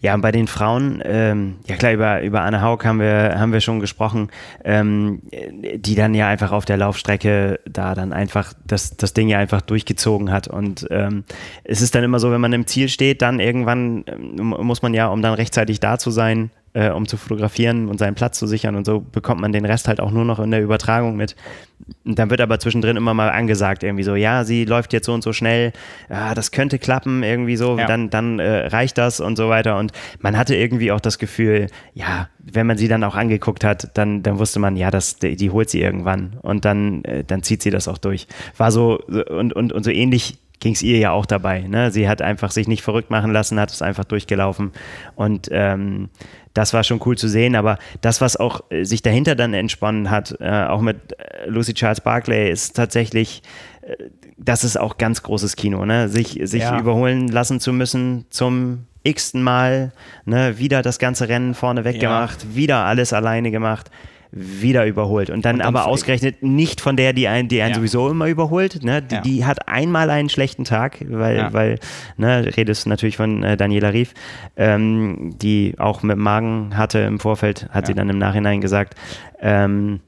Ja, und bei den Frauen, ähm, ja klar, über, über Anne Haug haben wir, haben wir schon gesprochen, ähm, die dann ja einfach auf der Laufstrecke da dann einfach das, das Ding ja einfach durchgezogen hat. Und ähm, es ist dann immer so, wenn man im Ziel steht, dann irgendwann ähm, muss man ja, um dann rechtzeitig da zu sein, äh, um zu fotografieren und seinen Platz zu sichern. Und so bekommt man den Rest halt auch nur noch in der Übertragung mit. Und dann wird aber zwischendrin immer mal angesagt, irgendwie so, ja, sie läuft jetzt so und so schnell, ah, das könnte klappen, irgendwie so, ja. dann, dann äh, reicht das und so weiter. Und man hatte irgendwie auch das Gefühl, ja, wenn man sie dann auch angeguckt hat, dann, dann wusste man, ja, das, die, die holt sie irgendwann und dann, äh, dann zieht sie das auch durch. War so, und, und, und so ähnlich ging es ihr ja auch dabei. Ne? Sie hat einfach sich nicht verrückt machen lassen, hat es einfach durchgelaufen. Und ähm, das war schon cool zu sehen. Aber das, was auch äh, sich dahinter dann entspannen hat, äh, auch mit äh, Lucy Charles Barclay, ist tatsächlich, äh, das ist auch ganz großes Kino, ne? Sich, sich ja. überholen lassen zu müssen zum x-ten Mal, ne? Wieder das ganze Rennen vorne weggemacht, ja. wieder alles alleine gemacht wieder überholt. Und dann, und dann aber ausgerechnet nicht von der, die einen, die einen ja. sowieso immer überholt. Ne? Die, ja. die, hat einmal einen schlechten Tag, weil, ja. weil ne, redest natürlich von äh, Daniela Rief, ähm, die auch mit Magen hatte im Vorfeld, hat sie dann im Nachhinein gesagt. Ähm,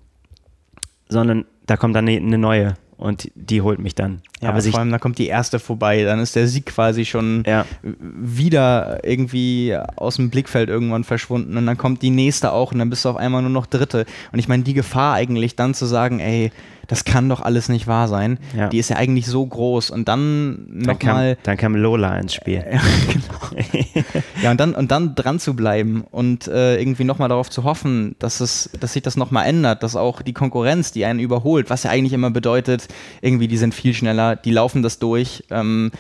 sondern da kommt dann eine ne neue und die holt mich dann. Ja, aber vor allem, da kommt die erste vorbei, dann ist der Sieg quasi schon ja. wieder irgendwie aus dem Blickfeld irgendwann verschwunden und dann kommt die nächste auch und dann bist du auf einmal nur noch Dritte. Und ich meine, die Gefahr eigentlich dann zu sagen, ey, das kann doch alles nicht wahr sein. Ja. Die ist ja eigentlich so groß. Und dann nochmal. Dann, kam Lola ins Spiel. <laughs> ja, genau. ja, und dann, und dann dran zu bleiben und äh, irgendwie nochmal darauf zu hoffen, dass, es, dass sich das nochmal ändert, dass auch die Konkurrenz, die einen überholt, was ja eigentlich immer bedeutet, irgendwie, die sind viel schneller, die laufen das durch. Ähm,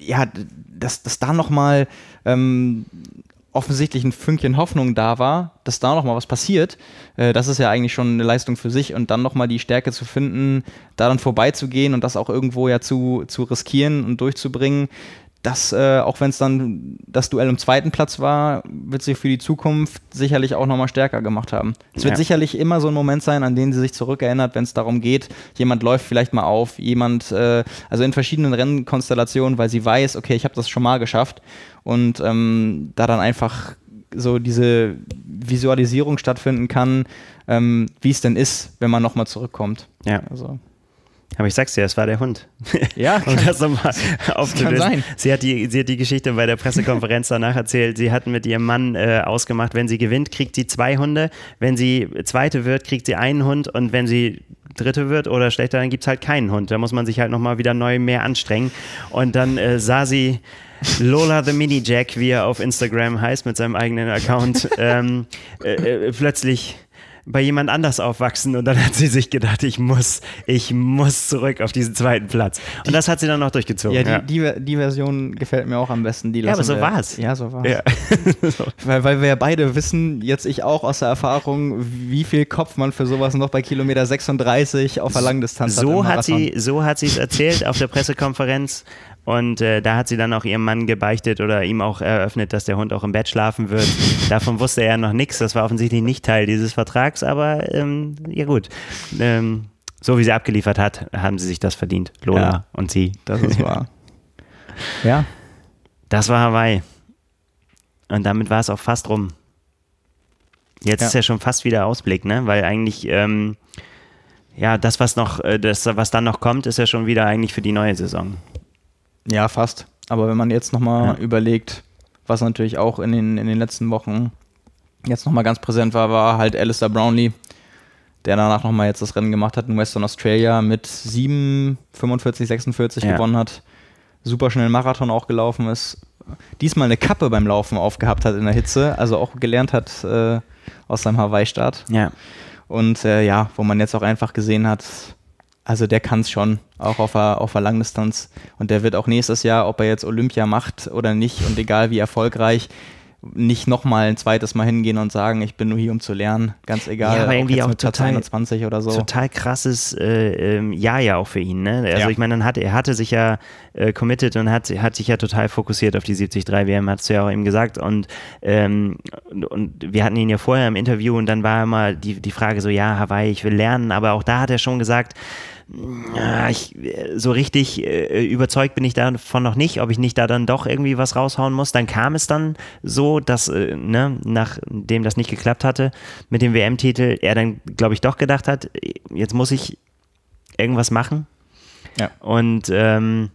ja, dass, dass da nochmal ähm, offensichtlich ein Fünkchen Hoffnung da war, dass da nochmal was passiert, äh, das ist ja eigentlich schon eine Leistung für sich und dann nochmal die Stärke zu finden, daran vorbeizugehen und das auch irgendwo ja zu, zu riskieren und durchzubringen, das, äh, auch wenn es dann das Duell im zweiten Platz war, wird sich für die Zukunft sicherlich auch nochmal stärker gemacht haben. Es wird ja. sicherlich immer so ein Moment sein, an den sie sich zurückerinnert, wenn es darum geht, jemand läuft vielleicht mal auf, jemand, äh, also in verschiedenen Rennkonstellationen, weil sie weiß, okay, ich habe das schon mal geschafft und ähm, da dann einfach so diese Visualisierung stattfinden kann, ähm, wie es denn ist, wenn man nochmal zurückkommt. Ja. Also. Aber ich sag's dir, es war der Hund. Ja, um <laughs> das nochmal aufzulösen. <laughs> Kann sein. Sie hat, die, sie hat die Geschichte bei der Pressekonferenz danach erzählt. Sie hat mit ihrem Mann äh, ausgemacht, wenn sie gewinnt, kriegt sie zwei Hunde. Wenn sie zweite wird, kriegt sie einen Hund. Und wenn sie dritte wird oder schlechter, dann gibt's halt keinen Hund. Da muss man sich halt nochmal wieder neu mehr anstrengen. Und dann äh, sah sie Lola the Mini Jack, wie er auf Instagram heißt, mit seinem eigenen Account, <laughs> ähm, äh, äh plötzlich bei jemand anders aufwachsen und dann hat sie sich gedacht, ich muss, ich muss zurück auf diesen zweiten Platz. Und die, das hat sie dann noch durchgezogen. Ja, ja. Die, die, Version gefällt mir auch am besten. Die ja, aber so wir, war's. Ja, so war's. Ja. <laughs> Weil, weil wir ja beide wissen, jetzt ich auch aus der Erfahrung, wie viel Kopf man für sowas noch bei Kilometer 36 auf der Langdistanz so hat. So hat sie, so hat sie es erzählt auf der Pressekonferenz und äh, da hat sie dann auch ihrem Mann gebeichtet oder ihm auch eröffnet, dass der Hund auch im Bett schlafen wird. <laughs> Davon wusste er noch nichts. Das war offensichtlich nicht Teil dieses Vertrags, aber ähm, ja gut. Ähm, so wie sie abgeliefert hat, haben sie sich das verdient. Lola ja, und sie. Das ist wahr. <laughs> ja. Das war Hawaii. Und damit war es auch fast rum. Jetzt ja. ist ja schon fast wieder Ausblick, ne? Weil eigentlich, ähm, ja, das, was noch, äh, das, was dann noch kommt, ist ja schon wieder eigentlich für die neue Saison. Ja, fast. Aber wenn man jetzt nochmal ja. überlegt, was natürlich auch in den, in den letzten Wochen jetzt nochmal ganz präsent war, war halt Alistair Brownlee, der danach nochmal jetzt das Rennen gemacht hat in Western Australia mit 7, 45, 46 ja. gewonnen hat, super schnell Marathon auch gelaufen ist, diesmal eine Kappe beim Laufen aufgehabt hat in der Hitze, also auch gelernt hat äh, aus seinem Hawaii-Start. Ja. Und äh, ja, wo man jetzt auch einfach gesehen hat, also der kann es schon, auch auf der, auf Langdistanz. Und der wird auch nächstes Jahr, ob er jetzt Olympia macht oder nicht und egal wie erfolgreich, nicht nochmal ein zweites Mal hingehen und sagen, ich bin nur hier, um zu lernen, ganz egal. Ja, aber irgendwie auch, auch total, 21 oder so. Total krasses äh, ähm, Jahr ja auch für ihn. Ne? Also ja. ich meine, dann hat, er hatte sich ja äh, committed und hat, hat sich ja total fokussiert auf die 73 WM, hast du ja auch eben gesagt. Und, ähm, und, und, wir hatten ihn ja vorher im Interview und dann war immer die, die Frage so, ja, Hawaii, ich will lernen, aber auch da hat er schon gesagt, ich, äh, so richtig äh, äh, überzeugt bin ich davon noch nicht, ob ich nicht da dann doch irgendwie was raushauen muss. Dann kam es dann so, dass, ne, nachdem das nicht geklappt hatte mit dem WM-Titel, er dann, glaube ich, doch gedacht hat, jetzt muss ich irgendwas machen. Ja. Und ähm,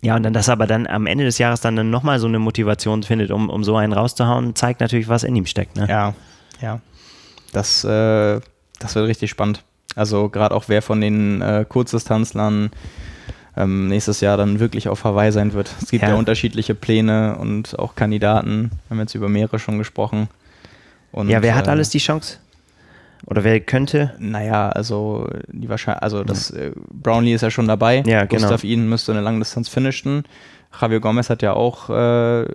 ja, und dann, dass er aber dann am Ende des Jahres dann, dann nochmal so eine Motivation findet, um, um so einen rauszuhauen, zeigt natürlich, was in ihm steckt. Ne? Ja, ja. Das, äh, das wird richtig spannend. Also gerade auch wer von den äh, Kurzdistanzlern ähm, nächstes Jahr dann wirklich auf Hawaii sein wird. Es gibt ja. ja. unterschiedliche Pläne und auch Kandidaten. Wir haben jetzt über mehrere schon gesprochen. Und, ja, wer hat äh, alles die Chance? Oder wer könnte? Naja, also die wahrscheinlich, also das äh, Brownlee ist ja schon dabei. Ja, genau. Gustav Ihn müsste eine lange Distanz finishen. Javier Gomez hat ja auch äh,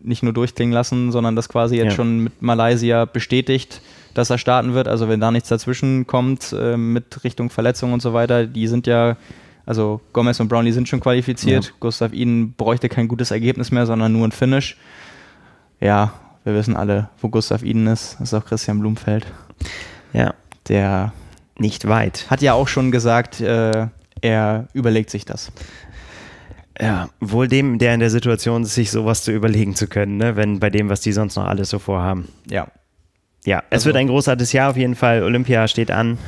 nicht nur durchklingen lassen, sondern das quasi jetzt ja. schon mit Malaysia bestätigt dass er starten wird. Also wenn da nichts dazwischen kommt äh, mit Richtung Verletzung und so weiter, die sind ja, also Gomez und Brownlee sind schon qualifiziert. Ja. Gustav Ihnen bräuchte kein gutes Ergebnis mehr, sondern nur ein Finish. Ja, wir wissen alle, wo Gustav Ihnen ist. Das ist auch Christian Blumfeld. Ja. Der nicht weit. Hat ja auch schon gesagt, äh, er überlegt sich das. Ja, wohl dem, der in der Situation ist, sich sowas zu überlegen zu können, ne? wenn bei dem, was die sonst noch alles so vorhaben. Ja, ja, es also. wird ein großartiges Jahr auf jeden Fall. Olympia steht an.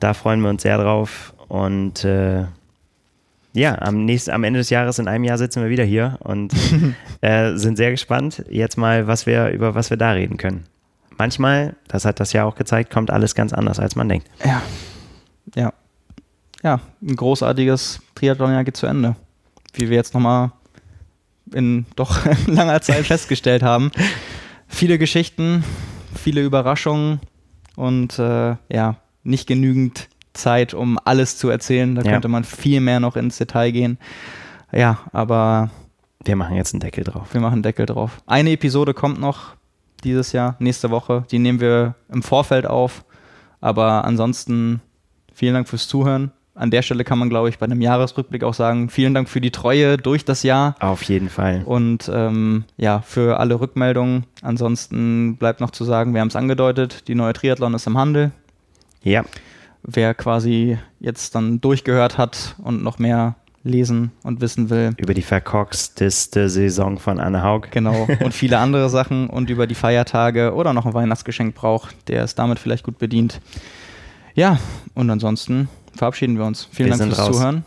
Da freuen wir uns sehr drauf. Und äh, ja, am, nächsten, am Ende des Jahres, in einem Jahr sitzen wir wieder hier und <laughs> äh, sind sehr gespannt jetzt mal, was wir, über was wir da reden können. Manchmal, das hat das Jahr auch gezeigt, kommt alles ganz anders, als man denkt. Ja. Ja. Ja, ein großartiges Triathlon-Jahr geht zu Ende. Wie wir jetzt nochmal in doch <laughs> langer Zeit festgestellt haben. <laughs> Viele Geschichten, viele Überraschungen und äh, ja, nicht genügend Zeit, um alles zu erzählen. Da ja. könnte man viel mehr noch ins Detail gehen. Ja, aber. Wir machen jetzt einen Deckel drauf. Wir machen einen Deckel drauf. Eine Episode kommt noch dieses Jahr, nächste Woche. Die nehmen wir im Vorfeld auf. Aber ansonsten vielen Dank fürs Zuhören an der Stelle kann man, glaube ich, bei einem Jahresrückblick auch sagen, vielen Dank für die Treue durch das Jahr. Auf jeden Fall. Und ähm, ja, für alle Rückmeldungen. Ansonsten bleibt noch zu sagen, wir haben es angedeutet, die neue Triathlon ist im Handel. Ja. Wer quasi jetzt dann durchgehört hat und noch mehr lesen und wissen will. Über die verkorksteste Saison von Anne Haug. Genau. <laughs> Und viele andere Sachen und über die Feiertage oder noch ein Weihnachtsgeschenk braucht, der ist damit vielleicht gut bedient. Ja, und ansonsten verabschieden wir uns. Vielen wir Dank fürs raus. Zuhören.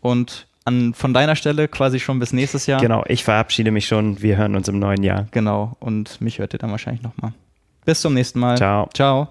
Und an, von deiner Stelle quasi schon bis nächstes Jahr. Genau, ich verabschiede mich schon. Wir hören uns im neuen Jahr. Genau, und mich hört ihr dann wahrscheinlich nochmal. Bis zum nächsten Mal. Ciao. Ciao.